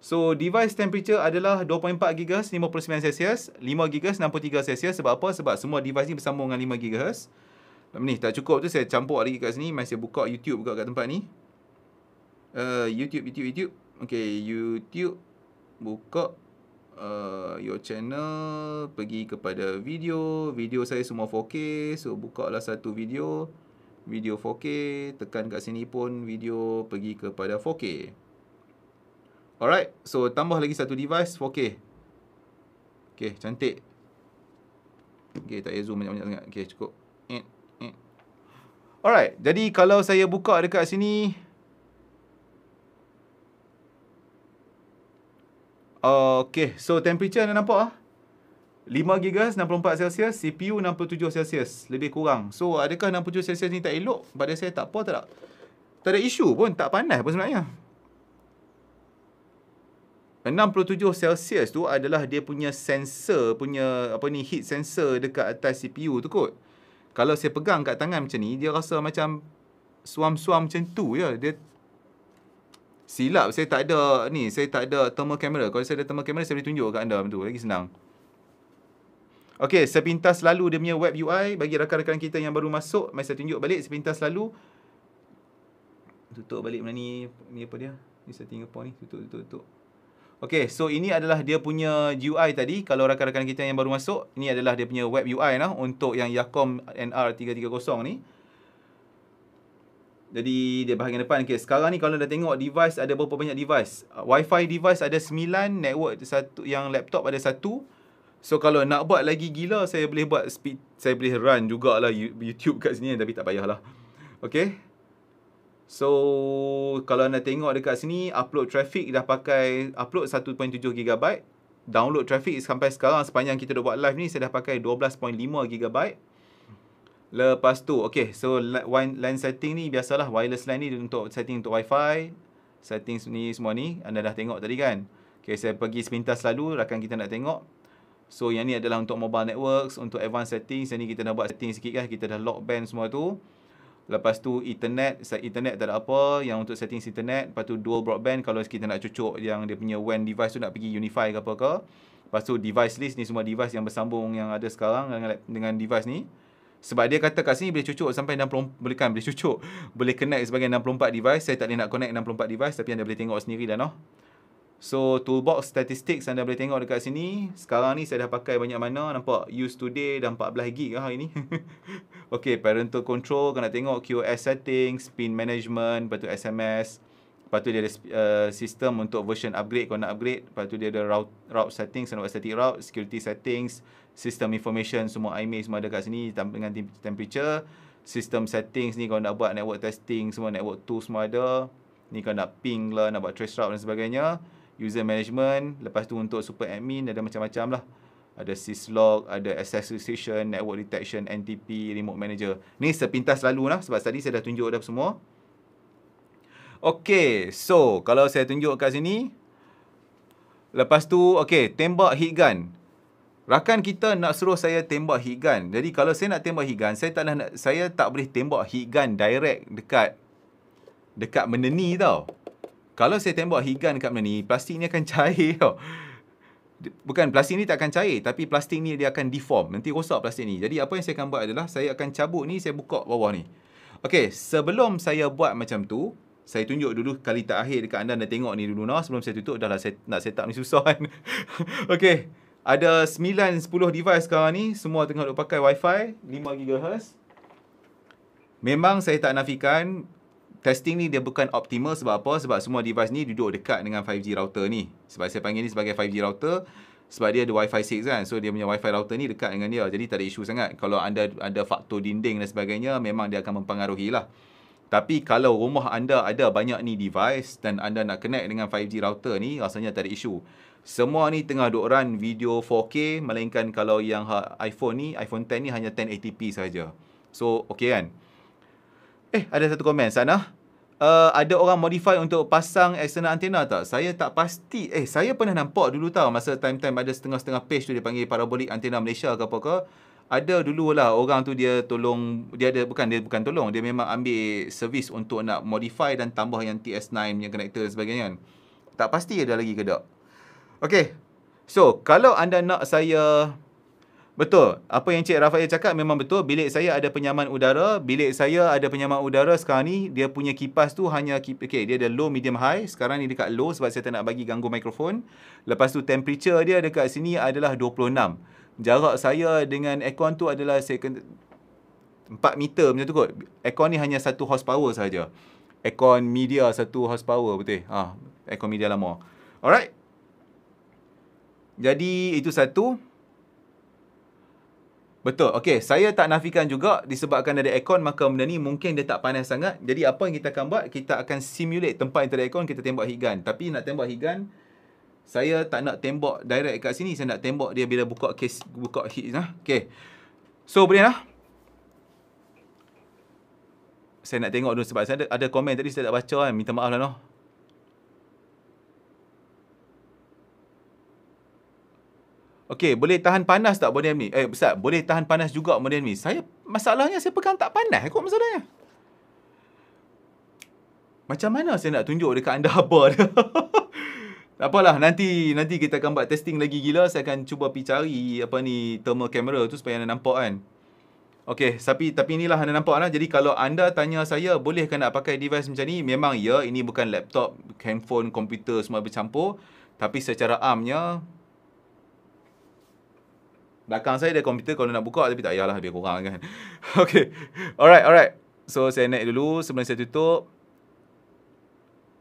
So, device temperature adalah 2.4 GHz, 59 Celsius. 5 GHz, 63 Celsius. Sebab apa? Sebab semua device ni bersambung dengan 5 GHz. Ni, tak cukup tu. Saya campur lagi kat sini. Masih buka YouTube buka kat tempat ni. Uh, YouTube, YouTube, YouTube. Okay, YouTube. Buka uh, your channel pergi kepada video video saya semua 4K so buka lah satu video video 4K tekan kat sini pun video pergi kepada 4K alright so tambah lagi satu device 4K Okay, cantik Okay, tak payah zoom banyak-banyak sangat ok cukup eh, eh. alright jadi kalau saya buka dekat sini Okay, so temperature anda nampak ah. 5 gigas, 64 celsius, CPU 67 celsius, lebih kurang. So, adakah 67 celsius ni tak elok? Pada saya tak apa, tak ada. Tak ada isu pun, tak panas pun sebenarnya. 67 celsius tu adalah dia punya sensor, punya apa ni heat sensor dekat atas CPU tu kot. Kalau saya pegang kat tangan macam ni, dia rasa macam suam-suam macam tu je. Ya. Dia Silap saya tak ada ni, saya tak ada thermal camera. Kalau saya ada thermal camera saya boleh tunjuk kat anda tu. Lagi senang. Okay, sepintas lalu dia punya web UI bagi rakan-rakan kita yang baru masuk, mai saya tunjuk balik sepintas lalu. Tutup balik mana ni, ni apa dia? Ni setting apa ni? Tutup tutup tutup. Okay, so ini adalah dia punya UI tadi. Kalau rakan-rakan kita yang baru masuk, ini adalah dia punya web UI lah untuk yang Yakom NR330 ni. Jadi di bahagian depan okay, Sekarang ni kalau dah tengok device ada berapa banyak device uh, wi device ada 9 Network satu yang laptop ada satu. So kalau nak buat lagi gila Saya boleh buat speed Saya boleh run jugalah YouTube kat sini Tapi tak payahlah Okay So kalau anda tengok dekat sini Upload traffic dah pakai Upload 1.7GB Download traffic sampai sekarang Sepanjang kita dah buat live ni Saya dah pakai 12.5GB Lepas tu, okay, so line setting ni biasalah wireless line ni untuk setting untuk wifi. Setting ni semua ni, anda dah tengok tadi kan. Okay, saya pergi sepintas lalu, rakan kita nak tengok. So, yang ni adalah untuk mobile networks, untuk advanced setting Yang ni kita dah buat setting sikit kan, kita dah lock band semua tu. Lepas tu, internet. Set internet tak ada apa. Yang untuk setting internet. Lepas tu, dual broadband. Kalau kita nak cucuk yang dia punya WAN device tu nak pergi unify ke apa ke. Lepas tu, device list ni semua device yang bersambung yang ada sekarang dengan, dengan device ni. Sebab dia kata kat sini boleh cucuk sampai 64 boleh kan boleh cucuk. Boleh connect sebagai 64 device. Saya tak boleh nak connect 64 device tapi anda boleh tengok sendiri dah noh. So toolbox statistics anda boleh tengok dekat sini. Sekarang ni saya dah pakai banyak mana nampak use today dah 14 GB lah hari ni. okay parental control kena tengok QoS settings, spin management, lepas SMS. Lepas dia ada uh, sistem untuk version upgrade kalau nak upgrade. Lepas dia ada route, route settings, static route, security settings sistem information semua IMEI semua ada kat sini dengan temperature sistem settings ni kau nak buat network testing semua network tools semua ada ni kau nak ping lah nak buat trace route dan sebagainya user management lepas tu untuk super admin ada macam-macam lah ada syslog ada access restriction network detection NTP remote manager ni sepintas lalu lah sebab tadi saya dah tunjuk dah semua Okay, so kalau saya tunjuk kat sini Lepas tu, okay, tembak heat gun Rakan kita nak suruh saya tembak higan. Jadi kalau saya nak tembak higan, saya tak nak saya tak boleh tembak higan direct dekat dekat meneni tau. Kalau saya tembak higan dekat meneni, plastik ni akan cair tau. Bukan plastik ni tak akan cair, tapi plastik ni dia akan deform. Nanti rosak plastik ni. Jadi apa yang saya akan buat adalah saya akan cabut ni, saya buka bawah ni. Okay, sebelum saya buat macam tu, saya tunjuk dulu kali terakhir dekat anda dan tengok ni dulu nah sebelum saya tutup dah lah saya nak setup ni susah kan. Okey ada 9 10 device sekarang ni semua tengah duk pakai wifi 5 GHz. Memang saya tak nafikan testing ni dia bukan optimal sebab apa? Sebab semua device ni duduk dekat dengan 5G router ni. Sebab saya panggil ni sebagai 5G router sebab dia ada wifi 6 kan. So dia punya wifi router ni dekat dengan dia. Jadi tak ada isu sangat. Kalau anda ada faktor dinding dan sebagainya memang dia akan mempengaruhi lah. Tapi kalau rumah anda ada banyak ni device dan anda nak connect dengan 5G router ni rasanya tak ada isu semua ni tengah duk run video 4K melainkan kalau yang ha, iPhone ni iPhone 10 ni hanya 1080p saja. So okey kan. Eh ada satu komen sana. Uh, ada orang modify untuk pasang external antena tak? Saya tak pasti. Eh saya pernah nampak dulu tau masa time-time ada setengah-setengah page tu dia panggil parabolic antena Malaysia ke apa ke. Ada lah orang tu dia tolong dia ada bukan dia bukan tolong dia memang ambil servis untuk nak modify dan tambah yang TS9 yang connector dan sebagainya kan. Tak pasti ada lagi ke tak. Okay. So, kalau anda nak saya... Betul. Apa yang Cik Rafael cakap memang betul. Bilik saya ada penyaman udara. Bilik saya ada penyaman udara. Sekarang ni, dia punya kipas tu hanya... Kip... Okay, dia ada low, medium, high. Sekarang ni dekat low sebab saya tak nak bagi ganggu mikrofon. Lepas tu, temperature dia dekat sini adalah 26. Jarak saya dengan aircon tu adalah... Second... 4 meter macam tu kot. Aircon ni hanya satu horsepower saja. Aircon media satu horsepower betul. Ah, ha, aircon media lama. Alright. Jadi itu satu. Betul. Okey, saya tak nafikan juga disebabkan ada aircon maka benda ni mungkin dia tak panas sangat. Jadi apa yang kita akan buat? Kita akan simulate tempat yang tak ada aircon, kita tembak higan. Tapi nak tembak higan, saya tak nak tembak direct kat sini. Saya nak tembak dia bila buka kes buka heat lah. Ha? Okey. So boleh lah. Saya nak tengok dulu sebab saya ada, ada komen tadi saya tak baca kan. Minta maaf lah noh. Okey, boleh tahan panas tak modem ni? Eh, besar, boleh tahan panas juga modem ni. Saya masalahnya saya pegang tak panas Kok masalahnya. Macam mana saya nak tunjuk dekat anda apa dia? tak apalah, nanti nanti kita akan buat testing lagi gila. Saya akan cuba pergi cari apa ni thermal camera tu supaya anda nampak kan. Okey, tapi tapi inilah anda nampak lah. Jadi kalau anda tanya saya boleh ke nak pakai device macam ni? Memang ya, ini bukan laptop, handphone, komputer semua bercampur. Tapi secara amnya, Belakang saya ada komputer kalau nak buka tapi tak payahlah lebih kurang kan. Okay. Alright, alright. So saya naik dulu sebelum saya tutup.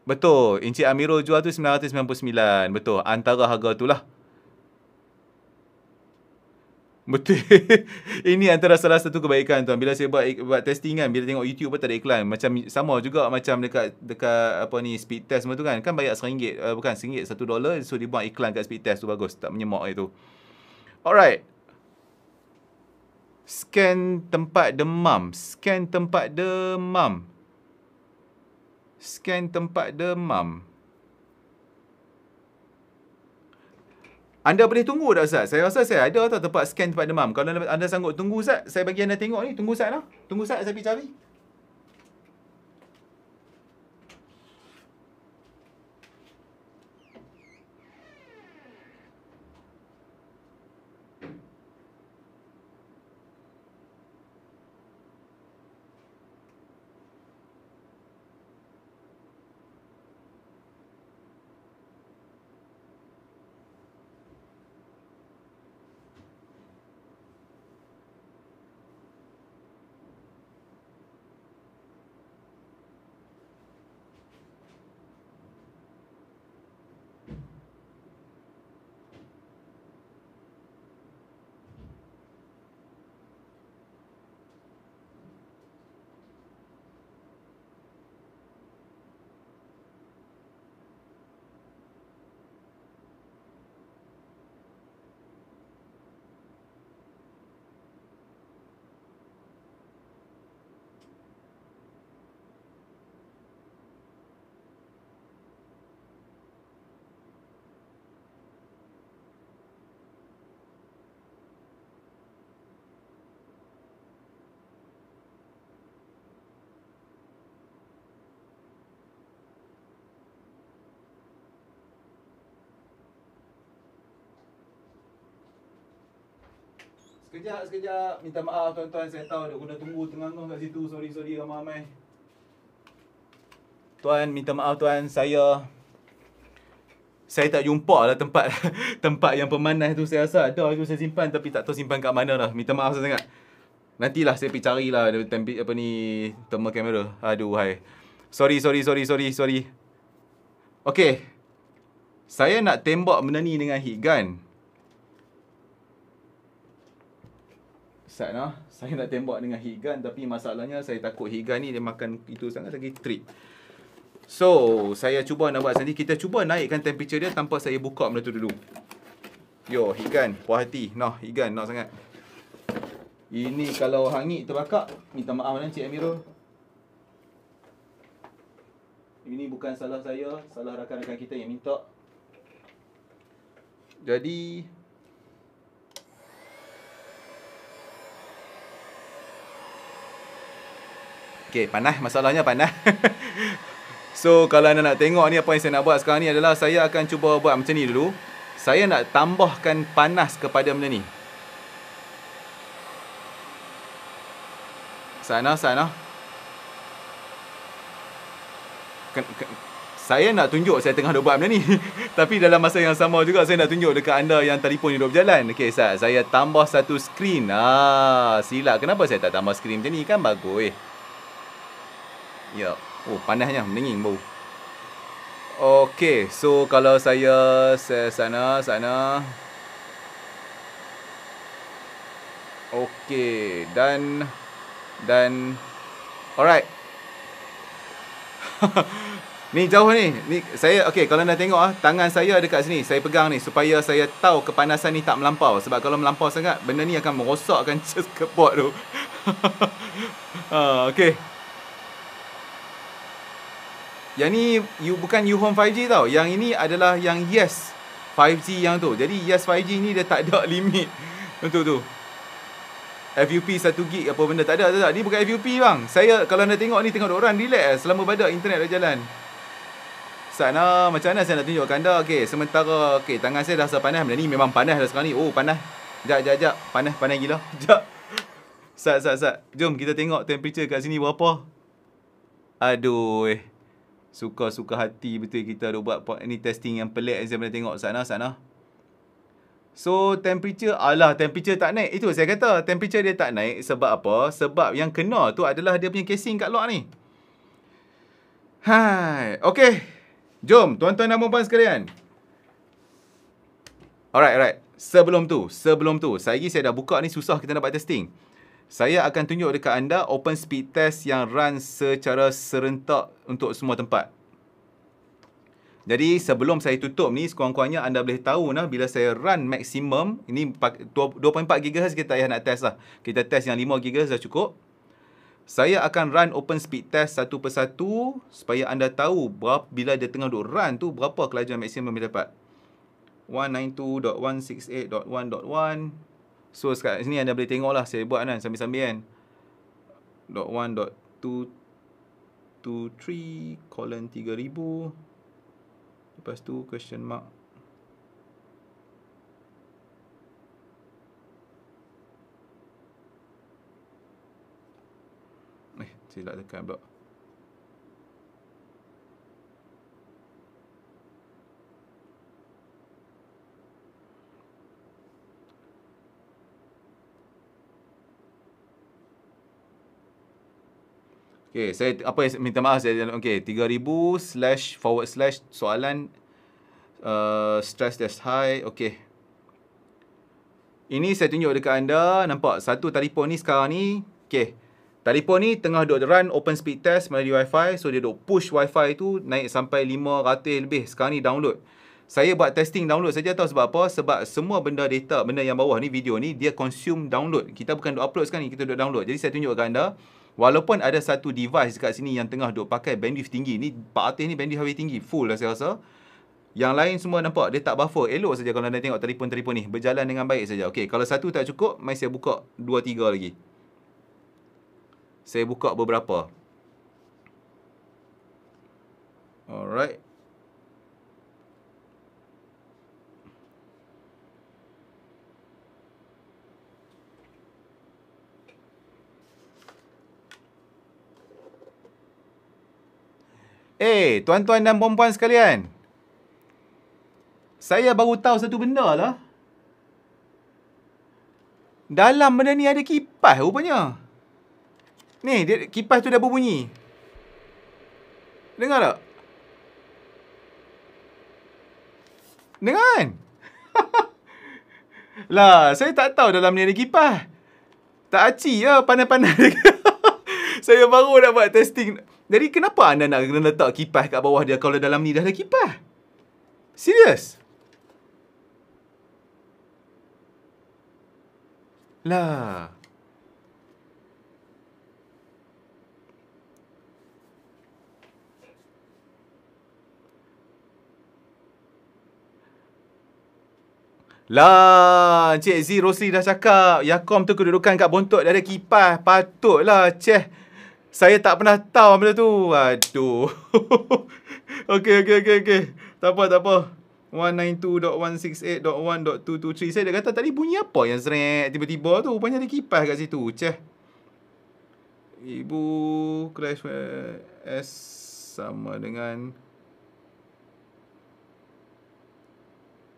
Betul, Encik Amirul jual tu RM999. Betul, antara harga tu lah. Betul. Ini antara salah satu kebaikan tuan. Bila saya buat, buat testing kan, bila tengok YouTube pun tak ada iklan. Macam sama juga macam dekat dekat apa ni speed test semua tu kan. Kan bayar RM1. Uh, eh, bukan RM1, $1. So dia buat iklan kat speed test tu bagus. Tak menyemak itu. Alright, scan tempat demam, scan tempat demam. Scan tempat demam. Anda boleh tunggu tak Ustaz? Saya rasa saya ada tak tempat scan tempat demam. Kalau anda sanggup tunggu Ustaz, saya bagi anda tengok ni. Tunggu Ustaz lah. Tunggu Ustaz, saya pergi cari. Sekejap, sekejap. Minta maaf tuan-tuan. Saya tahu ada guna tunggu tengah ngos kat situ. Sorry, sorry ramai-ramai. Tuan, minta maaf tuan. Saya... Saya tak jumpa lah tempat tempat yang pemanas tu saya rasa ada tu saya simpan tapi tak tahu simpan kat mana lah. Minta maaf sangat. Nantilah saya pergi carilah ada tempi, apa ni thermal camera. Aduh hai. Sorry sorry sorry sorry sorry. Okey. Saya nak tembak benda ni dengan hit gun. Sad lah. Saya nak tembak dengan higan, tapi masalahnya saya takut higan ni dia makan itu sangat lagi trip. So, saya cuba nak buat sendiri. Kita cuba naikkan temperature dia tanpa saya buka benda tu dulu. Yo, higan, gun. Puas hati. no heat gun. sangat. Ini kalau hangit terbakar. Minta maaf lah Encik Amirul. Ini bukan salah saya. Salah rakan-rakan kita yang minta. Jadi, Okay, panas. Masalahnya panas. so, kalau anda nak tengok ni apa yang saya nak buat sekarang ni adalah saya akan cuba buat macam ni dulu. Saya nak tambahkan panas kepada benda ni. Sana, sana. Ken, ken, saya nak tunjuk saya tengah buat benda ni. Tapi dalam masa yang sama juga saya nak tunjuk dekat anda yang telefon ni duduk berjalan. Okey, saya, saya tambah satu skrin. Ah, silap. Kenapa saya tak tambah skrin macam ni? Kan bagus. Eh. Ya. Yep. Oh, panasnya mendingin bau. Okey, so kalau saya sana sana. Okey, dan dan alright. ni jauh ni. Ni saya okey kalau anda tengok ah tangan saya dekat sini. Saya pegang ni supaya saya tahu kepanasan ni tak melampau sebab kalau melampau sangat benda ni akan merosakkan chest keyboard tu. ah okey. Yang ni you, bukan you home 5G tau. Yang ini adalah yang yes 5G yang tu. Jadi yes 5G ni dia tak ada limit. Untuk tu. FUP 1 gig apa benda tak ada tak, tak. Ni bukan FUP bang. Saya kalau anda tengok ni tengok ada orang relax eh. Selama badak internet dah jalan. Sana macam mana saya nak tunjukkan anda. Okey, sementara okey, tangan saya dah rasa panas. Benda ni memang panas dah sekarang ni. Oh, panas. Jap, jap, jap. Panas, panas gila. Jap. Sat, sat, sat. Jom kita tengok temperature kat sini berapa. Aduh. Eh suka-suka hati betul kita duk buat ni testing yang pelik saya boleh tengok sana sana so temperature alah temperature tak naik itu saya kata temperature dia tak naik sebab apa sebab yang kena tu adalah dia punya casing kat luar ni hai okey jom tuan-tuan dan puan sekalian alright alright sebelum tu sebelum tu saya saya dah buka ni susah kita nak buat testing saya akan tunjuk dekat anda open speed test yang run secara serentak untuk semua tempat. Jadi sebelum saya tutup ni sekurang-kurangnya anda boleh tahu lah bila saya run maksimum ini 2.4 GHz kita ya nak test lah. Kita test yang 5 GHz dah cukup. Saya akan run open speed test satu persatu supaya anda tahu berapa bila dia tengah duk run tu berapa kelajuan maksimum dia dapat. 192.168.1.1 So sekarang sini anda boleh tengok lah saya buat kan sambil-sambil kan. Dot one dot two 2, 3, colon ribu Lepas tu question mark. Eh, silap tekan blok. Okay, saya apa yang minta maaf saya okey 3000 slash forward slash soalan uh, stress test high okey ini saya tunjuk dekat anda nampak satu telefon ni sekarang ni okey telefon ni tengah duk run open speed test melalui wifi so dia duk push wifi tu naik sampai 500 lebih sekarang ni download saya buat testing download saja tahu sebab apa sebab semua benda data benda yang bawah ni video ni dia consume download kita bukan duk upload sekarang ni kita duk download jadi saya tunjuk kepada anda Walaupun ada satu device dekat sini yang tengah duk pakai bandwidth tinggi. Ni Pak Atis ni bandwidth heavy tinggi. Full lah saya rasa. Yang lain semua nampak dia tak buffer. Elok saja kalau anda tengok telefon-telefon ni. Berjalan dengan baik saja. Okey, kalau satu tak cukup, mai saya buka dua, tiga lagi. Saya buka beberapa. Alright. Eh, tuan-tuan dan puan-puan sekalian. Saya baru tahu satu benda lah. Dalam benda ni ada kipas rupanya. Ni, dia, kipas tu dah berbunyi. Dengar tak? Dengar kan? lah, saya tak tahu dalam ni ada kipas. Tak aci lah, ya, panas-panas. saya baru nak buat testing. Jadi kenapa anda nak kena letak kipas kat bawah dia kalau dalam ni dah ada kipas? Serius? Lah. Lah, Encik Z Rosli dah cakap Yakom tu kedudukan kat bontok dia ada kipas Patutlah, Ceh saya tak pernah tahu benda tu. Aduh. okay, okay, okay, okay. Tak apa, tak apa. 192.168.1.223 Saya dah kata tadi bunyi apa yang serik tiba-tiba tu Rupanya ada kipas kat situ Ceh Ibu Crash eh, S Sama dengan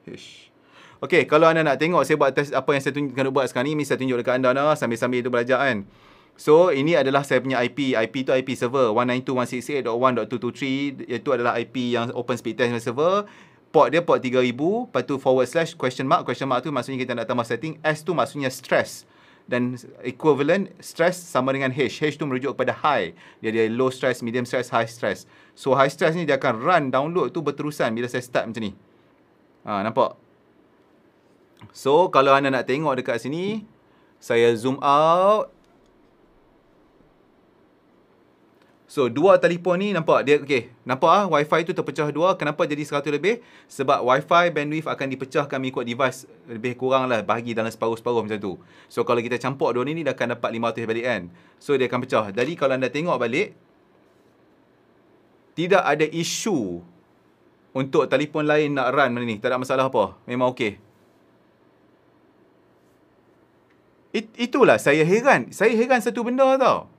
Hish Okay, kalau anda nak tengok Saya buat test apa yang saya tunjukkan buat sekarang ni Ini saya tunjuk dekat anda lah Sambil-sambil tu belajar kan So ini adalah saya punya IP. IP tu IP server 192.168.1.223 iaitu adalah IP yang open speed test server. Port dia port 3000 lepas tu forward slash question mark question mark tu maksudnya kita nak tambah setting S tu maksudnya stress dan equivalent stress sama dengan H. H tu merujuk kepada high. Dia ada low stress, medium stress, high stress. So high stress ni dia akan run download tu berterusan bila saya start macam ni. Ha, nampak? So kalau anda nak tengok dekat sini saya zoom out So dua telefon ni nampak dia okey. Nampak ah WiFi tu terpecah dua. Kenapa jadi 100 lebih? Sebab WiFi bandwidth akan dipecahkan mengikut device lebih kurang lah bahagi dalam separuh-separuh macam tu. So kalau kita campur dua ni ni dah akan dapat 500 balik kan. So dia akan pecah. Jadi kalau anda tengok balik tidak ada isu untuk telefon lain nak run mana ni. Tak ada masalah apa. Memang okey. It, itulah saya heran. Saya heran satu benda tau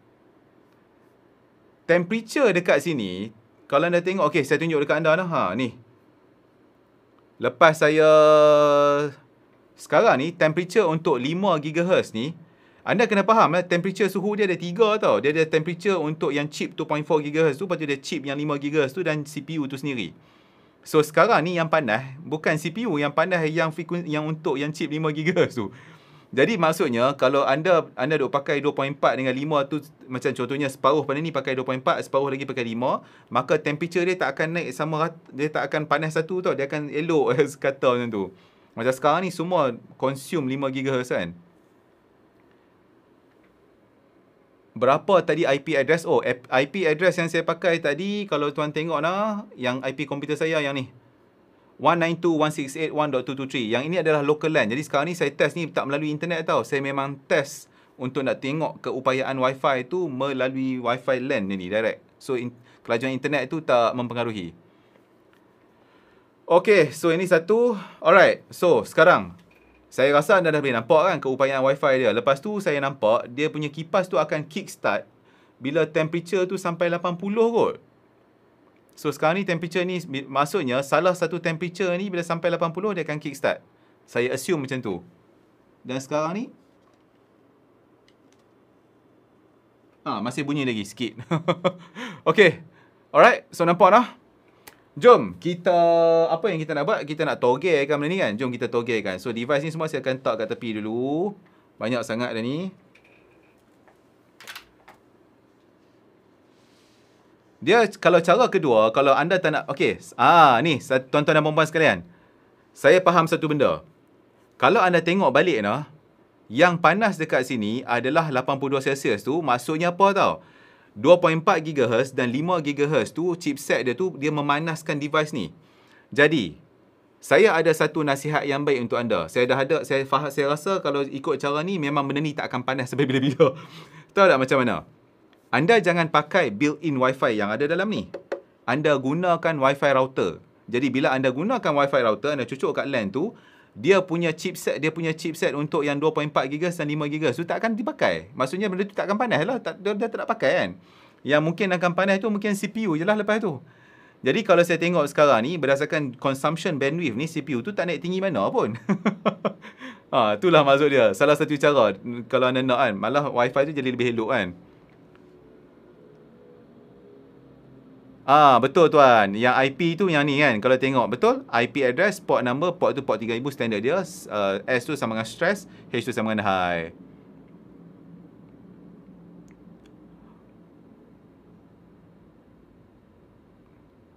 temperature dekat sini, kalau anda tengok, okay, saya tunjuk dekat anda lah. Ha, ni. Lepas saya... Sekarang ni, temperature untuk 5 GHz ni, anda kena faham lah, temperature suhu dia ada 3 tau. Dia ada temperature untuk yang chip 2.4 GHz tu, lepas tu dia chip yang 5 GHz tu dan CPU tu sendiri. So sekarang ni yang panas, bukan CPU yang panas yang, yang untuk yang chip 5 GHz tu. Jadi maksudnya kalau anda anda duk pakai 2.4 dengan 5 tu macam contohnya separuh pada ni pakai 2.4 separuh lagi pakai 5 maka temperature dia tak akan naik sama rata, dia tak akan panas satu tau dia akan elok kata macam tu. Macam sekarang ni semua consume 5 gigahertz. kan. Berapa tadi IP address? Oh, IP address yang saya pakai tadi kalau tuan tengok lah yang IP komputer saya yang ni. 192.168.1.1.1 192.168.1.223 Yang ini adalah local LAN Jadi sekarang ni saya test ni tak melalui internet tau Saya memang test untuk nak tengok keupayaan wifi tu Melalui wifi LAN ni direct So in, kelajuan internet tu tak mempengaruhi Okay so ini satu Alright so sekarang Saya rasa anda dah boleh nampak kan keupayaan wifi dia Lepas tu saya nampak dia punya kipas tu akan kickstart Bila temperature tu sampai 80 kot So sekarang ni temperature ni maksudnya salah satu temperature ni bila sampai 80 dia akan kickstart. Saya assume macam tu. Dan sekarang ni ha, masih bunyi lagi sikit. okay. Alright. So, nampak dah. Jom, kita... Apa yang kita nak buat? Kita nak togelkan benda ni kan? Jom kita togelkan. So, device ni semua saya akan tak kat tepi dulu. Banyak sangat dah ni. Dia kalau cara kedua, kalau anda tak nak okey, ah ni tuan-tuan dan puan-puan sekalian. Saya faham satu benda. Kalau anda tengok balik noh, yang panas dekat sini adalah 82 Celsius tu, maksudnya apa tau? 2.4 GHz dan 5 GHz tu chipset dia tu dia memanaskan device ni. Jadi, saya ada satu nasihat yang baik untuk anda. Saya dah ada, saya faham, saya rasa kalau ikut cara ni memang benda ni tak akan panas sampai bila-bila. Tahu tak macam mana? Anda jangan pakai built-in Wi-Fi yang ada dalam ni. Anda gunakan Wi-Fi router. Jadi bila anda gunakan Wi-Fi router, anda cucuk kat LAN tu, dia punya chipset, dia punya chipset untuk yang 2.4GB dan 5GB tu tak akan dipakai. Maksudnya benda tu tak akan panas lah. Tak, dia, dia tak nak pakai kan. Yang mungkin akan panas tu mungkin CPU je lah lepas tu. Jadi kalau saya tengok sekarang ni, berdasarkan consumption bandwidth ni, CPU tu tak naik tinggi mana pun. ha, itulah maksud dia. Salah satu cara kalau anda nak kan. Malah WiFi tu jadi lebih elok kan. Ah betul tuan. Yang IP tu yang ni kan. Kalau tengok betul IP address, port number, port tu port 3000 standard dia. Uh, S tu sama dengan stress, H tu sama dengan high.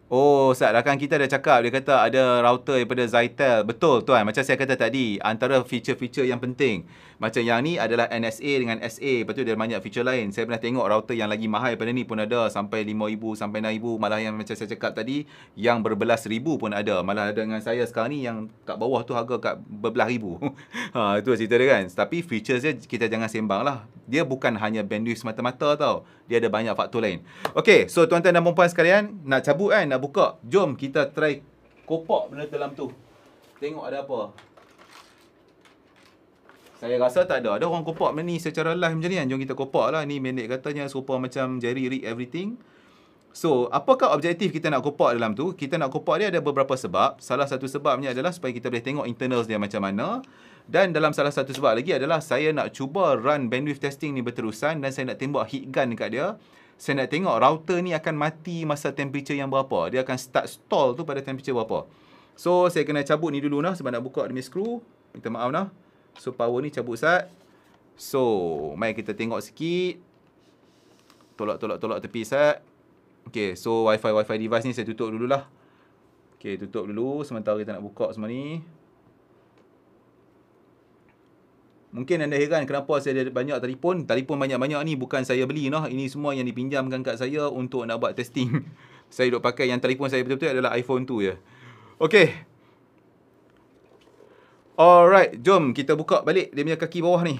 Oh, Ustaz, rakan kita dah cakap. Dia kata ada router daripada Zytel. Betul, tuan. Macam saya kata tadi, antara feature-feature yang penting. Macam yang ni adalah NSA dengan SA. Lepas tu, dia ada banyak feature lain. Saya pernah tengok router yang lagi mahal daripada ni pun ada. Sampai RM5,000, sampai RM6,000. Malah yang macam saya cakap tadi, yang berbelas ribu pun ada. Malah ada dengan saya sekarang ni yang kat bawah tu harga kat berbelas ribu. ha, itu cerita dia kan. Tapi features dia kita jangan sembang lah. Dia bukan hanya bandwidth semata-mata tau dia ada banyak faktor lain. Okay, so tuan-tuan dan perempuan sekalian, nak cabut kan, nak buka. Jom kita try kopak benda dalam tu. Tengok ada apa. Saya rasa tak ada. Ada orang kopak ni secara live macam ni kan. Jom kita kopak lah. Ni mandate katanya serupa macam Jerry Rick everything. So, apakah objektif kita nak kopak dalam tu? Kita nak kopak dia ada beberapa sebab. Salah satu sebabnya adalah supaya kita boleh tengok internals dia macam mana. Dan dalam salah satu sebab lagi adalah saya nak cuba run bandwidth testing ni berterusan dan saya nak tembak heat gun dekat dia. Saya nak tengok router ni akan mati masa temperature yang berapa. Dia akan start stall tu pada temperature berapa. So, saya kena cabut ni dulu lah sebab nak buka demi screw. Minta maaf lah. So, power ni cabut sat. So, mari kita tengok sikit. Tolak-tolak-tolak tepi sat. Okay, so WiFi WiFi device ni saya tutup dulu lah. Okay, tutup dulu sementara kita nak buka semua ni. Mungkin anda heran kenapa saya ada banyak telefon. Telefon banyak-banyak ni bukan saya beli noh. Ini semua yang dipinjamkan kat saya untuk nak buat testing. saya duk pakai yang telefon saya betul-betul adalah iPhone 2 je. Okay. Alright, jom kita buka balik dia punya kaki bawah ni.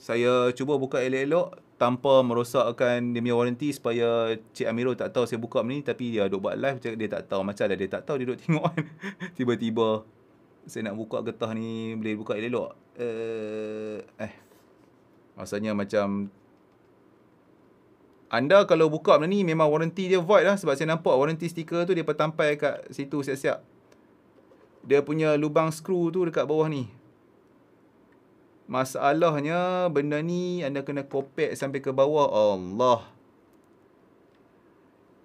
Saya cuba buka elok-elok tanpa merosakkan dia punya warranty supaya Cik Amiro tak tahu saya buka ni tapi dia duk buat live dia tak tahu macam dah dia tak tahu dia duk tengok kan. Tiba-tiba saya nak buka getah ni boleh buka elok-elok uh, eh rasanya eh. macam anda kalau buka benda ni memang warranty dia void lah sebab saya nampak warranty stiker tu dia pertampai kat situ siap-siap dia punya lubang skru tu dekat bawah ni masalahnya benda ni anda kena kopek sampai ke bawah Allah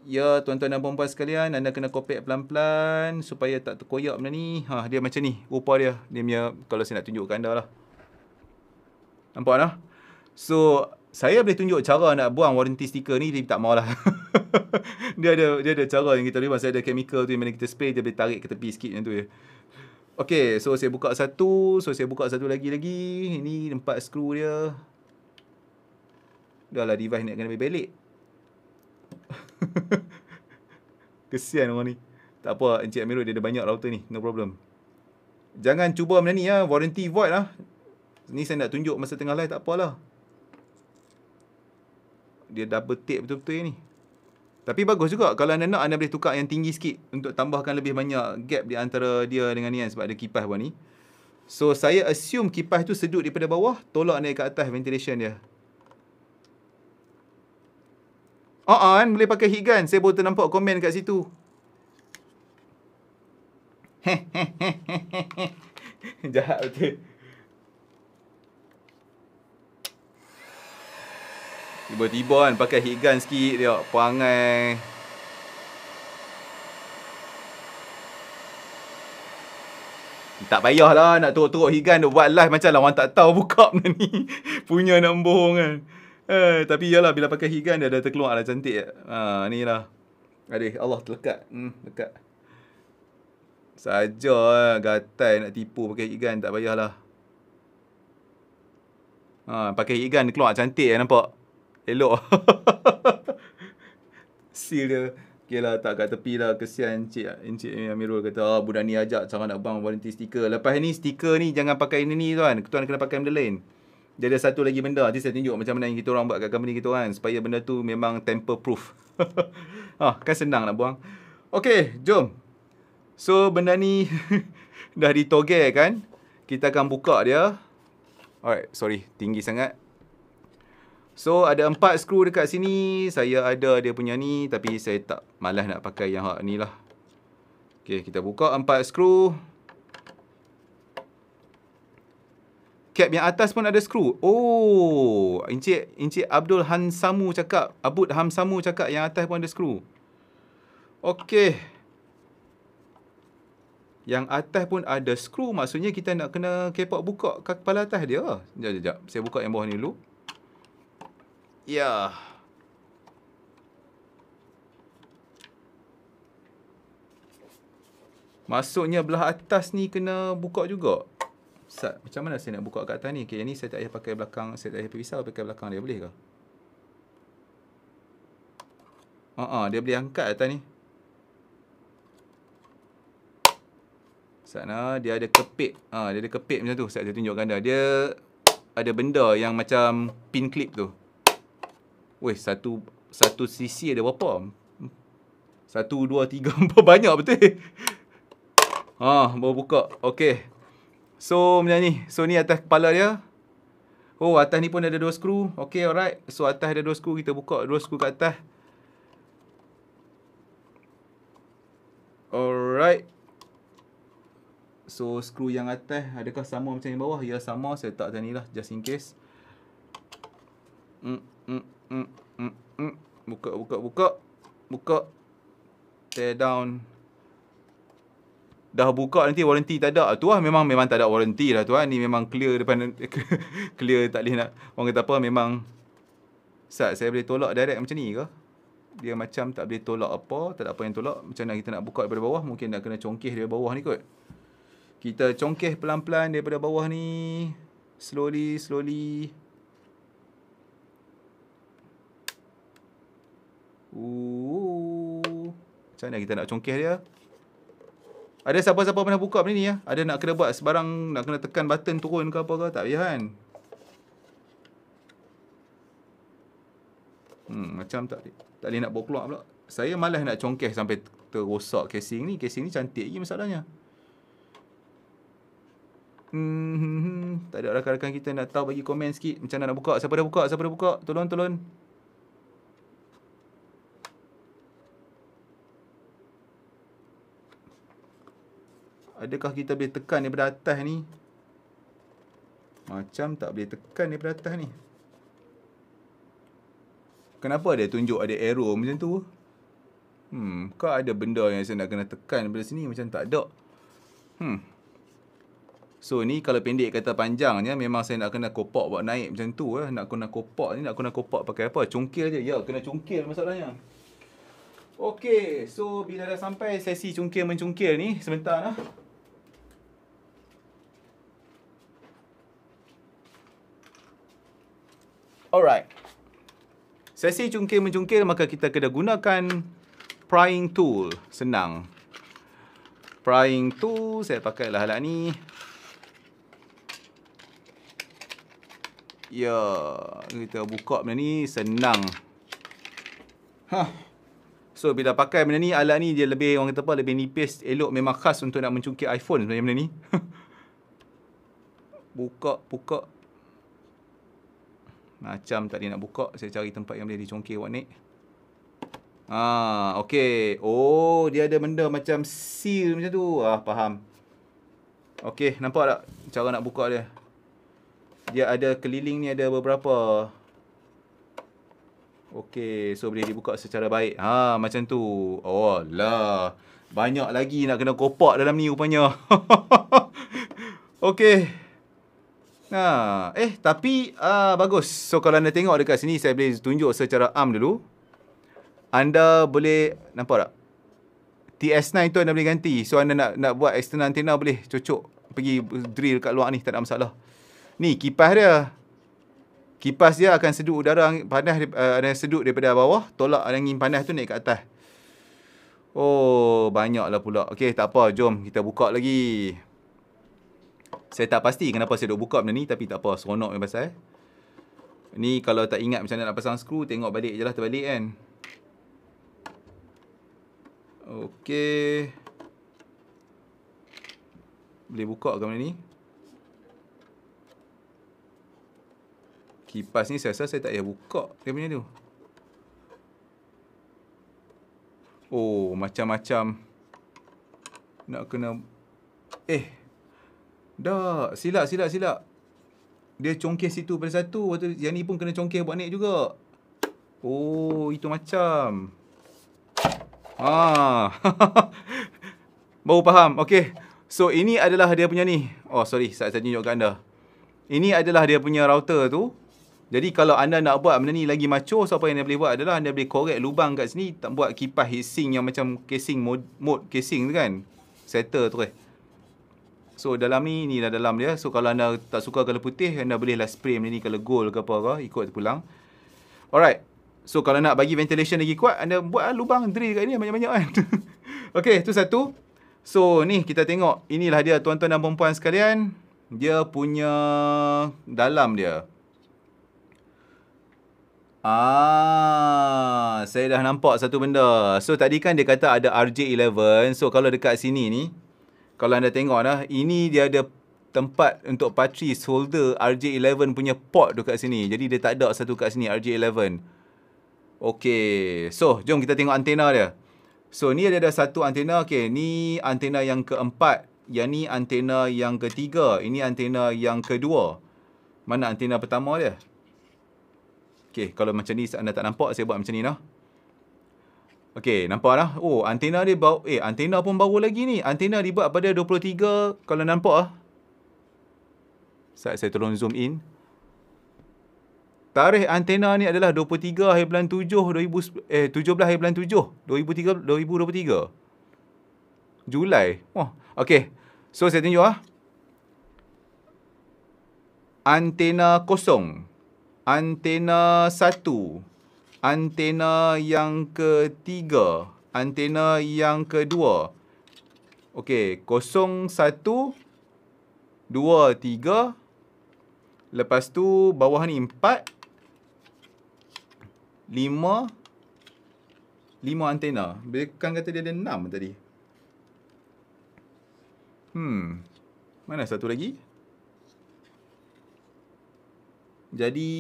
ya tuan-tuan dan puan sekalian anda kena kopek pelan-pelan supaya tak terkoyak benda ni ha dia macam ni rupa dia dia punya kalau saya nak tunjukkan anda lah nampak dah so saya boleh tunjuk cara nak buang warranty stiker ni dia tak maulah dia ada dia ada cara yang kita boleh buat ada chemical tu yang mana kita spray dia boleh tarik ke tepi sikit macam tu je Okay, so saya buka satu. So saya buka satu lagi-lagi. Ini empat skru dia. lah device ni kena lebih balik. Kesian orang ni. Tak apa, Encik Amirul dia ada banyak router ni. No problem. Jangan cuba macam ni ya. Warranty void lah. Ni saya nak tunjuk masa tengah live. Tak apa lah. Dia double tape betul-betul ni. Tapi bagus juga. Kalau anda nak, anda boleh tukar yang tinggi sikit. Untuk tambahkan lebih banyak gap di antara dia dengan ni kan. Sebab ada kipas buat ni. So, saya assume kipas tu sedut daripada bawah. Tolak naik ke atas ventilation dia. Oh, uh-uh, kan? Boleh pakai higan. Saya pun ternampak komen kat situ. Jahat betul. Tiba-tiba kan pakai higan sikit dia. Perangai. Tak payahlah nak turut-turut higan buat live macam lah orang tak tahu buka ni. Punya nak bohong kan. Eh, tapi yalah bila pakai higan dia ada terkeluar lah cantik. Ya? Ha, ni lah. Adik, Allah terlekat. Hmm, lekat. Saja lah, gatai nak tipu pakai higan tak payahlah. Ha, pakai higan keluar cantik ya nampak. Elok. Seal dia. Okay lah, tak kat tepi lah. Kesian Encik, Encik Amirul kata, oh, budak ni ajak cara nak bang warranty stiker. Lepas ni, stiker ni jangan pakai ini ni tuan. Tuan kena pakai benda lain. Dia ada satu lagi benda. Nanti saya tunjuk macam mana yang kita orang buat kat company kita kan. Supaya benda tu memang tamper proof. Ah, kan senang nak buang. Okay, jom. So, benda ni dah ditogel kan. Kita akan buka dia. Alright, sorry. Tinggi sangat. So, ada empat skru dekat sini. Saya ada dia punya ni. Tapi saya tak malas nak pakai yang ni lah. Okay, kita buka empat skru. Cap yang atas pun ada skru. Oh, Encik Encik Abdul Hansamu cakap, Abud Hamsamu cakap yang atas pun ada skru. Okey. Yang atas pun ada skru, maksudnya kita nak kena kepak buka kepala atas dia. Jap jap Saya buka yang bawah ni dulu. Ya. Yeah. Maksudnya belah atas ni kena buka juga. Ustaz, macam mana saya nak buka kat atas ni? Okay, yang ni saya tak payah pakai belakang, saya tak payah pisau pakai belakang dia boleh ke? Ha ah, dia boleh angkat atas ni. Sana ah, dia ada kepit. Ha, dia ada kepit macam tu. Ustaz, saya tunjukkan dah. Dia ada benda yang macam pin clip tu. Weh, satu satu sisi ada berapa? Satu, dua, tiga, empat. Banyak betul. Ha, baru buka. Okey. So macam ni. So ni atas kepala dia. Oh atas ni pun ada dua skru. Okay alright. So atas ada dua skru. Kita buka dua skru kat atas. Alright. So skru yang atas adakah sama macam yang bawah? Ya sama. Saya letak macam ni lah. Just in case. Mm, mm, mm, mm, mm. mm. Buka, buka, buka. Buka. Tear down dah buka nanti warranty tak ada tu lah memang memang tak ada warranty lah tu lah ni memang clear depan clear tak boleh nak orang kata apa memang Ustaz saya boleh tolak direct macam ni ke dia macam tak boleh tolak apa tak ada apa yang tolak macam mana kita nak buka daripada bawah mungkin nak kena congkih dari bawah ni kot kita congkih pelan-pelan daripada bawah ni slowly slowly Ooh. Macam mana kita nak congkih dia? Ada siapa-siapa pernah buka benda ni ya? Ada nak kena buat sebarang nak kena tekan button turun ke apa ke? Tak payah kan? Hmm, macam tak tak boleh nak bawa keluar pula. Saya malas nak congkeh sampai terosak casing ni. Casing ni cantik lagi masalahnya. Hmm, hmm, hmm. tak ada rakan-rakan kita nak tahu bagi komen sikit macam mana nak buka. Siapa dah buka? Siapa dah buka? Tolong, tolong. Adakah kita boleh tekan daripada atas ni? Macam tak boleh tekan daripada atas ni. Kenapa dia tunjuk ada arrow macam tu? Hmm, kau ada benda yang saya nak kena tekan daripada sini? Macam tak ada. Hmm. So, ni kalau pendek kata panjangnya, memang saya nak kena kopak buat naik macam tu. Eh. Nak kena kopak ni, nak kena kopak pakai apa? Cungkil je. Ya, kena cungkil masalahnya. Okay, so bila dah sampai sesi cungkil-mencungkil ni, sebentar lah. Alright. Sesi cungkil-mencungkil maka kita kena gunakan prying tool. Senang. Prying tool, saya pakai lah alat ni. Ya, kita buka benda ni senang. Huh. So, bila pakai benda ni, alat ni dia lebih, orang kata apa, lebih nipis, elok, memang khas untuk nak mencungkil iPhone sebenarnya benda ni. buka, buka. Macam tak nak buka. Saya cari tempat yang boleh dicongkir awak ni. Ha, okey. Oh, dia ada benda macam seal macam tu. Ah, faham. Okey, nampak tak cara nak buka dia? Dia ada keliling ni ada beberapa. Okey, so boleh dibuka secara baik. Ah, macam tu. Oh, lah. Banyak lagi nak kena kopak dalam ni rupanya. okey. Ha, eh tapi uh, bagus. So kalau anda tengok dekat sini saya boleh tunjuk secara am dulu. Anda boleh nampak tak? TS9 tu anda boleh ganti. So anda nak nak buat external antenna boleh cocok pergi drill dekat luar ni tak ada masalah. Ni kipas dia. Kipas dia akan sedut udara panas ah, ada uh, sedut daripada bawah, tolak angin panas tu naik ke atas. Oh, banyaklah pula. Okey, tak apa, jom kita buka lagi. Saya tak pasti kenapa saya duk buka benda ni tapi tak apa seronok memang pasal. Eh. Ni kalau tak ingat macam mana nak pasang skru tengok balik je lah terbalik kan. Okey. Boleh buka ke benda ni? Kipas ni saya rasa saya tak payah buka dia punya tu. Oh, macam-macam. Nak kena... Eh, Dah, silap, silap, silap. Dia congkir situ pada satu. Waktu yang ni pun kena congkir buat naik juga. Oh, itu macam. Ah. Baru faham. Okay. So, ini adalah dia punya ni. Oh, sorry. Saya tunjukkan anda. Ini adalah dia punya router tu. Jadi, kalau anda nak buat benda ni lagi maco, so apa yang anda boleh buat adalah anda boleh korek lubang kat sini. Tak buat kipas heatsink yang macam casing mode, mode casing tu kan. Settle tu eh. So dalam ni ni dah dalam dia. So kalau anda tak suka kalau putih anda boleh lah spray macam ni kalau gold ke apa ke ikut pulang. Alright. So kalau nak bagi ventilation lagi kuat anda buat lah lubang drill kat ni banyak-banyak kan. okay tu satu. So ni kita tengok inilah dia tuan-tuan dan perempuan sekalian. Dia punya dalam dia. Ah, saya dah nampak satu benda. So tadi kan dia kata ada RJ11. So kalau dekat sini ni, kalau anda tengok lah, ini dia ada tempat untuk patri solder RJ11 punya port tu kat sini. Jadi dia tak ada satu kat sini RJ11. Okey, So, jom kita tengok antena dia. So, ni dia ada satu antena. Okey, ni antena yang keempat. Yang ni antena yang ketiga. Ini antena yang kedua. Mana antena pertama dia? Okey, kalau macam ni anda tak nampak, saya buat macam ni lah. No? Okey, nampak lah. Oh, antena dia bau. Eh, antena pun bau lagi ni. Antena dibuat pada 23. Kalau nampak lah. Saat saya tolong zoom in. Tarikh antena ni adalah 23 hari bulan 7, 2000, eh, 17 hari bulan 7, 2003, 2023. Julai. Wah, okey. So, saya tunjuk lah. Antena kosong. Antena satu. Antena antena yang ketiga, antena yang kedua. Okey, kosong satu, dua, tiga, Lepas tu bawah ni empat, lima, lima antena. Bukan kata dia ada enam tadi. Hmm. Mana satu lagi? Jadi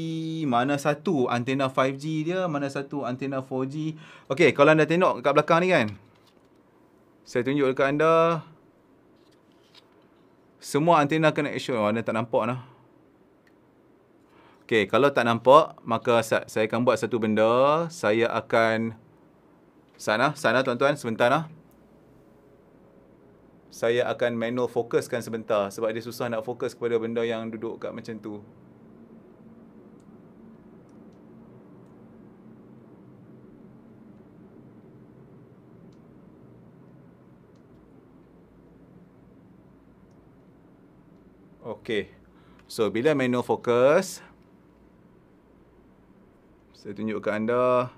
mana satu antena 5G dia, mana satu antena 4G. Okey, kalau anda tengok kat belakang ni kan. Saya tunjuk dekat anda. Semua antena kena action. Oh, anda tak nampak lah. Okey, kalau tak nampak, maka saya akan buat satu benda. Saya akan... Sana, sana tuan-tuan. Sebentar lah. Saya akan manual fokuskan sebentar. Sebab dia susah nak fokus kepada benda yang duduk kat macam tu. Okey. So bila menu fokus saya tunjuk ke anda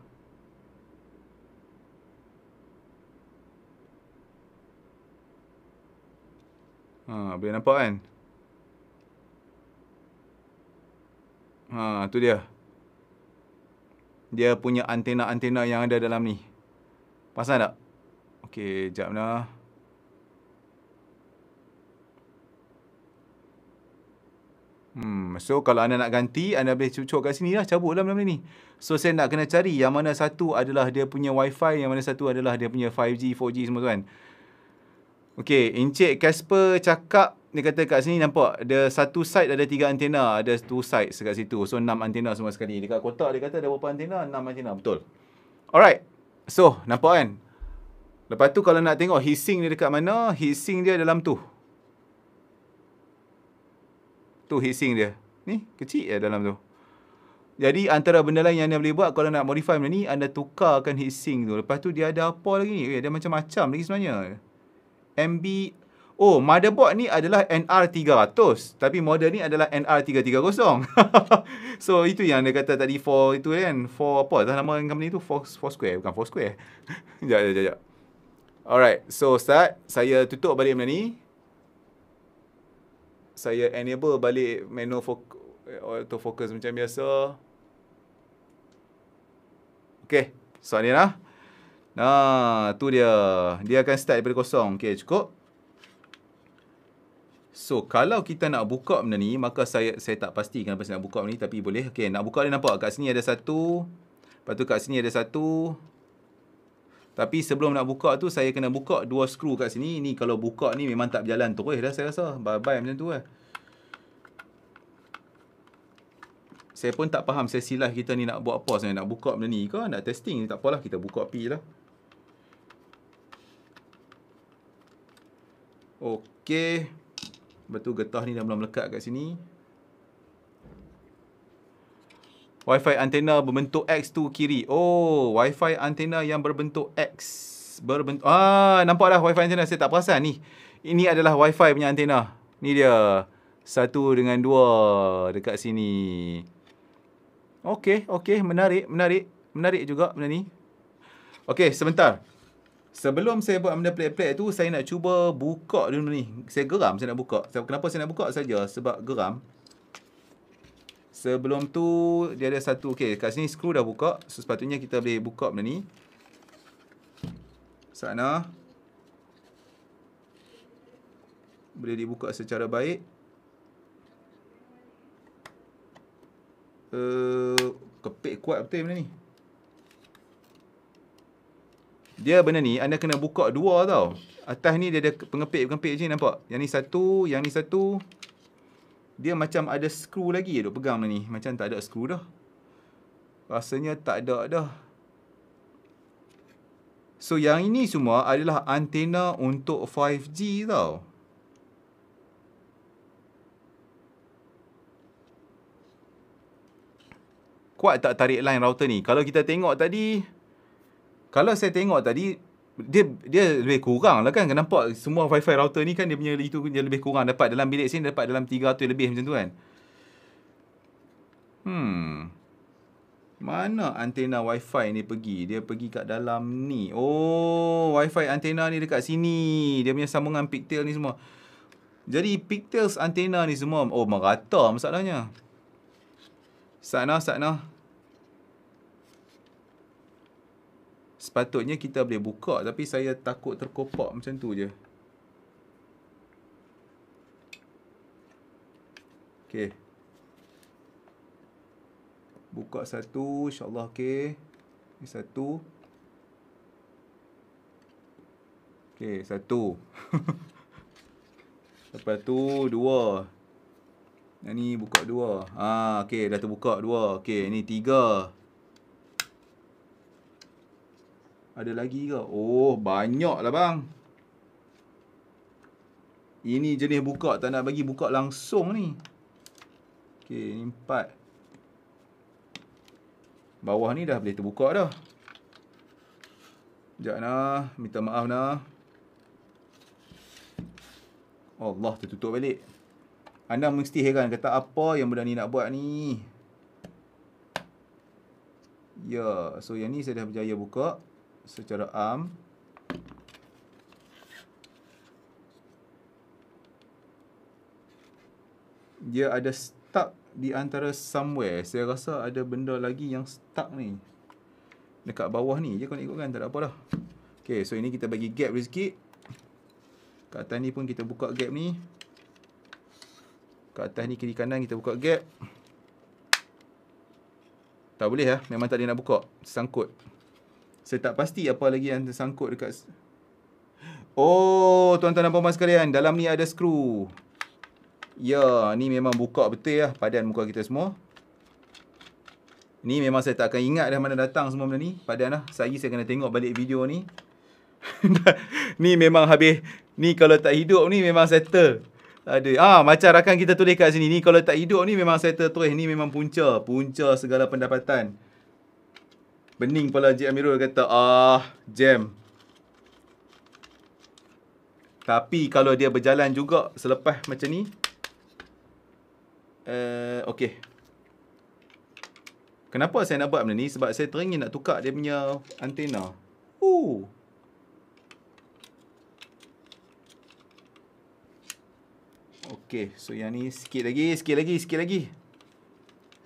Ha, boleh nampak kan? Ha, tu dia. Dia punya antena-antena yang ada dalam ni. Pasal tak? Okey, jap dah. Hmm, so kalau anda nak ganti, anda boleh cucuk kat sini lah, cabut lah benda ni. So saya nak kena cari yang mana satu adalah dia punya wifi, yang mana satu adalah dia punya 5G, 4G semua tu kan. Okay, Encik Casper cakap, ni kata kat sini nampak, ada satu side ada tiga antena, ada two side kat situ. So enam antena semua sekali. Dekat kotak dia kata ada berapa antena, enam antena, betul. Alright, so nampak kan? Lepas tu kalau nak tengok heatsink dia dekat mana, Hissing dia dalam tu tu hissing dia. Ni kecil je ya dalam tu. Jadi antara benda lain yang anda boleh buat kalau nak modify benda ni anda tukarkan hissing tu. Lepas tu dia ada apa lagi ni? Okay, eh, dia macam-macam lagi sebenarnya. MB Oh, motherboard ni adalah NR300. Tapi model ni adalah NR330. so, itu yang dia kata tadi for itu kan. For apa? Tak nama company tu? For, for square. Bukan for square. Sekejap, sekejap, sekejap. Alright. So, Ustaz, saya tutup balik benda ni saya enable balik menu foc- eh, auto focus macam biasa. Okay, so ni lah. Nah, tu dia. Dia akan start daripada kosong. Okay, cukup. So, kalau kita nak buka benda ni, maka saya saya tak pasti kenapa saya nak buka benda ni. Tapi boleh. Okay, nak buka dia nampak. Kat sini ada satu. Lepas tu kat sini ada satu. Tapi sebelum nak buka tu saya kena buka dua skru kat sini. Ni kalau buka ni memang tak berjalan terus dah saya rasa. Bye-bye macam tu lah. Saya pun tak faham sesi live kita ni nak buat apa sebenarnya. Nak buka benda ni ke? Nak testing? Tak apalah. Kita buka P lah. Okay. Lepas tu getah ni dah belum melekat kat sini. Wi-Fi antena berbentuk X tu kiri. Oh, Wi-Fi antena yang berbentuk X. Berbentuk. Ah, nampak dah Wi-Fi antena. Saya tak perasan ni. Ini adalah Wi-Fi punya antena. Ni dia. Satu dengan dua dekat sini. Okey, okey. Menarik, menarik. Menarik juga benda ni. Okey, sebentar. Sebelum saya buat benda play play tu, saya nak cuba buka dulu ni. Saya geram saya nak buka. Kenapa saya nak buka saja? Sebab geram. Sebelum tu dia ada satu okey kat sini skru dah buka. So sepatutnya kita boleh buka benda ni. Sana. Boleh dibuka secara baik. Eh uh, kepek kuat betul benda ni. Dia benda ni anda kena buka dua tau. Atas ni dia ada pengepit-pengepit je nampak. Yang ni satu, yang ni satu. Dia macam ada skru lagi ya duk pegang ni. Macam tak ada skru dah. Rasanya tak ada dah. So yang ini semua adalah antena untuk 5G tau. Kuat tak tarik line router ni? Kalau kita tengok tadi kalau saya tengok tadi dia dia lebih kurang lah kan nampak semua wifi router ni kan dia punya itu dia lebih kurang dapat dalam bilik sini dapat dalam 300 lebih macam tu kan hmm mana antena wifi ni pergi dia pergi kat dalam ni oh wifi antena ni dekat sini dia punya sambungan pigtail ni semua jadi pigtails antena ni semua oh merata masalahnya sana sana Sepatutnya kita boleh buka tapi saya takut terkopak macam tu je. Okey. Buka satu, insya-Allah okey. Ini satu. Okey, satu. Lepas tu dua. Yang ni buka dua. Ah, okey, dah terbuka dua. Okey, ini tiga. Ada lagi ke? Oh, banyak lah bang. Ini jenis buka. Tak nak bagi buka langsung ni. Okay, ni empat. Bawah ni dah boleh terbuka dah. Sekejap nah. Minta maaf nah. Allah, tertutup balik. Anda mesti heran. Kata apa yang budak ni nak buat ni. Ya, yeah. so yang ni saya dah berjaya Buka secara am dia ada stuck di antara somewhere saya rasa ada benda lagi yang stuck ni dekat bawah ni je kau nak ikutkan tak ada apa dah okey so ini kita bagi gap sikit kat atas ni pun kita buka gap ni kat atas ni kiri kanan kita buka gap tak boleh lah. Memang tak boleh nak buka. Sangkut. Saya tak pasti apa lagi yang tersangkut dekat Oh, tuan-tuan dan puan-puan sekalian, dalam ni ada skru. Ya, ni memang buka betul lah padan muka kita semua. Ni memang saya tak akan ingat dah mana datang semua benda ni. Padan lah, sehari saya kena tengok balik video ni. ni memang habis. Ni kalau tak hidup ni memang settle. Ada. Ah, macam rakan kita tulis kat sini. Ni kalau tak hidup ni memang settle terus. Ni memang punca. Punca segala pendapatan. Bening kepala Encik Amirul kata, ah, jam. Tapi kalau dia berjalan juga selepas macam ni. Uh, eh, okay. Kenapa saya nak buat benda ni? Sebab saya teringin nak tukar dia punya antena. Uh. Okay, so yang ni sikit lagi, sikit lagi, sikit lagi.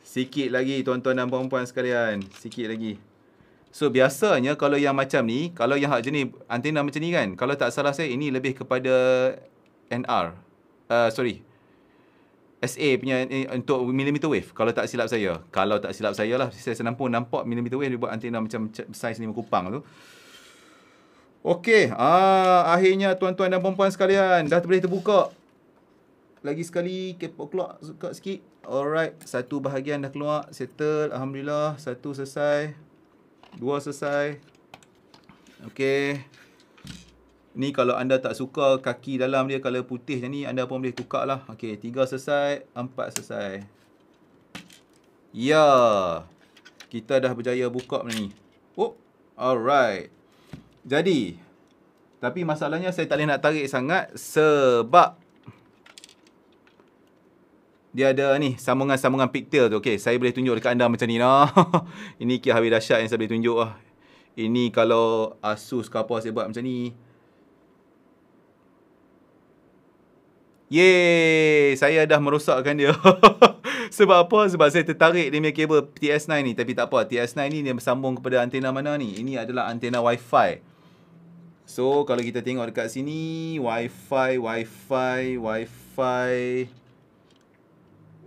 Sikit lagi tuan-tuan dan puan-puan sekalian. Sikit lagi. Sikit lagi. So biasanya kalau yang macam ni, kalau yang hak jenis antena macam ni kan, kalau tak salah saya ini lebih kepada NR. Uh, sorry. SA punya eh, untuk millimeter wave kalau tak silap saya. Kalau tak silap saya lah saya senang pun nampak millimeter wave dia buat antena macam saiz ni kupang tu. Okey, ah akhirnya tuan-tuan dan puan-puan sekalian dah boleh terbuka. Lagi sekali kepok clock suka sikit. Alright, satu bahagian dah keluar, settle. Alhamdulillah, satu selesai. Dua selesai. Okey. Ni kalau anda tak suka kaki dalam dia kalau putih macam ni, anda pun boleh tukar lah. Okey, tiga selesai, empat selesai. Ya. Kita dah berjaya buka ni. Oh, alright. Jadi, tapi masalahnya saya tak boleh nak tarik sangat sebab dia ada ni sambungan-sambungan pigtail tu. Okey, saya boleh tunjuk dekat anda macam ni lah. ini Ki Hawi Dahsyat yang saya boleh tunjuk lah. Ini kalau Asus ke apa saya buat macam ni. Yeay, saya dah merosakkan dia. Sebab apa? Sebab saya tertarik dengan kabel TS9 ni. Tapi tak apa, TS9 ni dia bersambung kepada antena mana ni. Ini adalah antena Wi-Fi. So, kalau kita tengok dekat sini, Wi-Fi, Wi-Fi, Wi-Fi.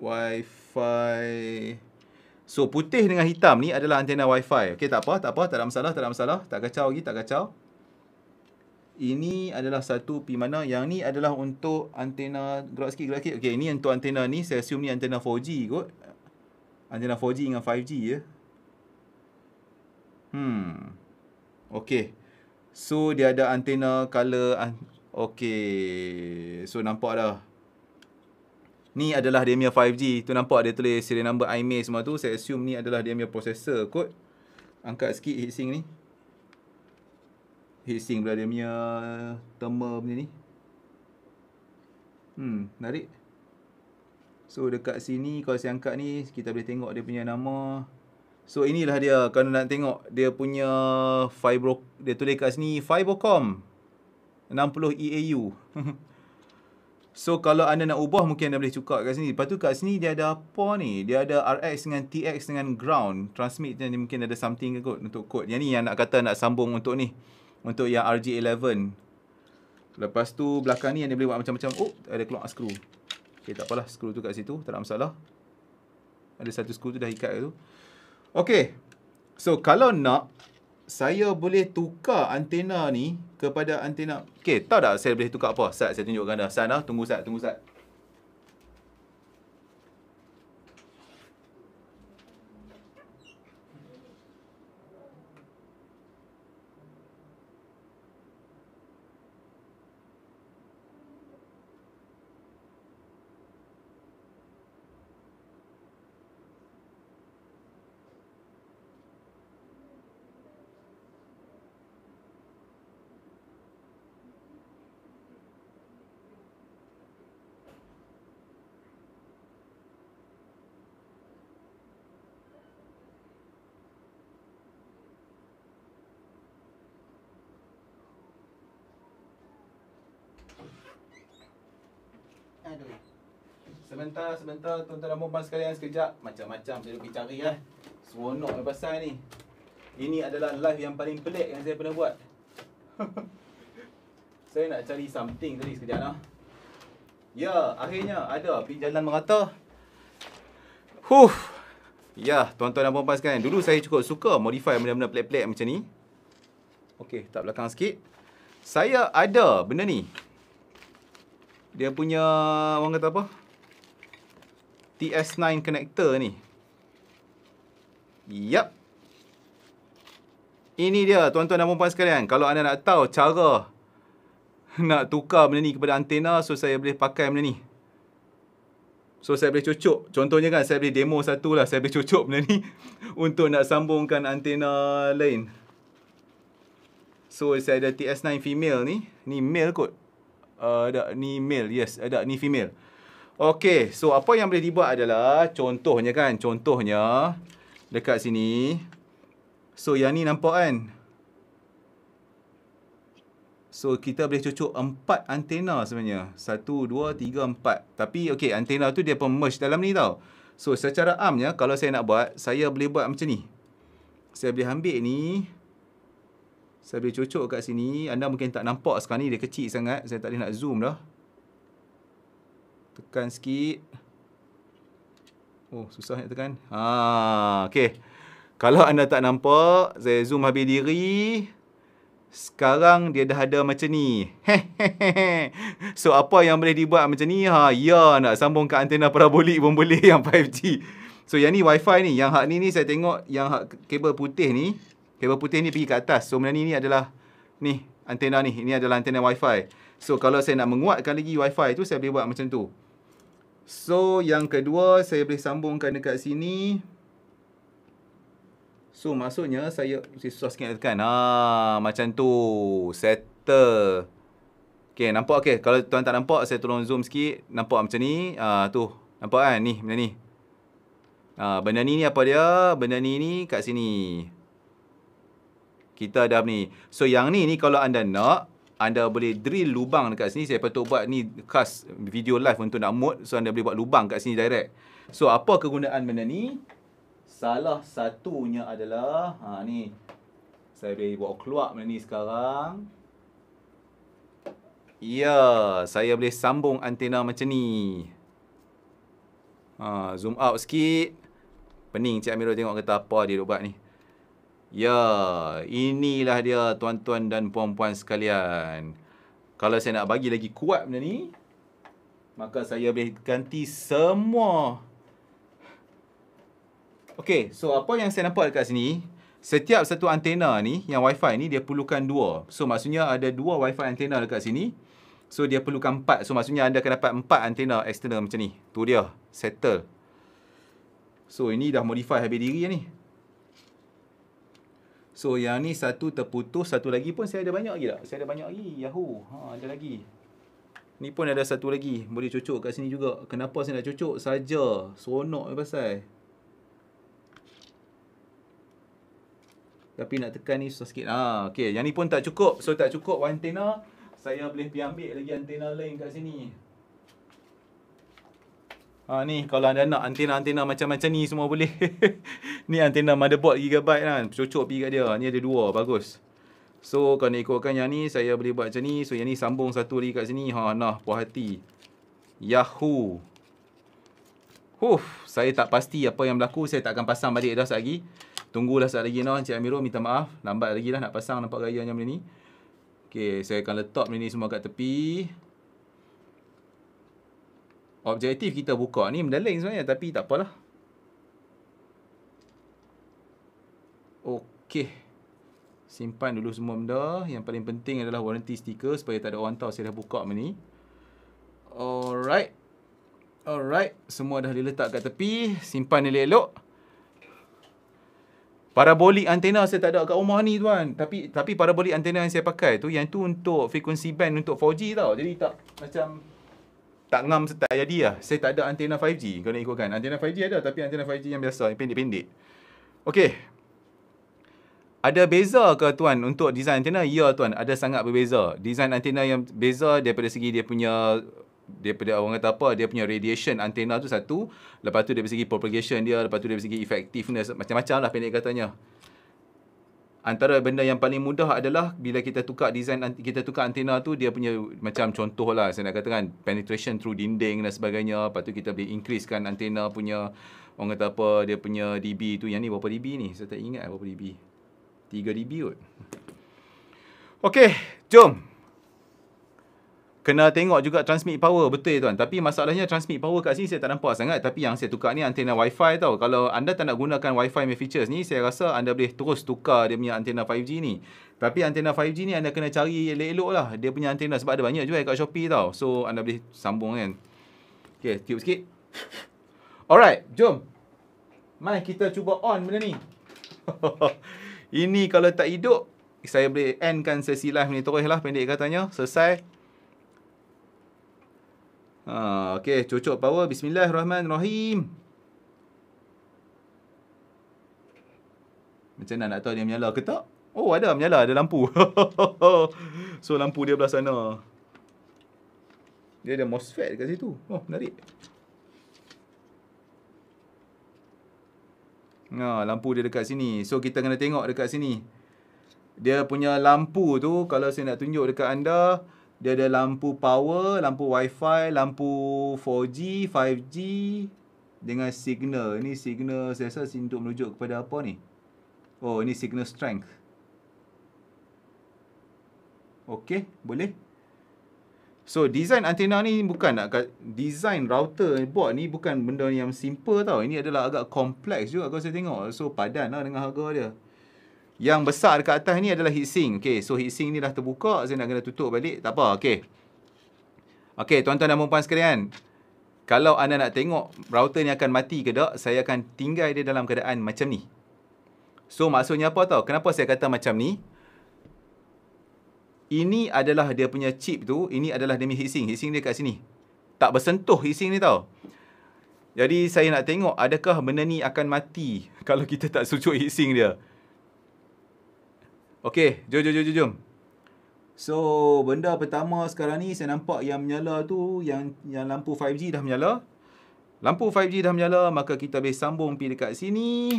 Wi-Fi. So putih dengan hitam ni adalah antena Wi-Fi. Okey tak apa, tak apa, tak ada masalah, tak ada masalah. Tak kacau lagi, tak kacau. Ini adalah satu pi mana? Yang ni adalah untuk antena gerak sikit, gerak sikit. Okey, ini untuk antena ni. Saya assume ni antena 4G kot. Antena 4G dengan 5G ya. Hmm. Okey. So dia ada antena color an Okey. So nampak dah. Ni adalah dia punya 5G. Tu nampak dia tulis serial number IMEI semua tu. Saya assume ni adalah dia punya processor kot. Angkat sikit heatsink ni. Heatsink pula dia punya thermal punya ni. Hmm, menarik. So dekat sini kalau saya angkat ni kita boleh tengok dia punya nama. So inilah dia kalau nak tengok dia punya fiber dia tulis kat sini fibercom 60 EAU. So kalau anda nak ubah mungkin anda boleh cuka kat sini. Lepas tu kat sini dia ada apa ni? Dia ada RX dengan TX dengan ground. Transmit ni mungkin ada something ke kot untuk kod. Yang ni yang nak kata nak sambung untuk ni. Untuk yang RG11. Lepas tu belakang ni anda boleh buat macam-macam. Oh ada keluar skru. Okay tak apalah skru tu kat situ. Tak ada masalah. Ada satu skru tu dah ikat kat tu. Okay. So kalau nak saya boleh tukar antena ni kepada antena. Okey, tahu tak saya boleh tukar apa? Sat, saya tunjukkan dah Sat, tunggu Sat, tunggu Sat. sementara sementara tuan-tuan dan puan-puan sekejap macam-macam saya pergi cari lah. Seronok ke lah pasal ni. Ini adalah live yang paling pelik yang saya pernah buat. saya nak cari something tadi sekejap lah. Ya, akhirnya ada pi jalan merata. Huh. Ya, tuan-tuan dan puan-puan sekalian, dulu saya cukup suka modify benda-benda pelik-pelik macam ni. Okey, tak belakang sikit. Saya ada benda ni. Dia punya orang kata apa? TS9 connector ni. Yap. Ini dia tuan-tuan dan puan-puan sekalian. Kalau anda nak tahu cara nak tukar benda ni kepada antena so saya boleh pakai benda ni. So saya boleh cucuk. Contohnya kan saya boleh demo satu lah. Saya boleh cucuk benda ni untuk nak sambungkan antena lain. So saya ada TS9 female ni. Ni male kot. Uh, ada ni male. Yes, ada ni female. Okey, so apa yang boleh dibuat adalah contohnya kan, contohnya dekat sini. So yang ni nampak kan? So kita boleh cucuk empat antena sebenarnya. Satu, dua, tiga, empat. Tapi okey, antena tu dia pun merge dalam ni tau. So secara amnya, kalau saya nak buat, saya boleh buat macam ni. Saya boleh ambil ni. Saya boleh cucuk kat sini. Anda mungkin tak nampak sekarang ni, dia kecil sangat. Saya tak boleh nak zoom dah tekan sikit. Oh, susah nak tekan. Ha, okey. Kalau anda tak nampak, saya zoom habis diri. Sekarang dia dah ada macam ni. so apa yang boleh dibuat macam ni? Ha, ya nak sambung ke antena parabolik pun boleh yang 5G. So yang ni Wi-Fi ni, yang hak ni ni saya tengok yang hak kabel putih ni, kabel putih ni pergi ke atas. So benda ni ni adalah ni antena ni, ini adalah antena Wi-Fi. So kalau saya nak menguatkan lagi Wi-Fi tu saya boleh buat macam tu. So yang kedua saya boleh sambungkan dekat sini. So maksudnya saya susah sikit kan. Ha macam tu. Settle. Okay nampak okay. Kalau tuan tak nampak saya tolong zoom sikit. Nampak macam ni. Ha, tu. Nampak kan ni benda ni. Ha, benda ni ni apa dia? Benda ni ni kat sini. Kita ada ni. So yang ni ni kalau anda nak anda boleh drill lubang dekat sini saya patut buat ni khas video live untuk nak mode so anda boleh buat lubang kat sini direct so apa kegunaan benda ni salah satunya adalah ha ni saya boleh buat keluar benda ni sekarang ya saya boleh sambung antena macam ni ha zoom out sikit pening cik Amirul tengok kata apa dia buat ni Ya, inilah dia tuan-tuan dan puan-puan sekalian. Kalau saya nak bagi lagi kuat benda ni, maka saya boleh ganti semua. Okey, so apa yang saya nampak dekat sini, setiap satu antena ni yang WiFi fi ni dia perlukan dua. So maksudnya ada dua WiFi antena dekat sini. So dia perlukan empat. So maksudnya anda akan dapat empat antena eksternal macam ni. Tu dia, settle. So ini dah modify habis diri lah ni. So yang ni satu terputus, satu lagi pun saya ada banyak lagi tak? Saya ada banyak lagi. Yahoo. Ha, ada lagi. Ni pun ada satu lagi. Boleh cucuk kat sini juga. Kenapa saya nak cucuk? Saja. Seronok ni pasal. Tapi nak tekan ni susah sikit. Ha, okay. Yang ni pun tak cukup. So tak cukup antena. Saya boleh pergi ambil lagi antena lain kat sini. Ha ni kalau anda nak antena-antena macam-macam ni semua boleh. ni antena motherboard gigabyte kan. Cocok pergi kat dia. Ni ada dua. Bagus. So kalau nak ikutkan yang ni saya boleh buat macam ni. So yang ni sambung satu lagi kat sini. Ha nah puas hati. Yahoo. Huff. Saya tak pasti apa yang berlaku. Saya tak akan pasang balik dah sekejap lagi. Tunggulah sekejap lagi noh. Encik Amirul minta maaf. Lambat lagi lah nak pasang nampak gaya macam ni. Okay, saya akan letak benda ni semua kat tepi objektif kita buka ni mendaling sebenarnya tapi tak apalah. Okey. Simpan dulu semua benda. Yang paling penting adalah warranty stiker supaya tak ada orang tahu saya dah buka benda ni. Alright. Alright, semua dah diletak kat tepi, simpan elok-elok. Parabolik antena saya tak ada kat rumah ni tuan. Tapi tapi parabolik antena yang saya pakai tu yang tu untuk frekuensi band untuk 4G tau. Jadi tak macam tak ngam tak jadi lah. Saya tak ada antena 5G. Kau nak ikutkan. Antena 5G ada tapi antena 5G yang biasa, yang pendek-pendek. Okey. Ada beza ke tuan untuk desain antena? Ya tuan, ada sangat berbeza. Desain antena yang beza daripada segi dia punya daripada orang kata apa dia punya radiation antena tu satu lepas tu dari segi propagation dia lepas tu dari segi effectiveness macam-macam lah pendek katanya antara benda yang paling mudah adalah bila kita tukar design kita tukar antena tu dia punya macam contoh lah, saya nak katakan penetration through dinding dan sebagainya lepas tu kita boleh increasekan antena punya orang kata apa dia punya dB tu yang ni berapa dB ni saya tak ingat berapa dB 3 dB kot Okey, jom kena tengok juga transmit power betul tuan tapi masalahnya transmit power kat sini saya tak nampak sangat tapi yang saya tukar ni antena wifi tau kalau anda tak nak gunakan wifi me features ni saya rasa anda boleh terus tukar dia punya antena 5G ni tapi antena 5G ni anda kena cari elok-elok lah dia punya antena sebab ada banyak jual kat Shopee tau so anda boleh sambung kan Okay, tiup sikit alright jom mai kita cuba on benda ni ini kalau tak hidup saya boleh endkan sesi live ni terus lah pendek katanya selesai Ha, okey, cucuk power. Bismillahirrahmanirrahim. Macam mana nak tahu dia menyala ke tak? Oh, ada menyala. Ada lampu. so, lampu dia belah sana. Dia ada MOSFET dekat situ. Oh, menarik. Ha, lampu dia dekat sini. So, kita kena tengok dekat sini. Dia punya lampu tu, kalau saya nak tunjuk dekat anda, dia ada lampu power, lampu wifi, lampu 4G, 5G dengan signal. Ini signal saya rasa untuk menuju kepada apa ni? Oh, ini signal strength. Okey, boleh. So, design antena ni bukan nak design router buat ni bukan benda yang simple tau. Ini adalah agak kompleks juga kalau saya tengok. So, padan lah dengan harga dia yang besar dekat atas ni adalah heat sink. Okay, so heat sink ni dah terbuka. Saya nak kena tutup balik. Tak apa. Okay. Okay, tuan-tuan dan perempuan sekalian. Kalau anda nak tengok router ni akan mati ke tak, saya akan tinggal dia dalam keadaan macam ni. So, maksudnya apa tau? Kenapa saya kata macam ni? Ini adalah dia punya chip tu. Ini adalah demi heat sink. Heat sink dia kat sini. Tak bersentuh heat sink ni tau. Jadi, saya nak tengok adakah benda ni akan mati kalau kita tak sucuk heat sink dia. Okay, jom, jom, jom, jom, So, benda pertama sekarang ni saya nampak yang menyala tu, yang yang lampu 5G dah menyala. Lampu 5G dah menyala, maka kita boleh sambung pergi dekat sini.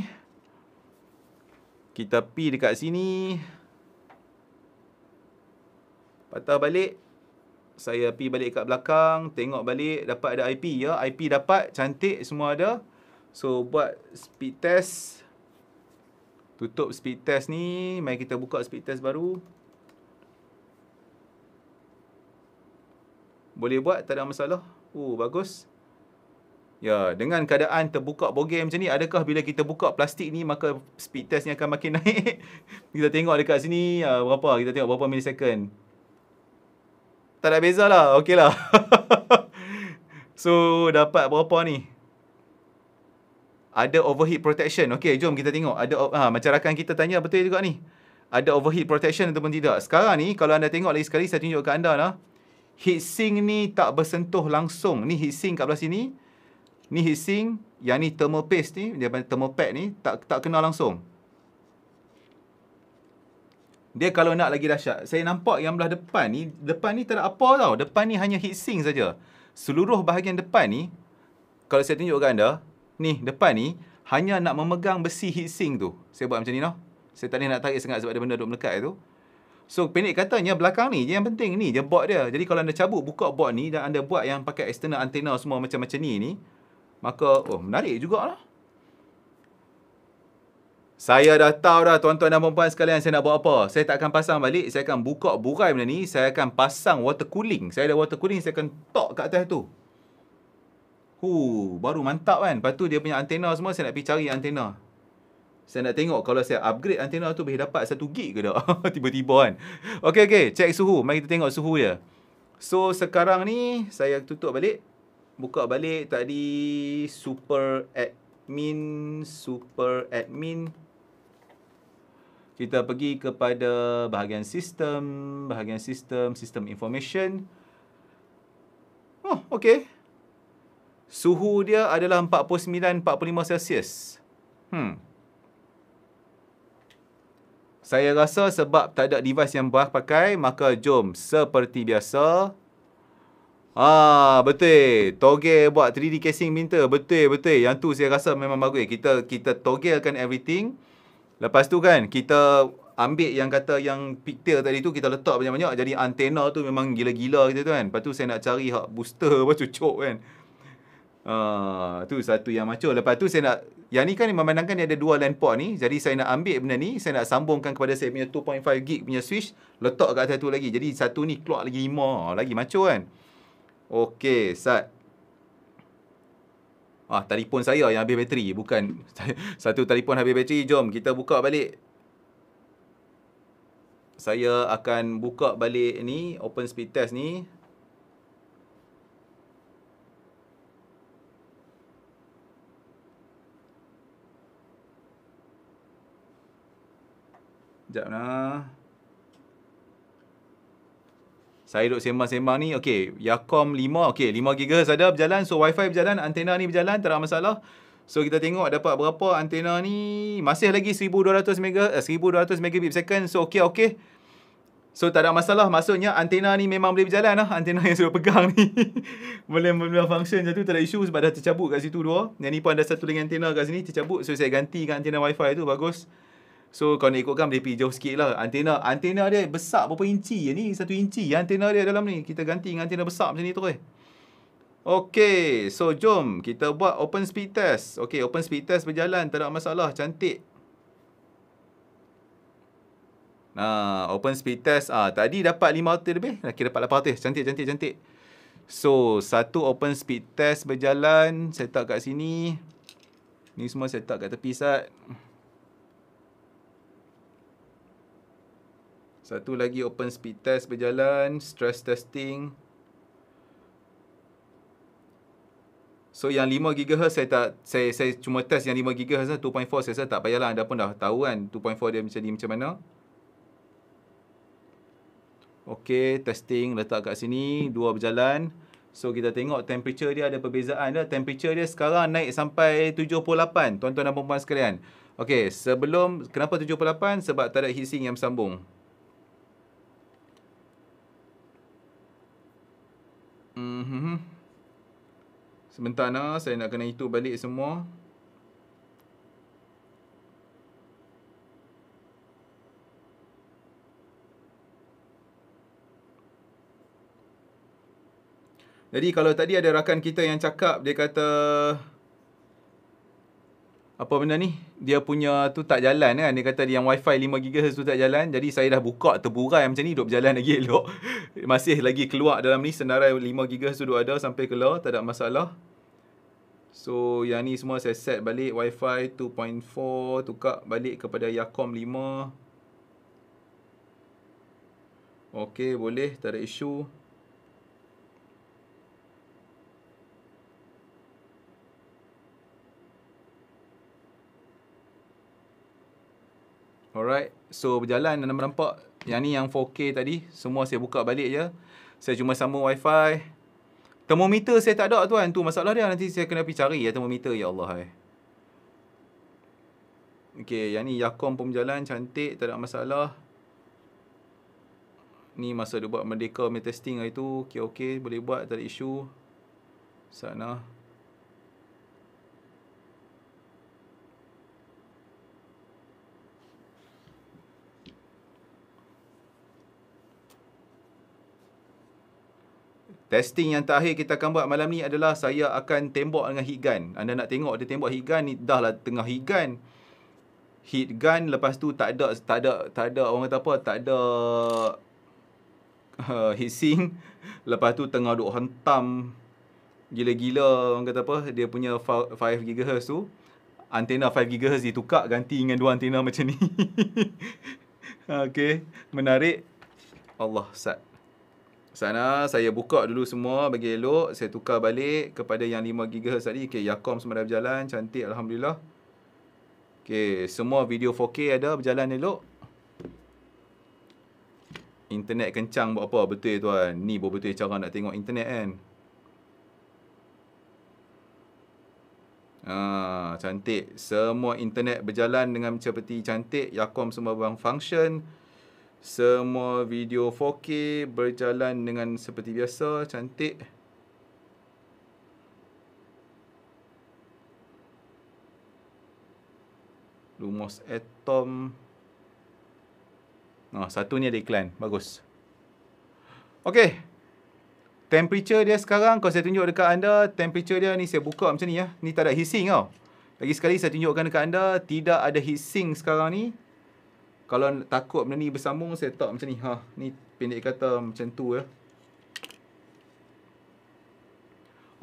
Kita pergi dekat sini. Patah balik. Saya pergi balik kat belakang, tengok balik, dapat ada IP ya. IP dapat, cantik semua ada. So, buat speed test. Tutup speed test ni Mari kita buka speed test baru Boleh buat tak ada masalah Oh bagus Ya dengan keadaan terbuka bogey macam ni Adakah bila kita buka plastik ni Maka speed test ni akan makin naik Kita tengok dekat sini uh, Berapa kita tengok berapa millisecond Tak ada beza lah okey lah So dapat berapa ni ada overheat protection. Okey, jom kita tengok. Ada ha, macam rakan kita tanya betul juga ni. Ada overheat protection ataupun tidak. Sekarang ni kalau anda tengok lagi sekali saya tunjuk ke anda nah. Heatsink ni tak bersentuh langsung. Ni heatsink kat belah sini. Ni heatsink, yang ni thermal paste ni, dia panggil thermal pad ni tak tak kena langsung. Dia kalau nak lagi dahsyat, saya nampak yang belah depan ni, depan ni tak ada apa tau. Depan ni hanya heatsink saja. Seluruh bahagian depan ni kalau saya tunjuk ke anda, ni depan ni hanya nak memegang besi heat tu. Saya buat macam ni noh. Saya tak boleh nak tarik sangat sebab ada benda duduk melekat tu. So pendek katanya belakang ni yang penting ni je bot dia. Jadi kalau anda cabut buka bot ni dan anda buat yang pakai external antena semua macam-macam ni ni. Maka oh menarik jugalah. Saya dah tahu dah tuan-tuan dan puan-puan sekalian saya nak buat apa. Saya tak akan pasang balik. Saya akan buka burai benda ni. Saya akan pasang water cooling. Saya ada water cooling. Saya akan tok kat atas tu. Hu, baru mantap kan. Lepas tu dia punya antena semua saya nak pergi cari antena. Saya nak tengok kalau saya upgrade antena tu boleh dapat 1 gig ke tak. Tiba-tiba kan. Okey okey, check suhu. Mari kita tengok suhu dia. So sekarang ni saya tutup balik. Buka balik tadi super admin super admin kita pergi kepada bahagian sistem, bahagian sistem, sistem information. Oh, okey suhu dia adalah 49-45 Celsius. Hmm. Saya rasa sebab tak ada device yang Bah pakai, maka jom seperti biasa. Ah betul. Togel buat 3D casing minta. Betul, betul. Yang tu saya rasa memang bagus. Kita kita togelkan everything. Lepas tu kan, kita ambil yang kata yang pigtail tadi tu, kita letak banyak-banyak. Jadi antena tu memang gila-gila kita tu kan. Lepas tu saya nak cari hak booster apa cucuk kan. Ah, tu satu yang macam Lepas tu saya nak Yang ni kan memandangkan ni ada dua LAN port ni Jadi saya nak ambil benda ni Saya nak sambungkan kepada saya punya 2.5 gig punya switch Letak kat atas tu lagi Jadi satu ni keluar lagi lima ah, Lagi macam kan Okay, Sat Ah, telefon saya yang habis bateri Bukan Satu telefon habis bateri Jom kita buka balik Saya akan buka balik ni Open speed test ni Sekejap lah. Saya duduk sembang-sembang ni. Okay. Yakom 5. Okay. 5 GHz ada berjalan. So Wi-Fi berjalan. Antena ni berjalan. Tak ada masalah. So kita tengok dapat berapa antena ni. Masih lagi 1200 mega, eh, 1200 megabit per second. So okay, okay. So tak ada masalah. Maksudnya antena ni memang boleh berjalan lah. Antena yang sudah pegang ni. boleh boleh function macam tu. Tak ada isu sebab dah tercabut kat situ dua. Yang ni pun ada satu lagi antena kat sini. Tercabut. So saya gantikan antena WiFi fi tu. Bagus. So kalau nak ikutkan boleh pergi jauh sikit lah Antena antena dia besar berapa inci je ni Satu inci ya, antena dia dalam ni Kita ganti dengan antena besar macam ni tu terus Okay so jom kita buat open speed test Okay open speed test berjalan tak ada masalah cantik Nah, open speed test ah tadi dapat 5 auto Nak kira dapat 8 Cantik cantik cantik. So, satu open speed test berjalan, set up kat sini. Ni semua set up kat tepi sat. Satu lagi open speed test berjalan, stress testing. So yang 5 GHz saya tak saya saya cuma test yang 5 GHz lah 2.4 saya rasa tak payahlah anda pun dah tahu kan 2.4 dia macam ni macam mana. Okay, testing letak kat sini, dua berjalan. So kita tengok temperature dia ada perbezaan dah. Temperature dia sekarang naik sampai 78, tuan-tuan dan puan-puan sekalian. Okay, sebelum, kenapa 78? Sebab tak ada heatsink yang sambung. Mhm. Mm Sebentar nah, saya nak kena itu balik semua. Jadi kalau tadi ada rakan kita yang cakap dia kata apa benda ni dia punya tu tak jalan kan dia kata yang wifi 5GHz tu tak jalan jadi saya dah buka terburai macam ni duduk berjalan lagi elok masih lagi keluar dalam ni senarai 5GHz tu duduk ada sampai keluar tak ada masalah so yang ni semua saya set balik wifi 2.4 tukar balik kepada Yakom 5 ok boleh tak ada issue Alright. So berjalan anda nampak yang ni yang 4K tadi semua saya buka balik je. Saya cuma sambung wifi. Termometer saya tak ada tuan. Tu masalah dia nanti saya kena pergi cari ya termometer ya Allah hai. Okey, yang ni Yakom pun berjalan cantik, tak ada masalah. Ni masa dia buat medical punya testing hari tu, okey okey boleh buat tak ada isu. Sana. Testing yang terakhir kita akan buat malam ni adalah saya akan tembok dengan heat gun. Anda nak tengok dia tembok heat gun ni dah lah tengah heat gun. Heat gun lepas tu tak ada tak ada tak ada orang kata apa tak ada hissing. Uh, lepas tu tengah duk hentam gila-gila orang kata apa dia punya 5 GHz tu. Antena 5 GHz ditukar ganti dengan dua antena macam ni. okay. Menarik. Allah sat sana saya buka dulu semua bagi elok saya tukar balik kepada yang 5GHz tadi okey Yakom semua dah berjalan cantik alhamdulillah okey semua video 4K ada berjalan elok internet kencang buat apa betul tuan ni buat betul cara nak tengok internet kan ah cantik semua internet berjalan dengan seperti cantik Yakom semua bang function semua video 4K berjalan dengan seperti biasa, cantik. Lumos Atom. Oh, satu ni ada iklan. Bagus. Okay. Temperature dia sekarang, kalau saya tunjuk dekat anda, temperature dia ni saya buka macam ni ya. Ni tak ada heat tau. Lagi sekali saya tunjukkan dekat anda, tidak ada heat sekarang ni kalau takut benda ni bersambung saya tak macam ni ha ni pendek kata macam tu ya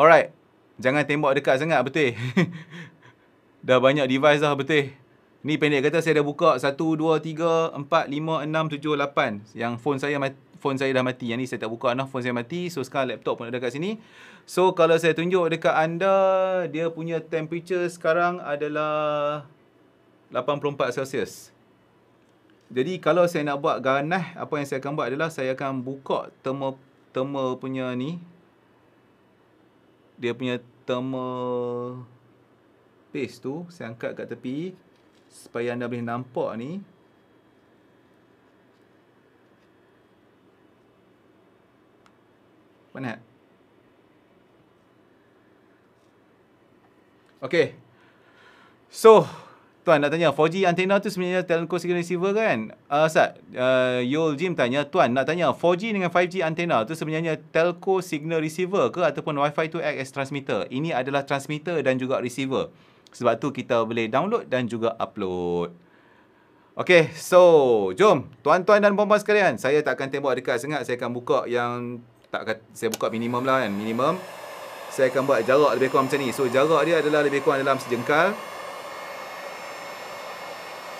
alright jangan tembak dekat sangat betul eh? dah banyak device dah betul eh? ni pendek kata saya dah buka 1 2 3 4 5 6 7 8 yang phone saya mati phone saya dah mati. Yang ni saya tak buka dah. Phone saya mati. So sekarang laptop pun ada kat sini. So kalau saya tunjuk dekat anda, dia punya temperature sekarang adalah 84 Celsius. Jadi kalau saya nak buat ganas, apa yang saya akan buat adalah saya akan buka thermo thermo punya ni. Dia punya thermo paste tu saya angkat kat tepi supaya anda boleh nampak ni. Mana? Okay. So Tuan nak tanya 4G antena tu sebenarnya telco signal receiver kan? Ah uh, Ustaz, uh, Yul Jim tanya, tuan nak tanya 4G dengan 5G antena tu sebenarnya telco signal receiver ke ataupun Wi-Fi to act as transmitter? Ini adalah transmitter dan juga receiver. Sebab tu kita boleh download dan juga upload. Okay, so jom tuan-tuan dan puan-puan sekalian, saya tak akan tembak dekat sangat, saya akan buka yang tak akan, saya buka minimum lah kan, minimum. Saya akan buat jarak lebih kurang macam ni. So jarak dia adalah lebih kurang dalam sejengkal.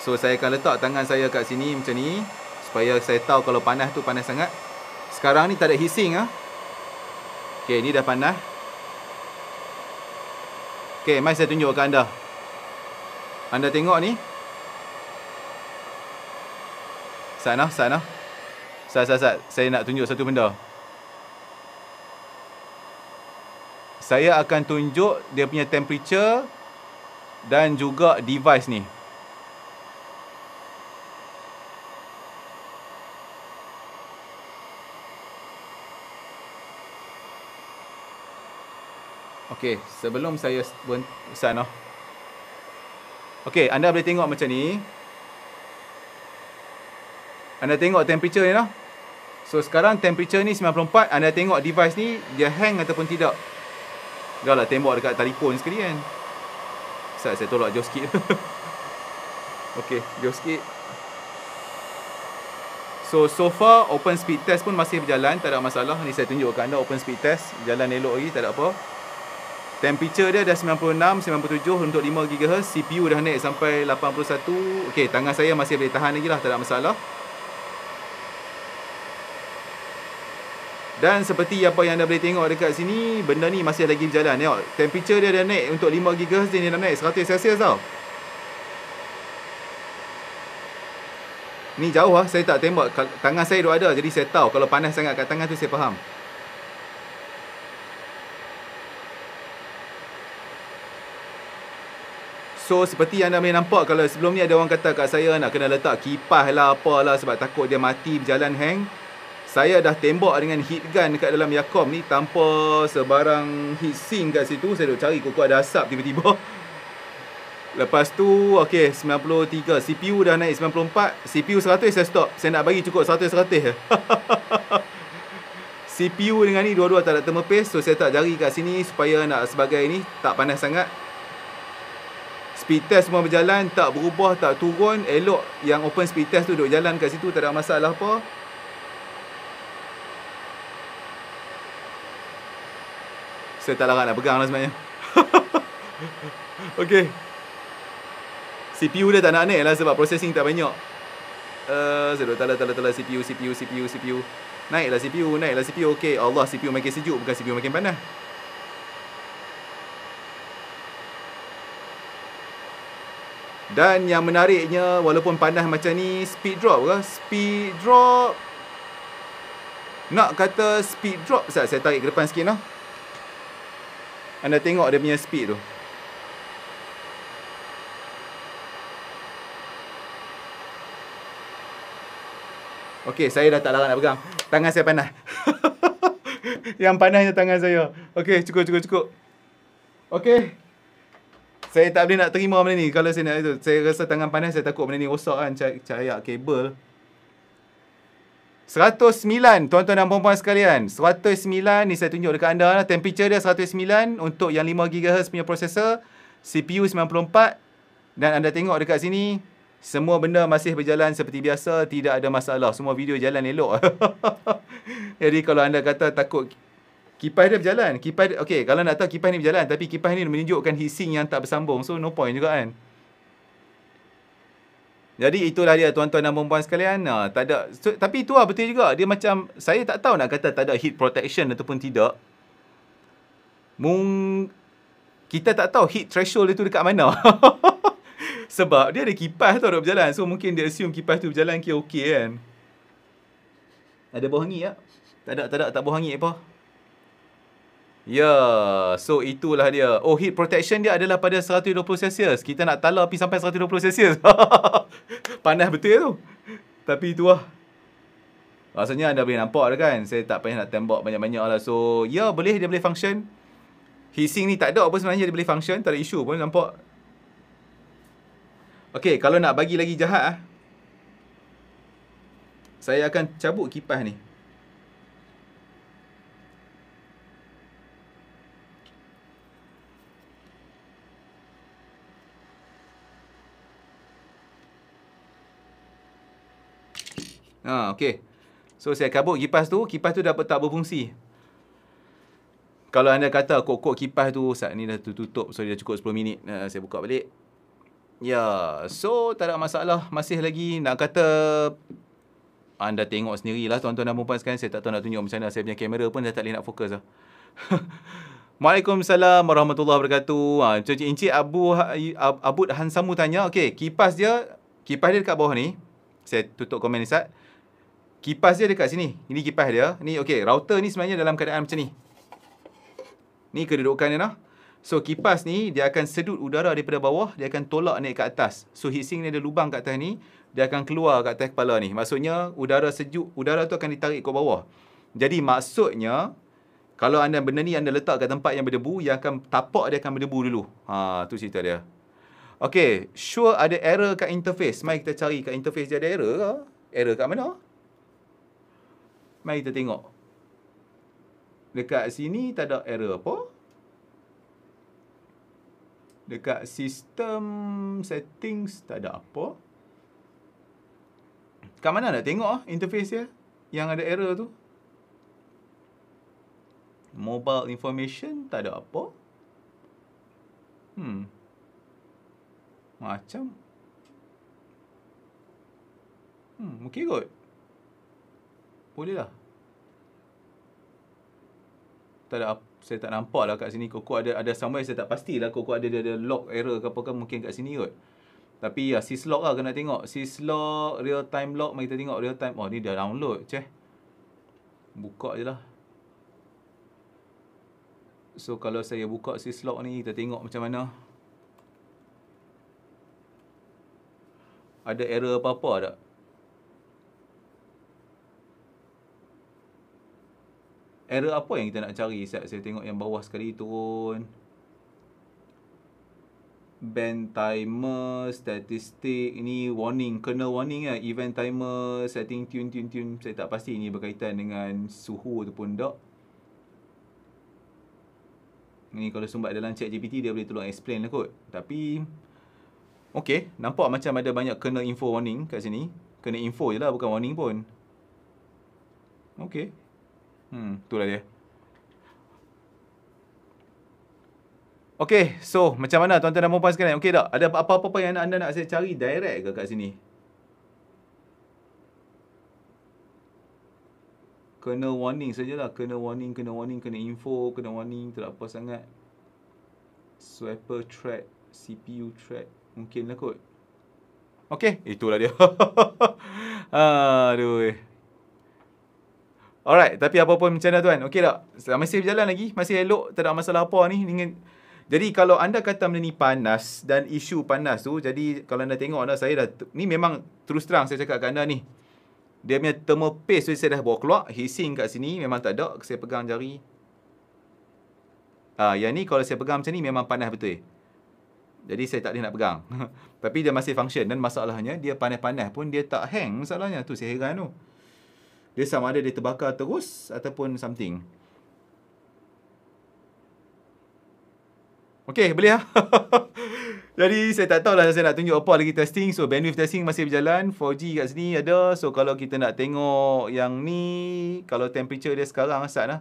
So saya akan letak tangan saya kat sini macam ni supaya saya tahu kalau panas tu panas sangat. Sekarang ni tak ada hissing ah. Okey, ni dah panas. Okey, mai saya tunjukkan anda. Anda tengok ni. Sana, sana. Sat, sat, sat. Saya nak tunjuk satu benda. Saya akan tunjuk dia punya temperature dan juga device ni. Okey, sebelum saya pun sana. Oh. Okey, anda boleh tengok macam ni. Anda tengok temperature ni lah. So sekarang temperature ni 94, anda tengok device ni dia hang ataupun tidak. Galah tembok dekat telefon sekali kan. Saya saya tolak jauh sikit. Okey, jauh sikit. So so far open speed test pun masih berjalan, tak ada masalah. Ni saya tunjukkan anda open speed test, jalan elok lagi, tak ada -apa. Temperature dia dah 96, 97 untuk 5GHz CPU dah naik sampai 81 Okey, tangan saya masih boleh tahan lagi lah Tak ada masalah Dan seperti apa yang anda boleh tengok dekat sini Benda ni masih lagi berjalan tengok. Temperature dia dah naik untuk 5GHz Dia dah naik 100 Celsius tau Ni jauh lah, saya tak tembak Tangan saya duk ada, jadi saya tahu Kalau panas sangat kat tangan tu saya faham So seperti yang anda boleh nampak Kalau sebelum ni ada orang kata kat saya Nak kena letak kipas lah apalah Sebab takut dia mati berjalan hang Saya dah tembak dengan heat gun dekat dalam Yakom ni Tanpa sebarang heat sink kat situ Saya duk cari kuku ada asap tiba-tiba Lepas tu okey 93 CPU dah naik 94 CPU 100 saya stop Saya nak bagi cukup 100-100 je CPU dengan ni dua-dua tak ada thermal So saya tak jari kat sini supaya nak sebagai ni tak panas sangat speed test semua berjalan tak berubah tak turun elok yang open speed test tu duduk jalan kat situ tak ada masalah apa saya tak larat nak pegang lah sebenarnya ok CPU dia tak nak naik lah sebab processing tak banyak uh, saya duduk tala tala tala CPU CPU CPU CPU naiklah CPU naiklah CPU ok Allah CPU makin sejuk bukan CPU makin panas Dan yang menariknya walaupun panas macam ni speed drop ke? Speed drop. Nak kata speed drop sat saya tarik ke depan sikit noh. Anda tengok dia punya speed tu. Okey, saya dah tak larang nak pegang. Tangan saya panas. yang panasnya tangan saya. Okey, cukup cukup cukup. Okey saya tak boleh nak terima benda ni kalau saya nak itu. Saya rasa tangan panas saya takut benda ni rosak kan cahaya kabel. 109 tuan-tuan dan puan-puan sekalian. 109 ni saya tunjuk dekat anda lah. Temperature dia 109 untuk yang 5GHz punya prosesor. CPU 94. Dan anda tengok dekat sini. Semua benda masih berjalan seperti biasa. Tidak ada masalah. Semua video jalan elok. Jadi kalau anda kata takut Kipas dia berjalan. Kipas dia, okay, kalau nak tahu kipas ni berjalan. Tapi kipas ni menunjukkan hissing yang tak bersambung. So, no point juga kan. Jadi, itulah dia tuan-tuan dan perempuan sekalian. Ha, tak ada, so, tapi itu lah betul juga. Dia macam, saya tak tahu nak kata tak ada heat protection ataupun tidak. Mung, kita tak tahu heat threshold itu dekat mana. Sebab dia ada kipas tu duduk berjalan. So, mungkin dia assume kipas tu berjalan ke okay kan. Ada bohongi hangi tak? Tak ada, tak ada. Tak bau apa. Eh, Ya, yeah. so itulah dia. Oh, heat protection dia adalah pada 120 Celsius. Kita nak tala api sampai 120 Celsius. Panas betul tu. Tapi itu lah. Rasanya anda boleh nampak dah kan. Saya tak payah nak tembak banyak-banyak lah. So, ya yeah, boleh. Dia boleh function. Heatsink ni tak ada apa sebenarnya. Dia boleh function. Tak ada isu pun nampak. Okay, kalau nak bagi lagi jahat ah, Saya akan cabut kipas ni. Ha, okay. So, saya kabut kipas tu. Kipas tu dapat tak berfungsi. Kalau anda kata kok-kok kipas tu saat ni dah tutup, So, dia dah cukup 10 minit. Uh, saya buka balik. Ya, so tak ada masalah. Masih lagi nak kata anda tengok sendirilah tuan-tuan dan perempuan sekarang. Saya tak tahu nak tunjuk macam mana. Saya punya kamera pun dah tak boleh nak fokus lah. Waalaikumsalam warahmatullahi wabarakatuh. Ha, Encik Abu, ha- Abud Hansamu tanya. okay, kipas dia. Kipas dia dekat bawah ni. Saya tutup komen ni, Sat. Kipas dia dekat sini. Ini kipas dia. Ni okey, router ni sebenarnya dalam keadaan macam ni. Ni kedudukan dia lah. So kipas ni dia akan sedut udara daripada bawah, dia akan tolak naik ke atas. So heat ni ada lubang kat atas ni, dia akan keluar kat atas kepala ni. Maksudnya udara sejuk, udara tu akan ditarik ke bawah. Jadi maksudnya kalau anda benda ni anda letak kat tempat yang berdebu, yang akan tapak dia akan berdebu dulu. Ha tu cerita dia. Okay, sure ada error kat interface. Mari kita cari kat interface dia ada error ke? Error kat mana? Mari kita tengok. Dekat sini tak ada error apa. Dekat sistem settings tak ada apa. Kat mana nak tengok ah interface dia yang ada error tu? Mobile information tak ada apa. Hmm. Macam. Hmm, okey kot. Boleh lah. Tak ada saya tak nampak lah kat sini Koko ada ada somewhere saya tak pasti lah Koko ada dia ada lock error ke apa ke mungkin kat sini kot. Tapi ya sys lock lah kena tengok. Sys lock, real time lock mari kita tengok real time. Oh ni dah download, ceh. Buka je lah So kalau saya buka sys lock ni kita tengok macam mana. Ada error apa-apa tak? -apa Error apa yang kita nak cari Saya, saya tengok yang bawah sekali turun Band timer Statistik Ini warning Kernel warning lah Event timer Setting tune tune tune Saya tak pasti ini berkaitan dengan Suhu ataupun dock Ini kalau sumbat dalam chat GPT Dia boleh tolong explain lah kot Tapi Okay Nampak macam ada banyak kernel info warning kat sini Kernel info je lah bukan warning pun Okay Hmm, itulah dia. Okay, so macam mana tuan-tuan dan perempuan sekarang? Okay tak? Ada apa-apa yang anda nak saya cari direct ke kat sini? Kena warning sajalah. Kena warning, kena warning, kena info, kena warning. Tak apa sangat. Swapper track, CPU track. Mungkin lah kot. Okay, itulah dia. Aduh. Eh. Alright, tapi apa pun macam mana tuan? Okey tak? masih berjalan lagi, masih elok, tak ada masalah apa ni. Dengan... Jadi kalau anda kata benda ni panas dan isu panas tu, jadi kalau anda tengok anda saya dah ni memang terus terang saya cakap kat anda ni. Dia punya thermal paste tu saya dah bawa keluar, hissing kat sini memang tak ada, saya pegang jari. Ah, yang ni kalau saya pegang macam ni memang panas betul. Eh? Jadi saya tak boleh nak pegang. Tapi dia masih function dan masalahnya dia panas-panas pun dia tak hang masalahnya tu saya heran tu. Dia sama ada dia terbakar terus ataupun something. Okay, boleh lah. Jadi, saya tak tahulah saya nak tunjuk apa lagi testing. So, bandwidth testing masih berjalan. 4G kat sini ada. So, kalau kita nak tengok yang ni, kalau temperature dia sekarang, asat lah.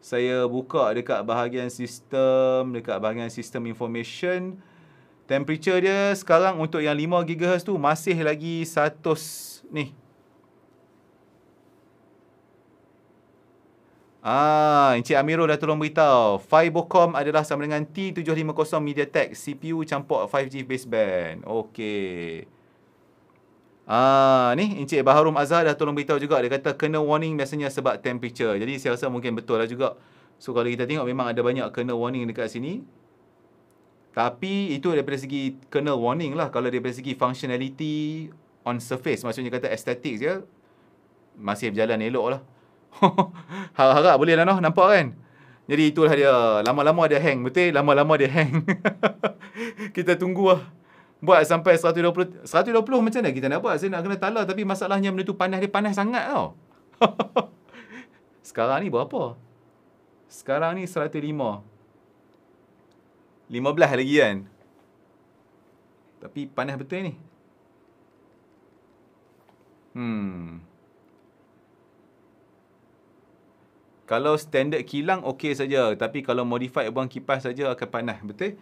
Saya buka dekat bahagian sistem, dekat bahagian sistem information. Temperature dia sekarang untuk yang 5GHz tu masih lagi 100 ni. Ah, Encik Amirul dah tolong beritahu. Fibocom adalah sama dengan T750 MediaTek CPU campur 5G baseband. Okey. Ah, ni Encik Baharum Azhar dah tolong beritahu juga. Dia kata kena warning biasanya sebab temperature. Jadi saya rasa mungkin betul lah juga. So kalau kita tengok memang ada banyak kena warning dekat sini. Tapi itu daripada segi kena warning lah. Kalau daripada segi functionality on surface. Maksudnya kata estetik, je. Masih berjalan elok lah. Harap-harap boleh lah noh Nampak kan Jadi itulah dia Lama-lama dia hang Betul Lama-lama dia hang Kita tunggu lah Buat sampai 120 120 macam mana kita nak buat Saya nak kena tala Tapi masalahnya benda tu panas Dia panas sangat tau Sekarang ni berapa Sekarang ni 105 15 lagi kan Tapi panas betul ni Hmm. Kalau standard kilang okey saja tapi kalau modify buang kipas saja akan panas betul?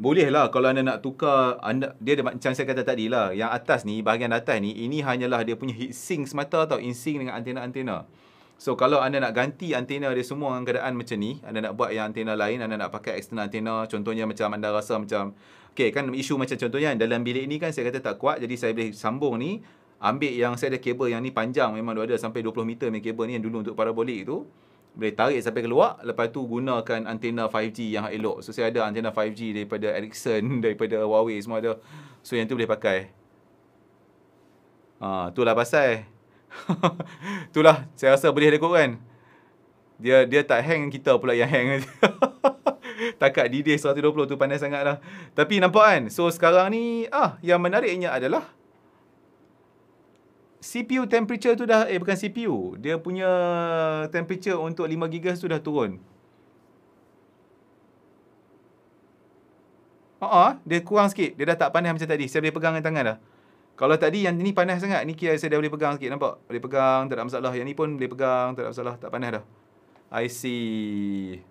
Boleh lah kalau anda nak tukar anda dia ada macam saya kata tadi lah yang atas ni bahagian atas ni ini hanyalah dia punya heat sink semata tau in sink dengan antena-antena. So kalau anda nak ganti antena dia semua dengan keadaan macam ni, anda nak buat yang antena lain, anda nak pakai external antena, contohnya macam anda rasa macam okay kan isu macam contohnya dalam bilik ni kan saya kata tak kuat jadi saya boleh sambung ni ambil yang saya ada kabel yang ni panjang memang ada sampai 20 meter main kabel ni yang dulu untuk parabolik tu boleh tarik sampai keluar lepas tu gunakan antena 5G yang elok so saya ada antena 5G daripada Ericsson daripada Huawei semua ada so yang tu boleh pakai ha, itulah pasal itulah saya rasa boleh rekod kan dia dia tak hang kita pula yang hang takat didih 120 tu pandai sangat lah tapi nampak kan so sekarang ni ah yang menariknya adalah CPU temperature tu dah eh bukan CPU, dia punya temperature untuk 5 GHz tu dah turun. Ha ah, dia kurang sikit. Dia dah tak panas macam tadi. Saya boleh pegang dengan tangan dah. Kalau tadi yang ni panas sangat, ni kira saya dah boleh pegang sikit nampak. Boleh pegang, tak ada masalah. Yang ni pun boleh pegang, tak ada masalah, tak panas dah. I see.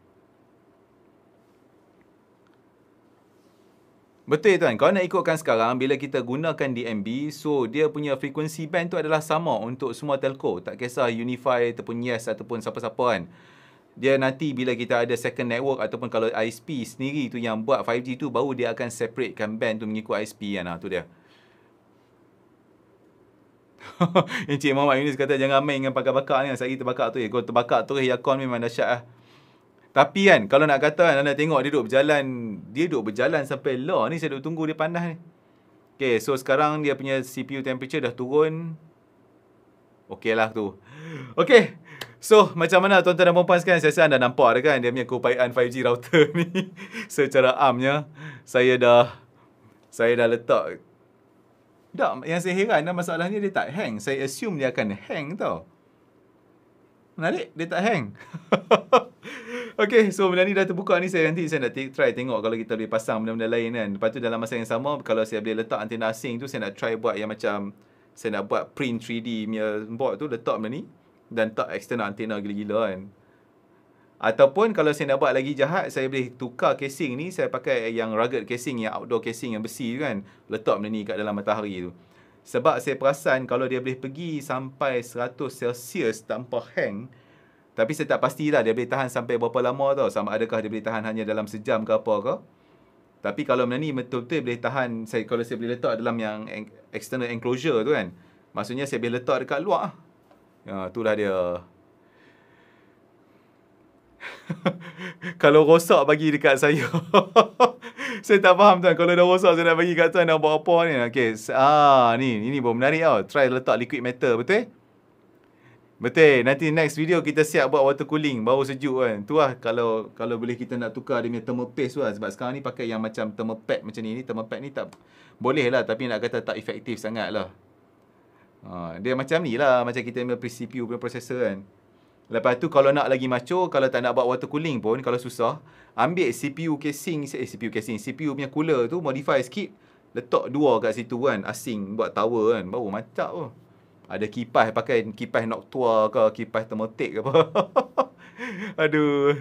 Betul tuan, kalau nak ikutkan sekarang bila kita gunakan DMB, so dia punya frekuensi band tu adalah sama untuk semua telco. Tak kisah Unify ataupun Yes ataupun siapa-siapa kan. Dia nanti bila kita ada second network ataupun kalau ISP sendiri tu yang buat 5G tu baru dia akan separatekan band tu mengikut ISP kan lah tu dia. Encik Mama Yunus kata jangan main dengan pakar bakar ni. Sekali terbakar tu. Eh. Kalau terbakar tu ya eh, kon memang dahsyat lah. Tapi kan kalau nak kata kan anda tengok dia duduk berjalan, dia duduk berjalan sampai law ni saya duduk tunggu dia pandah ni. Okay, so sekarang dia punya CPU temperature dah turun. Okay lah tu. Okay, so macam mana tuan-tuan dan perempuan sekarang, saya rasa anda nampak dah kan dia punya keupayaan 5G router ni. Secara amnya, saya dah saya dah letak. Tak, yang saya heran lah masalahnya dia tak hang. Saya assume dia akan hang tau. Menarik, dia tak hang. Okay, so benda ni dah terbuka ni saya nanti saya nak try tengok kalau kita boleh pasang benda-benda lain kan. Lepas tu dalam masa yang sama kalau saya boleh letak antena asing tu saya nak try buat yang macam saya nak buat print 3D punya board tu letak benda ni dan tak external antena gila-gila kan. Ataupun kalau saya nak buat lagi jahat, saya boleh tukar casing ni. Saya pakai yang rugged casing, yang outdoor casing yang besi tu kan. Letak benda ni kat dalam matahari tu. Sebab saya perasan kalau dia boleh pergi sampai 100 Celsius tanpa hang, tapi saya tak pastilah dia boleh tahan sampai berapa lama tau. Sama adakah dia boleh tahan hanya dalam sejam ke apa ke. Tapi kalau benda ni betul-betul boleh tahan, saya, kalau saya boleh letak dalam yang external enclosure tu kan. Maksudnya saya boleh letak dekat luar. Lah. Ya, itulah dia. kalau rosak bagi dekat saya. saya tak faham tuan. Kalau dah rosak saya nak bagi kat tuan nak buat apa ni. Okay. Ah, ni, ini pun menarik tau. Try letak liquid metal betul eh. Betul. Nanti next video kita siap buat water cooling. Baru sejuk kan. Tu lah kalau, kalau boleh kita nak tukar dia punya thermal paste tu lah. Sebab sekarang ni pakai yang macam thermal pad macam ni. ni thermal pad ni tak boleh lah. Tapi nak kata tak efektif sangat lah. Ha, dia macam ni lah. Macam kita punya CPU punya processor kan. Lepas tu kalau nak lagi maco, kalau tak nak buat water cooling pun, kalau susah, ambil CPU casing, eh CPU casing, CPU punya cooler tu, modify sikit, letak dua kat situ kan, asing, buat tower kan, baru macam tu ada kipas pakai kipas noctua ke kipas termotik ke apa aduh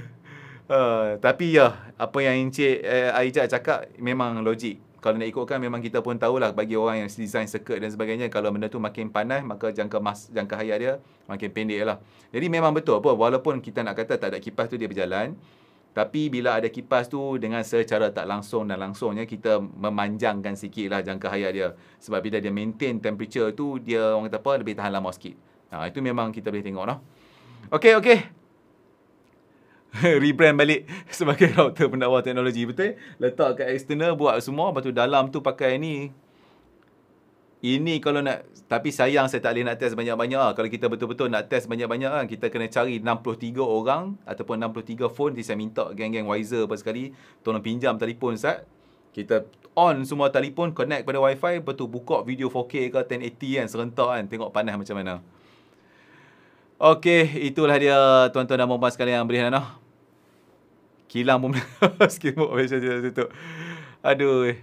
uh, tapi ya uh, apa yang encik uh, eh, Aijah cakap memang logik kalau nak ikutkan memang kita pun tahulah bagi orang yang design circuit dan sebagainya kalau benda tu makin panas maka jangka mas, jangka hayat dia makin pendek lah. Jadi memang betul apa walaupun kita nak kata tak ada kipas tu dia berjalan tapi bila ada kipas tu dengan secara tak langsung dan langsungnya kita memanjangkan sikit lah jangka hayat dia. Sebab bila dia maintain temperature tu dia orang kata apa lebih tahan lama sikit. Ha, itu memang kita boleh tengok lah. Okay, okay. Rebrand balik sebagai router pendakwa teknologi betul. Letak kat external buat semua. Lepas tu dalam tu pakai ni ini kalau nak tapi sayang saya tak boleh nak test banyak-banyak Ah, kalau kita betul-betul nak test banyak-banyak kan kita kena cari 63 orang ataupun 63 phone dia saya minta geng-geng wiser apa sekali tolong pinjam telefon sat kita on semua telefon connect pada wifi betul tu buka video 4K ke 1080 kan serentak kan tengok panas macam mana Okey, itulah dia tuan-tuan dan puan-puan sekalian yang beri nana. Ah. Kilang pun skimok macam tu. Aduh. Eh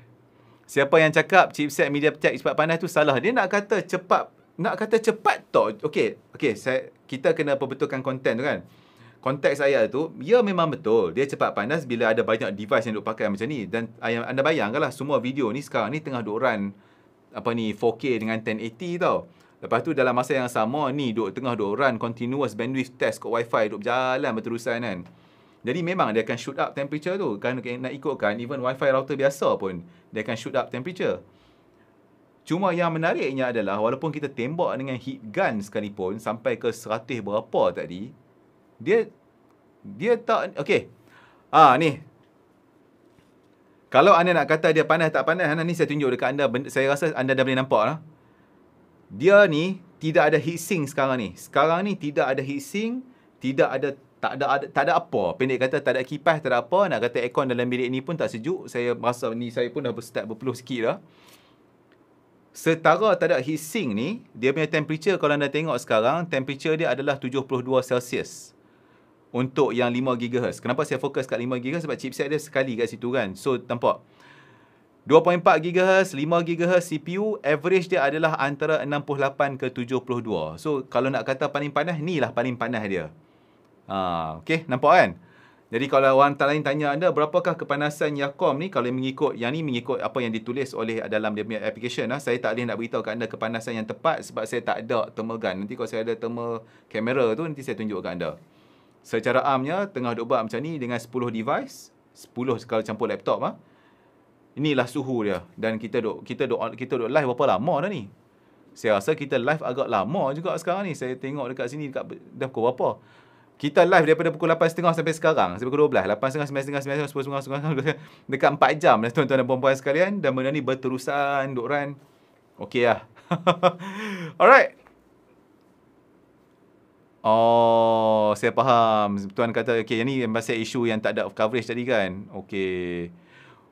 siapa yang cakap chipset MediaTek cepat panas tu salah. Dia nak kata cepat nak kata cepat tak? Okey, okey, saya kita kena perbetulkan konten tu kan. Konteks ayat tu, ya memang betul. Dia cepat panas bila ada banyak device yang duk pakai macam ni. Dan anda bayangkanlah semua video ni sekarang ni tengah duk run apa ni 4K dengan 1080 tau. Lepas tu dalam masa yang sama ni duk tengah duk run continuous bandwidth test kat wifi duk berjalan berterusan kan. Jadi memang dia akan shoot up temperature tu. Kan nak ikutkan even wifi router biasa pun dia akan shoot up temperature. Cuma yang menariknya adalah walaupun kita tembak dengan heat gun sekalipun sampai ke seratus berapa tadi, dia dia tak okey. Ha ni. Kalau anda nak kata dia panas tak panas, ha ni saya tunjuk dekat anda, saya rasa anda dah boleh nampak lah. Dia ni tidak ada heat sink sekarang ni. Sekarang ni tidak ada heat sink, tidak ada tak ada tak ada apa. Pendek kata tak ada kipas, tak ada apa. Nak kata aircon dalam bilik ni pun tak sejuk. Saya rasa ni saya pun dah berstart berpeluh sikit dah. Setara tak ada hissing ni, dia punya temperature kalau anda tengok sekarang, temperature dia adalah 72 Celsius. Untuk yang 5 GHz. Kenapa saya fokus kat 5 GHz? Sebab chipset dia sekali kat situ kan. So, nampak. 2.4 GHz, 5 GHz CPU, average dia adalah antara 68 ke 72. So, kalau nak kata paling panas, ni lah paling panas dia. Ha, okay, nampak kan? Jadi kalau orang lain tanya anda, berapakah kepanasan Yakom ni kalau mengikut, yang ni mengikut apa yang ditulis oleh dalam dia punya application lah. Saya tak boleh nak beritahu kat anda kepanasan yang tepat sebab saya tak ada thermal gun. Nanti kalau saya ada thermal kamera tu, nanti saya tunjuk kat anda. Secara amnya, tengah duk buat macam ni dengan 10 device. 10 kalau campur laptop lah. Inilah suhu dia. Dan kita duk, kita duk, kita duk live berapa lama dah ni? Saya rasa kita live agak lama juga sekarang ni. Saya tengok dekat sini, dekat, dah pukul berapa? kita live daripada pukul 8.30 sampai sekarang sampai pukul 12 8.30 9.30 9.30 10.30 dekat 4 jam lah tuan-tuan dan puan-puan sekalian dan benda ni berterusan duk run okey lah alright Oh, saya faham. Tuan kata, okay, yang ni pasal isu yang tak ada coverage tadi kan? Okay.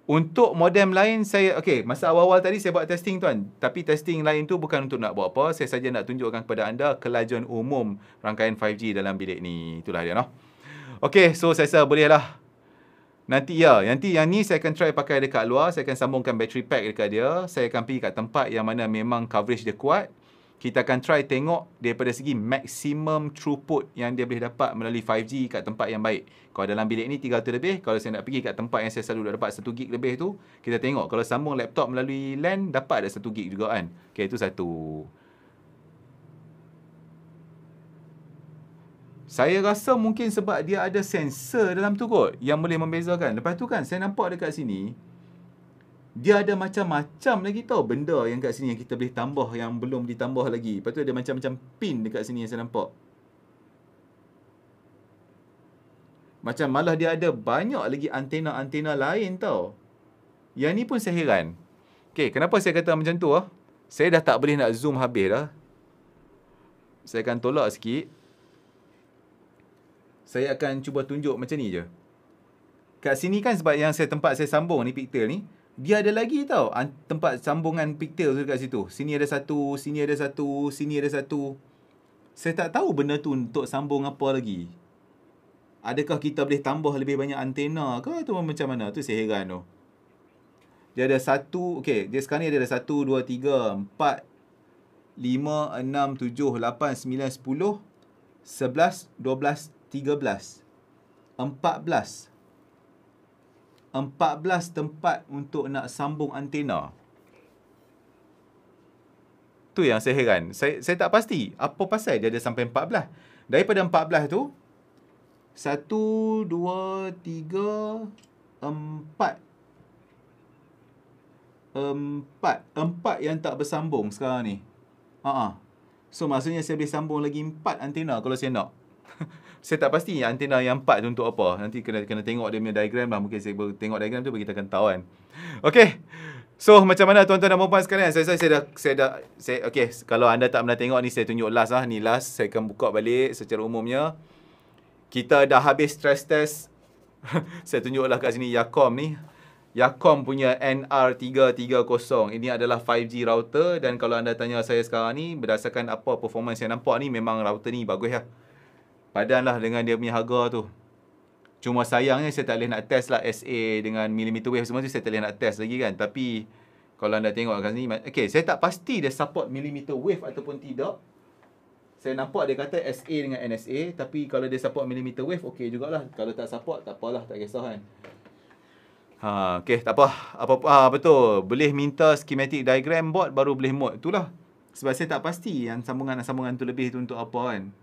Untuk modem lain saya okey masa awal-awal tadi saya buat testing tuan tapi testing lain tu bukan untuk nak buat apa saya saja nak tunjukkan kepada anda kelajuan umum rangkaian 5G dalam bilik ni itulah dia noh. Okey so saya rasa bolehlah. Nanti ya nanti yang ni saya akan try pakai dekat luar saya akan sambungkan battery pack dekat dia saya akan pergi kat tempat yang mana memang coverage dia kuat kita akan try tengok daripada segi maximum throughput yang dia boleh dapat melalui 5G kat tempat yang baik. Kalau dalam bilik ni 300 lebih, kalau saya nak pergi kat tempat yang saya selalu dah dapat 1 gig lebih tu, kita tengok kalau sambung laptop melalui LAN, dapat ada 1 gig juga kan. Okay, itu satu. Saya rasa mungkin sebab dia ada sensor dalam tu kot yang boleh membezakan. Lepas tu kan saya nampak dekat sini, dia ada macam-macam lagi tau benda yang kat sini yang kita boleh tambah yang belum ditambah lagi. Lepas tu ada macam-macam pin dekat sini yang saya nampak. Macam malah dia ada banyak lagi antena-antena lain tau. Yang ni pun saya heran. Okay, kenapa saya kata macam tu lah? Saya dah tak boleh nak zoom habis dah. Saya akan tolak sikit. Saya akan cuba tunjuk macam ni je. Kat sini kan sebab yang saya tempat saya sambung ni picture ni dia ada lagi tau tempat sambungan pigtail tu dekat situ. Sini ada satu, sini ada satu, sini ada satu. Saya tak tahu benda tu untuk sambung apa lagi. Adakah kita boleh tambah lebih banyak antena ke atau macam mana? Tu saya heran tu. Dia ada satu, okay. Dia sekarang ni ada satu, dua, tiga, empat, lima, enam, tujuh, lapan, sembilan, sepuluh, sebelas, dua belas, tiga belas, empat belas. 14 tempat untuk nak sambung antena. Tu yang saya heran. Saya, saya tak pasti apa pasal dia ada sampai 14. Daripada 14 tu, 1, 2, 3, 4. 4. 4 yang tak bersambung sekarang ni. Ha uh-huh. So maksudnya saya boleh sambung lagi 4 antena kalau saya nak saya tak pasti antena yang 4 tu untuk apa. Nanti kena kena tengok dia punya diagram lah. Mungkin saya tengok diagram tu bagi kita akan tahu kan. Okay. So macam mana tuan-tuan dan puan-puan sekalian? Saya, saya saya dah saya dah saya okey kalau anda tak pernah tengok ni saya tunjuk last lah. Ni last saya akan buka balik secara umumnya. Kita dah habis stress test. saya tunjuklah kat sini Yakom ni. Yakom punya NR330. Ini adalah 5G router dan kalau anda tanya saya sekarang ni berdasarkan apa performance yang nampak ni memang router ni baguslah. Ya? padanlah dengan dia punya harga tu. Cuma sayangnya saya tak boleh nak test lah SA dengan millimeter wave semua tu saya tak boleh nak test lagi kan. Tapi kalau anda tengok kat sini, okay, saya tak pasti dia support millimeter wave ataupun tidak. Saya nampak dia kata SA dengan NSA tapi kalau dia support millimeter wave okey jugalah. Kalau tak support tak apalah, tak kisah kan. Ha, okay, tak apa. apa, apa ha, betul. Boleh minta schematic diagram board baru boleh mod. Itulah. Sebab saya tak pasti yang sambungan-sambungan tu lebih tu untuk apa kan.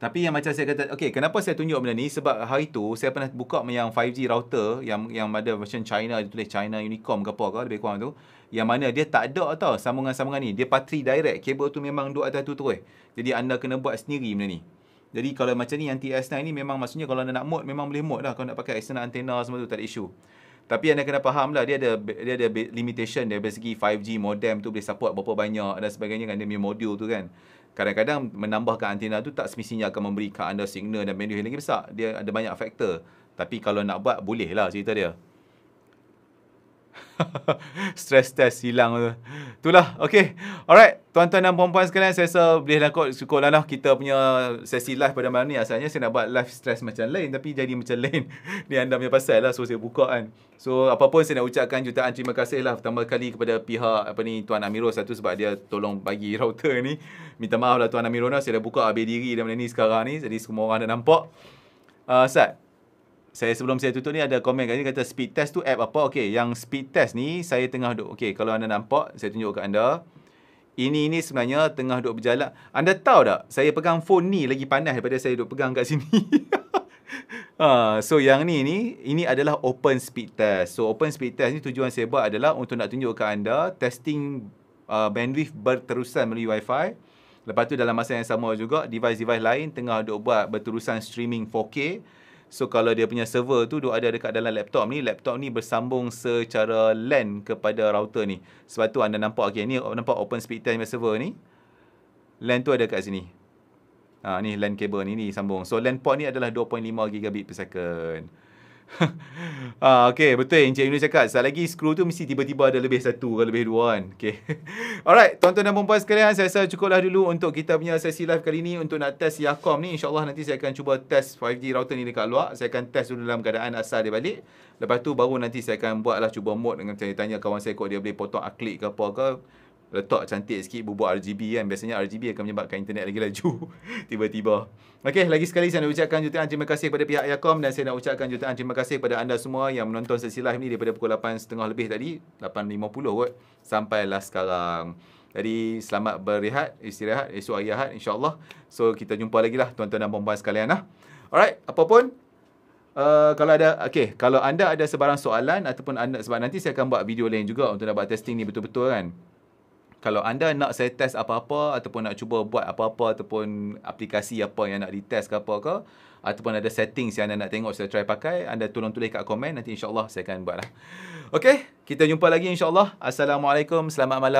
Tapi yang macam saya kata, okay, kenapa saya tunjuk benda ni? Sebab hari tu saya pernah buka yang 5G router yang yang ada version China, dia tulis China Unicom ke apa ke, lebih kurang tu. Yang mana dia tak ada tau sambungan-sambungan ni. Dia patri direct. Kabel tu memang duduk atas tu terus. Jadi anda kena buat sendiri benda ni. Jadi kalau macam ni yang TS9 ni memang maksudnya kalau anda nak mod memang boleh mod lah kalau nak pakai external antena semua tu tak ada isu. Tapi anda kena faham lah dia ada dia ada limitation dia dari segi 5G modem tu boleh support berapa banyak dan sebagainya kan dia punya modul tu kan kadang-kadang menambahkan antena tu tak semestinya akan memberikan anda signal dan bandwidth yang lebih besar. Dia ada banyak faktor. Tapi kalau nak buat, bolehlah cerita dia. Stress test hilang tu. Itulah. Okay. Alright. Tuan-tuan dan puan-puan sekalian. Saya rasa boleh lah kot. Cukup lah kita punya sesi live pada malam ni. Asalnya saya nak buat live stress macam lain. Tapi jadi macam lain. ni anda punya pasal lah. So saya buka kan. So apa pun saya nak ucapkan jutaan terima kasih lah. Pertama kali kepada pihak apa ni Tuan Amirul satu. Sebab dia tolong bagi router ni. Minta maaf lah Tuan Amirul lah. Saya dah buka habis diri dalam ni sekarang ni. Jadi semua orang dah nampak. Uh, Sat saya sebelum saya tutup ni ada komen kat sini kata speed test tu app apa? Okey, yang speed test ni saya tengah duk. Okey, kalau anda nampak, saya tunjuk kat anda. Ini ini sebenarnya tengah duk berjalan. Anda tahu tak? Saya pegang phone ni lagi panas daripada saya duk pegang kat sini. Ha, so yang ni ni ini adalah open speed test. So open speed test ni tujuan saya buat adalah untuk nak tunjuk kat anda testing uh, bandwidth berterusan melalui WiFi. fi Lepas tu dalam masa yang sama juga device-device lain tengah duk buat berterusan streaming 4K So kalau dia punya server tu ada dekat dalam laptop ni, laptop ni bersambung secara LAN kepada router ni. Sebab tu anda nampak okay, ni nampak open speed test server ni. LAN tu ada kat sini. Ha, ni LAN cable ni, ni sambung. So LAN port ni adalah 2.5 gigabit per second. Ah, okay, betul yang Encik Yunus cakap. Sekali lagi, skru tu mesti tiba-tiba ada lebih satu atau lebih dua kan. Okay. Alright, tuan-tuan dan perempuan sekalian, saya rasa cukuplah dulu untuk kita punya sesi live kali ni untuk nak test Yakom ni. InsyaAllah nanti saya akan cuba test 5G router ni dekat luar. Saya akan test dulu dalam keadaan asal dia balik. Lepas tu, baru nanti saya akan buatlah cuba mode dengan saya tanya kawan saya kalau dia boleh potong aklik ke apa ke letak cantik sikit bubuh RGB kan biasanya RGB akan menyebabkan internet lagi laju tiba-tiba okey lagi sekali saya nak ucapkan jutaan terima kasih kepada pihak Yakom dan saya nak ucapkan jutaan terima kasih kepada anda semua yang menonton sesi live ni daripada pukul 8.30 lebih tadi 8.50 kot sampai last sekarang jadi selamat berehat istirahat esok hari Ahad insyaallah so kita jumpa lagi lah tuan-tuan dan puan sekalian lah alright apapun Uh, kalau ada okey kalau anda ada sebarang soalan ataupun anda sebab nanti saya akan buat video lain juga untuk nak buat testing ni betul-betul kan kalau anda nak saya test apa-apa ataupun nak cuba buat apa-apa ataupun aplikasi apa yang nak ditest ke apa ke ataupun ada settings yang anda nak tengok saya try pakai anda tolong tulis kat komen nanti insyaallah saya akan buat lah. Okay, kita jumpa lagi insyaallah assalamualaikum selamat malam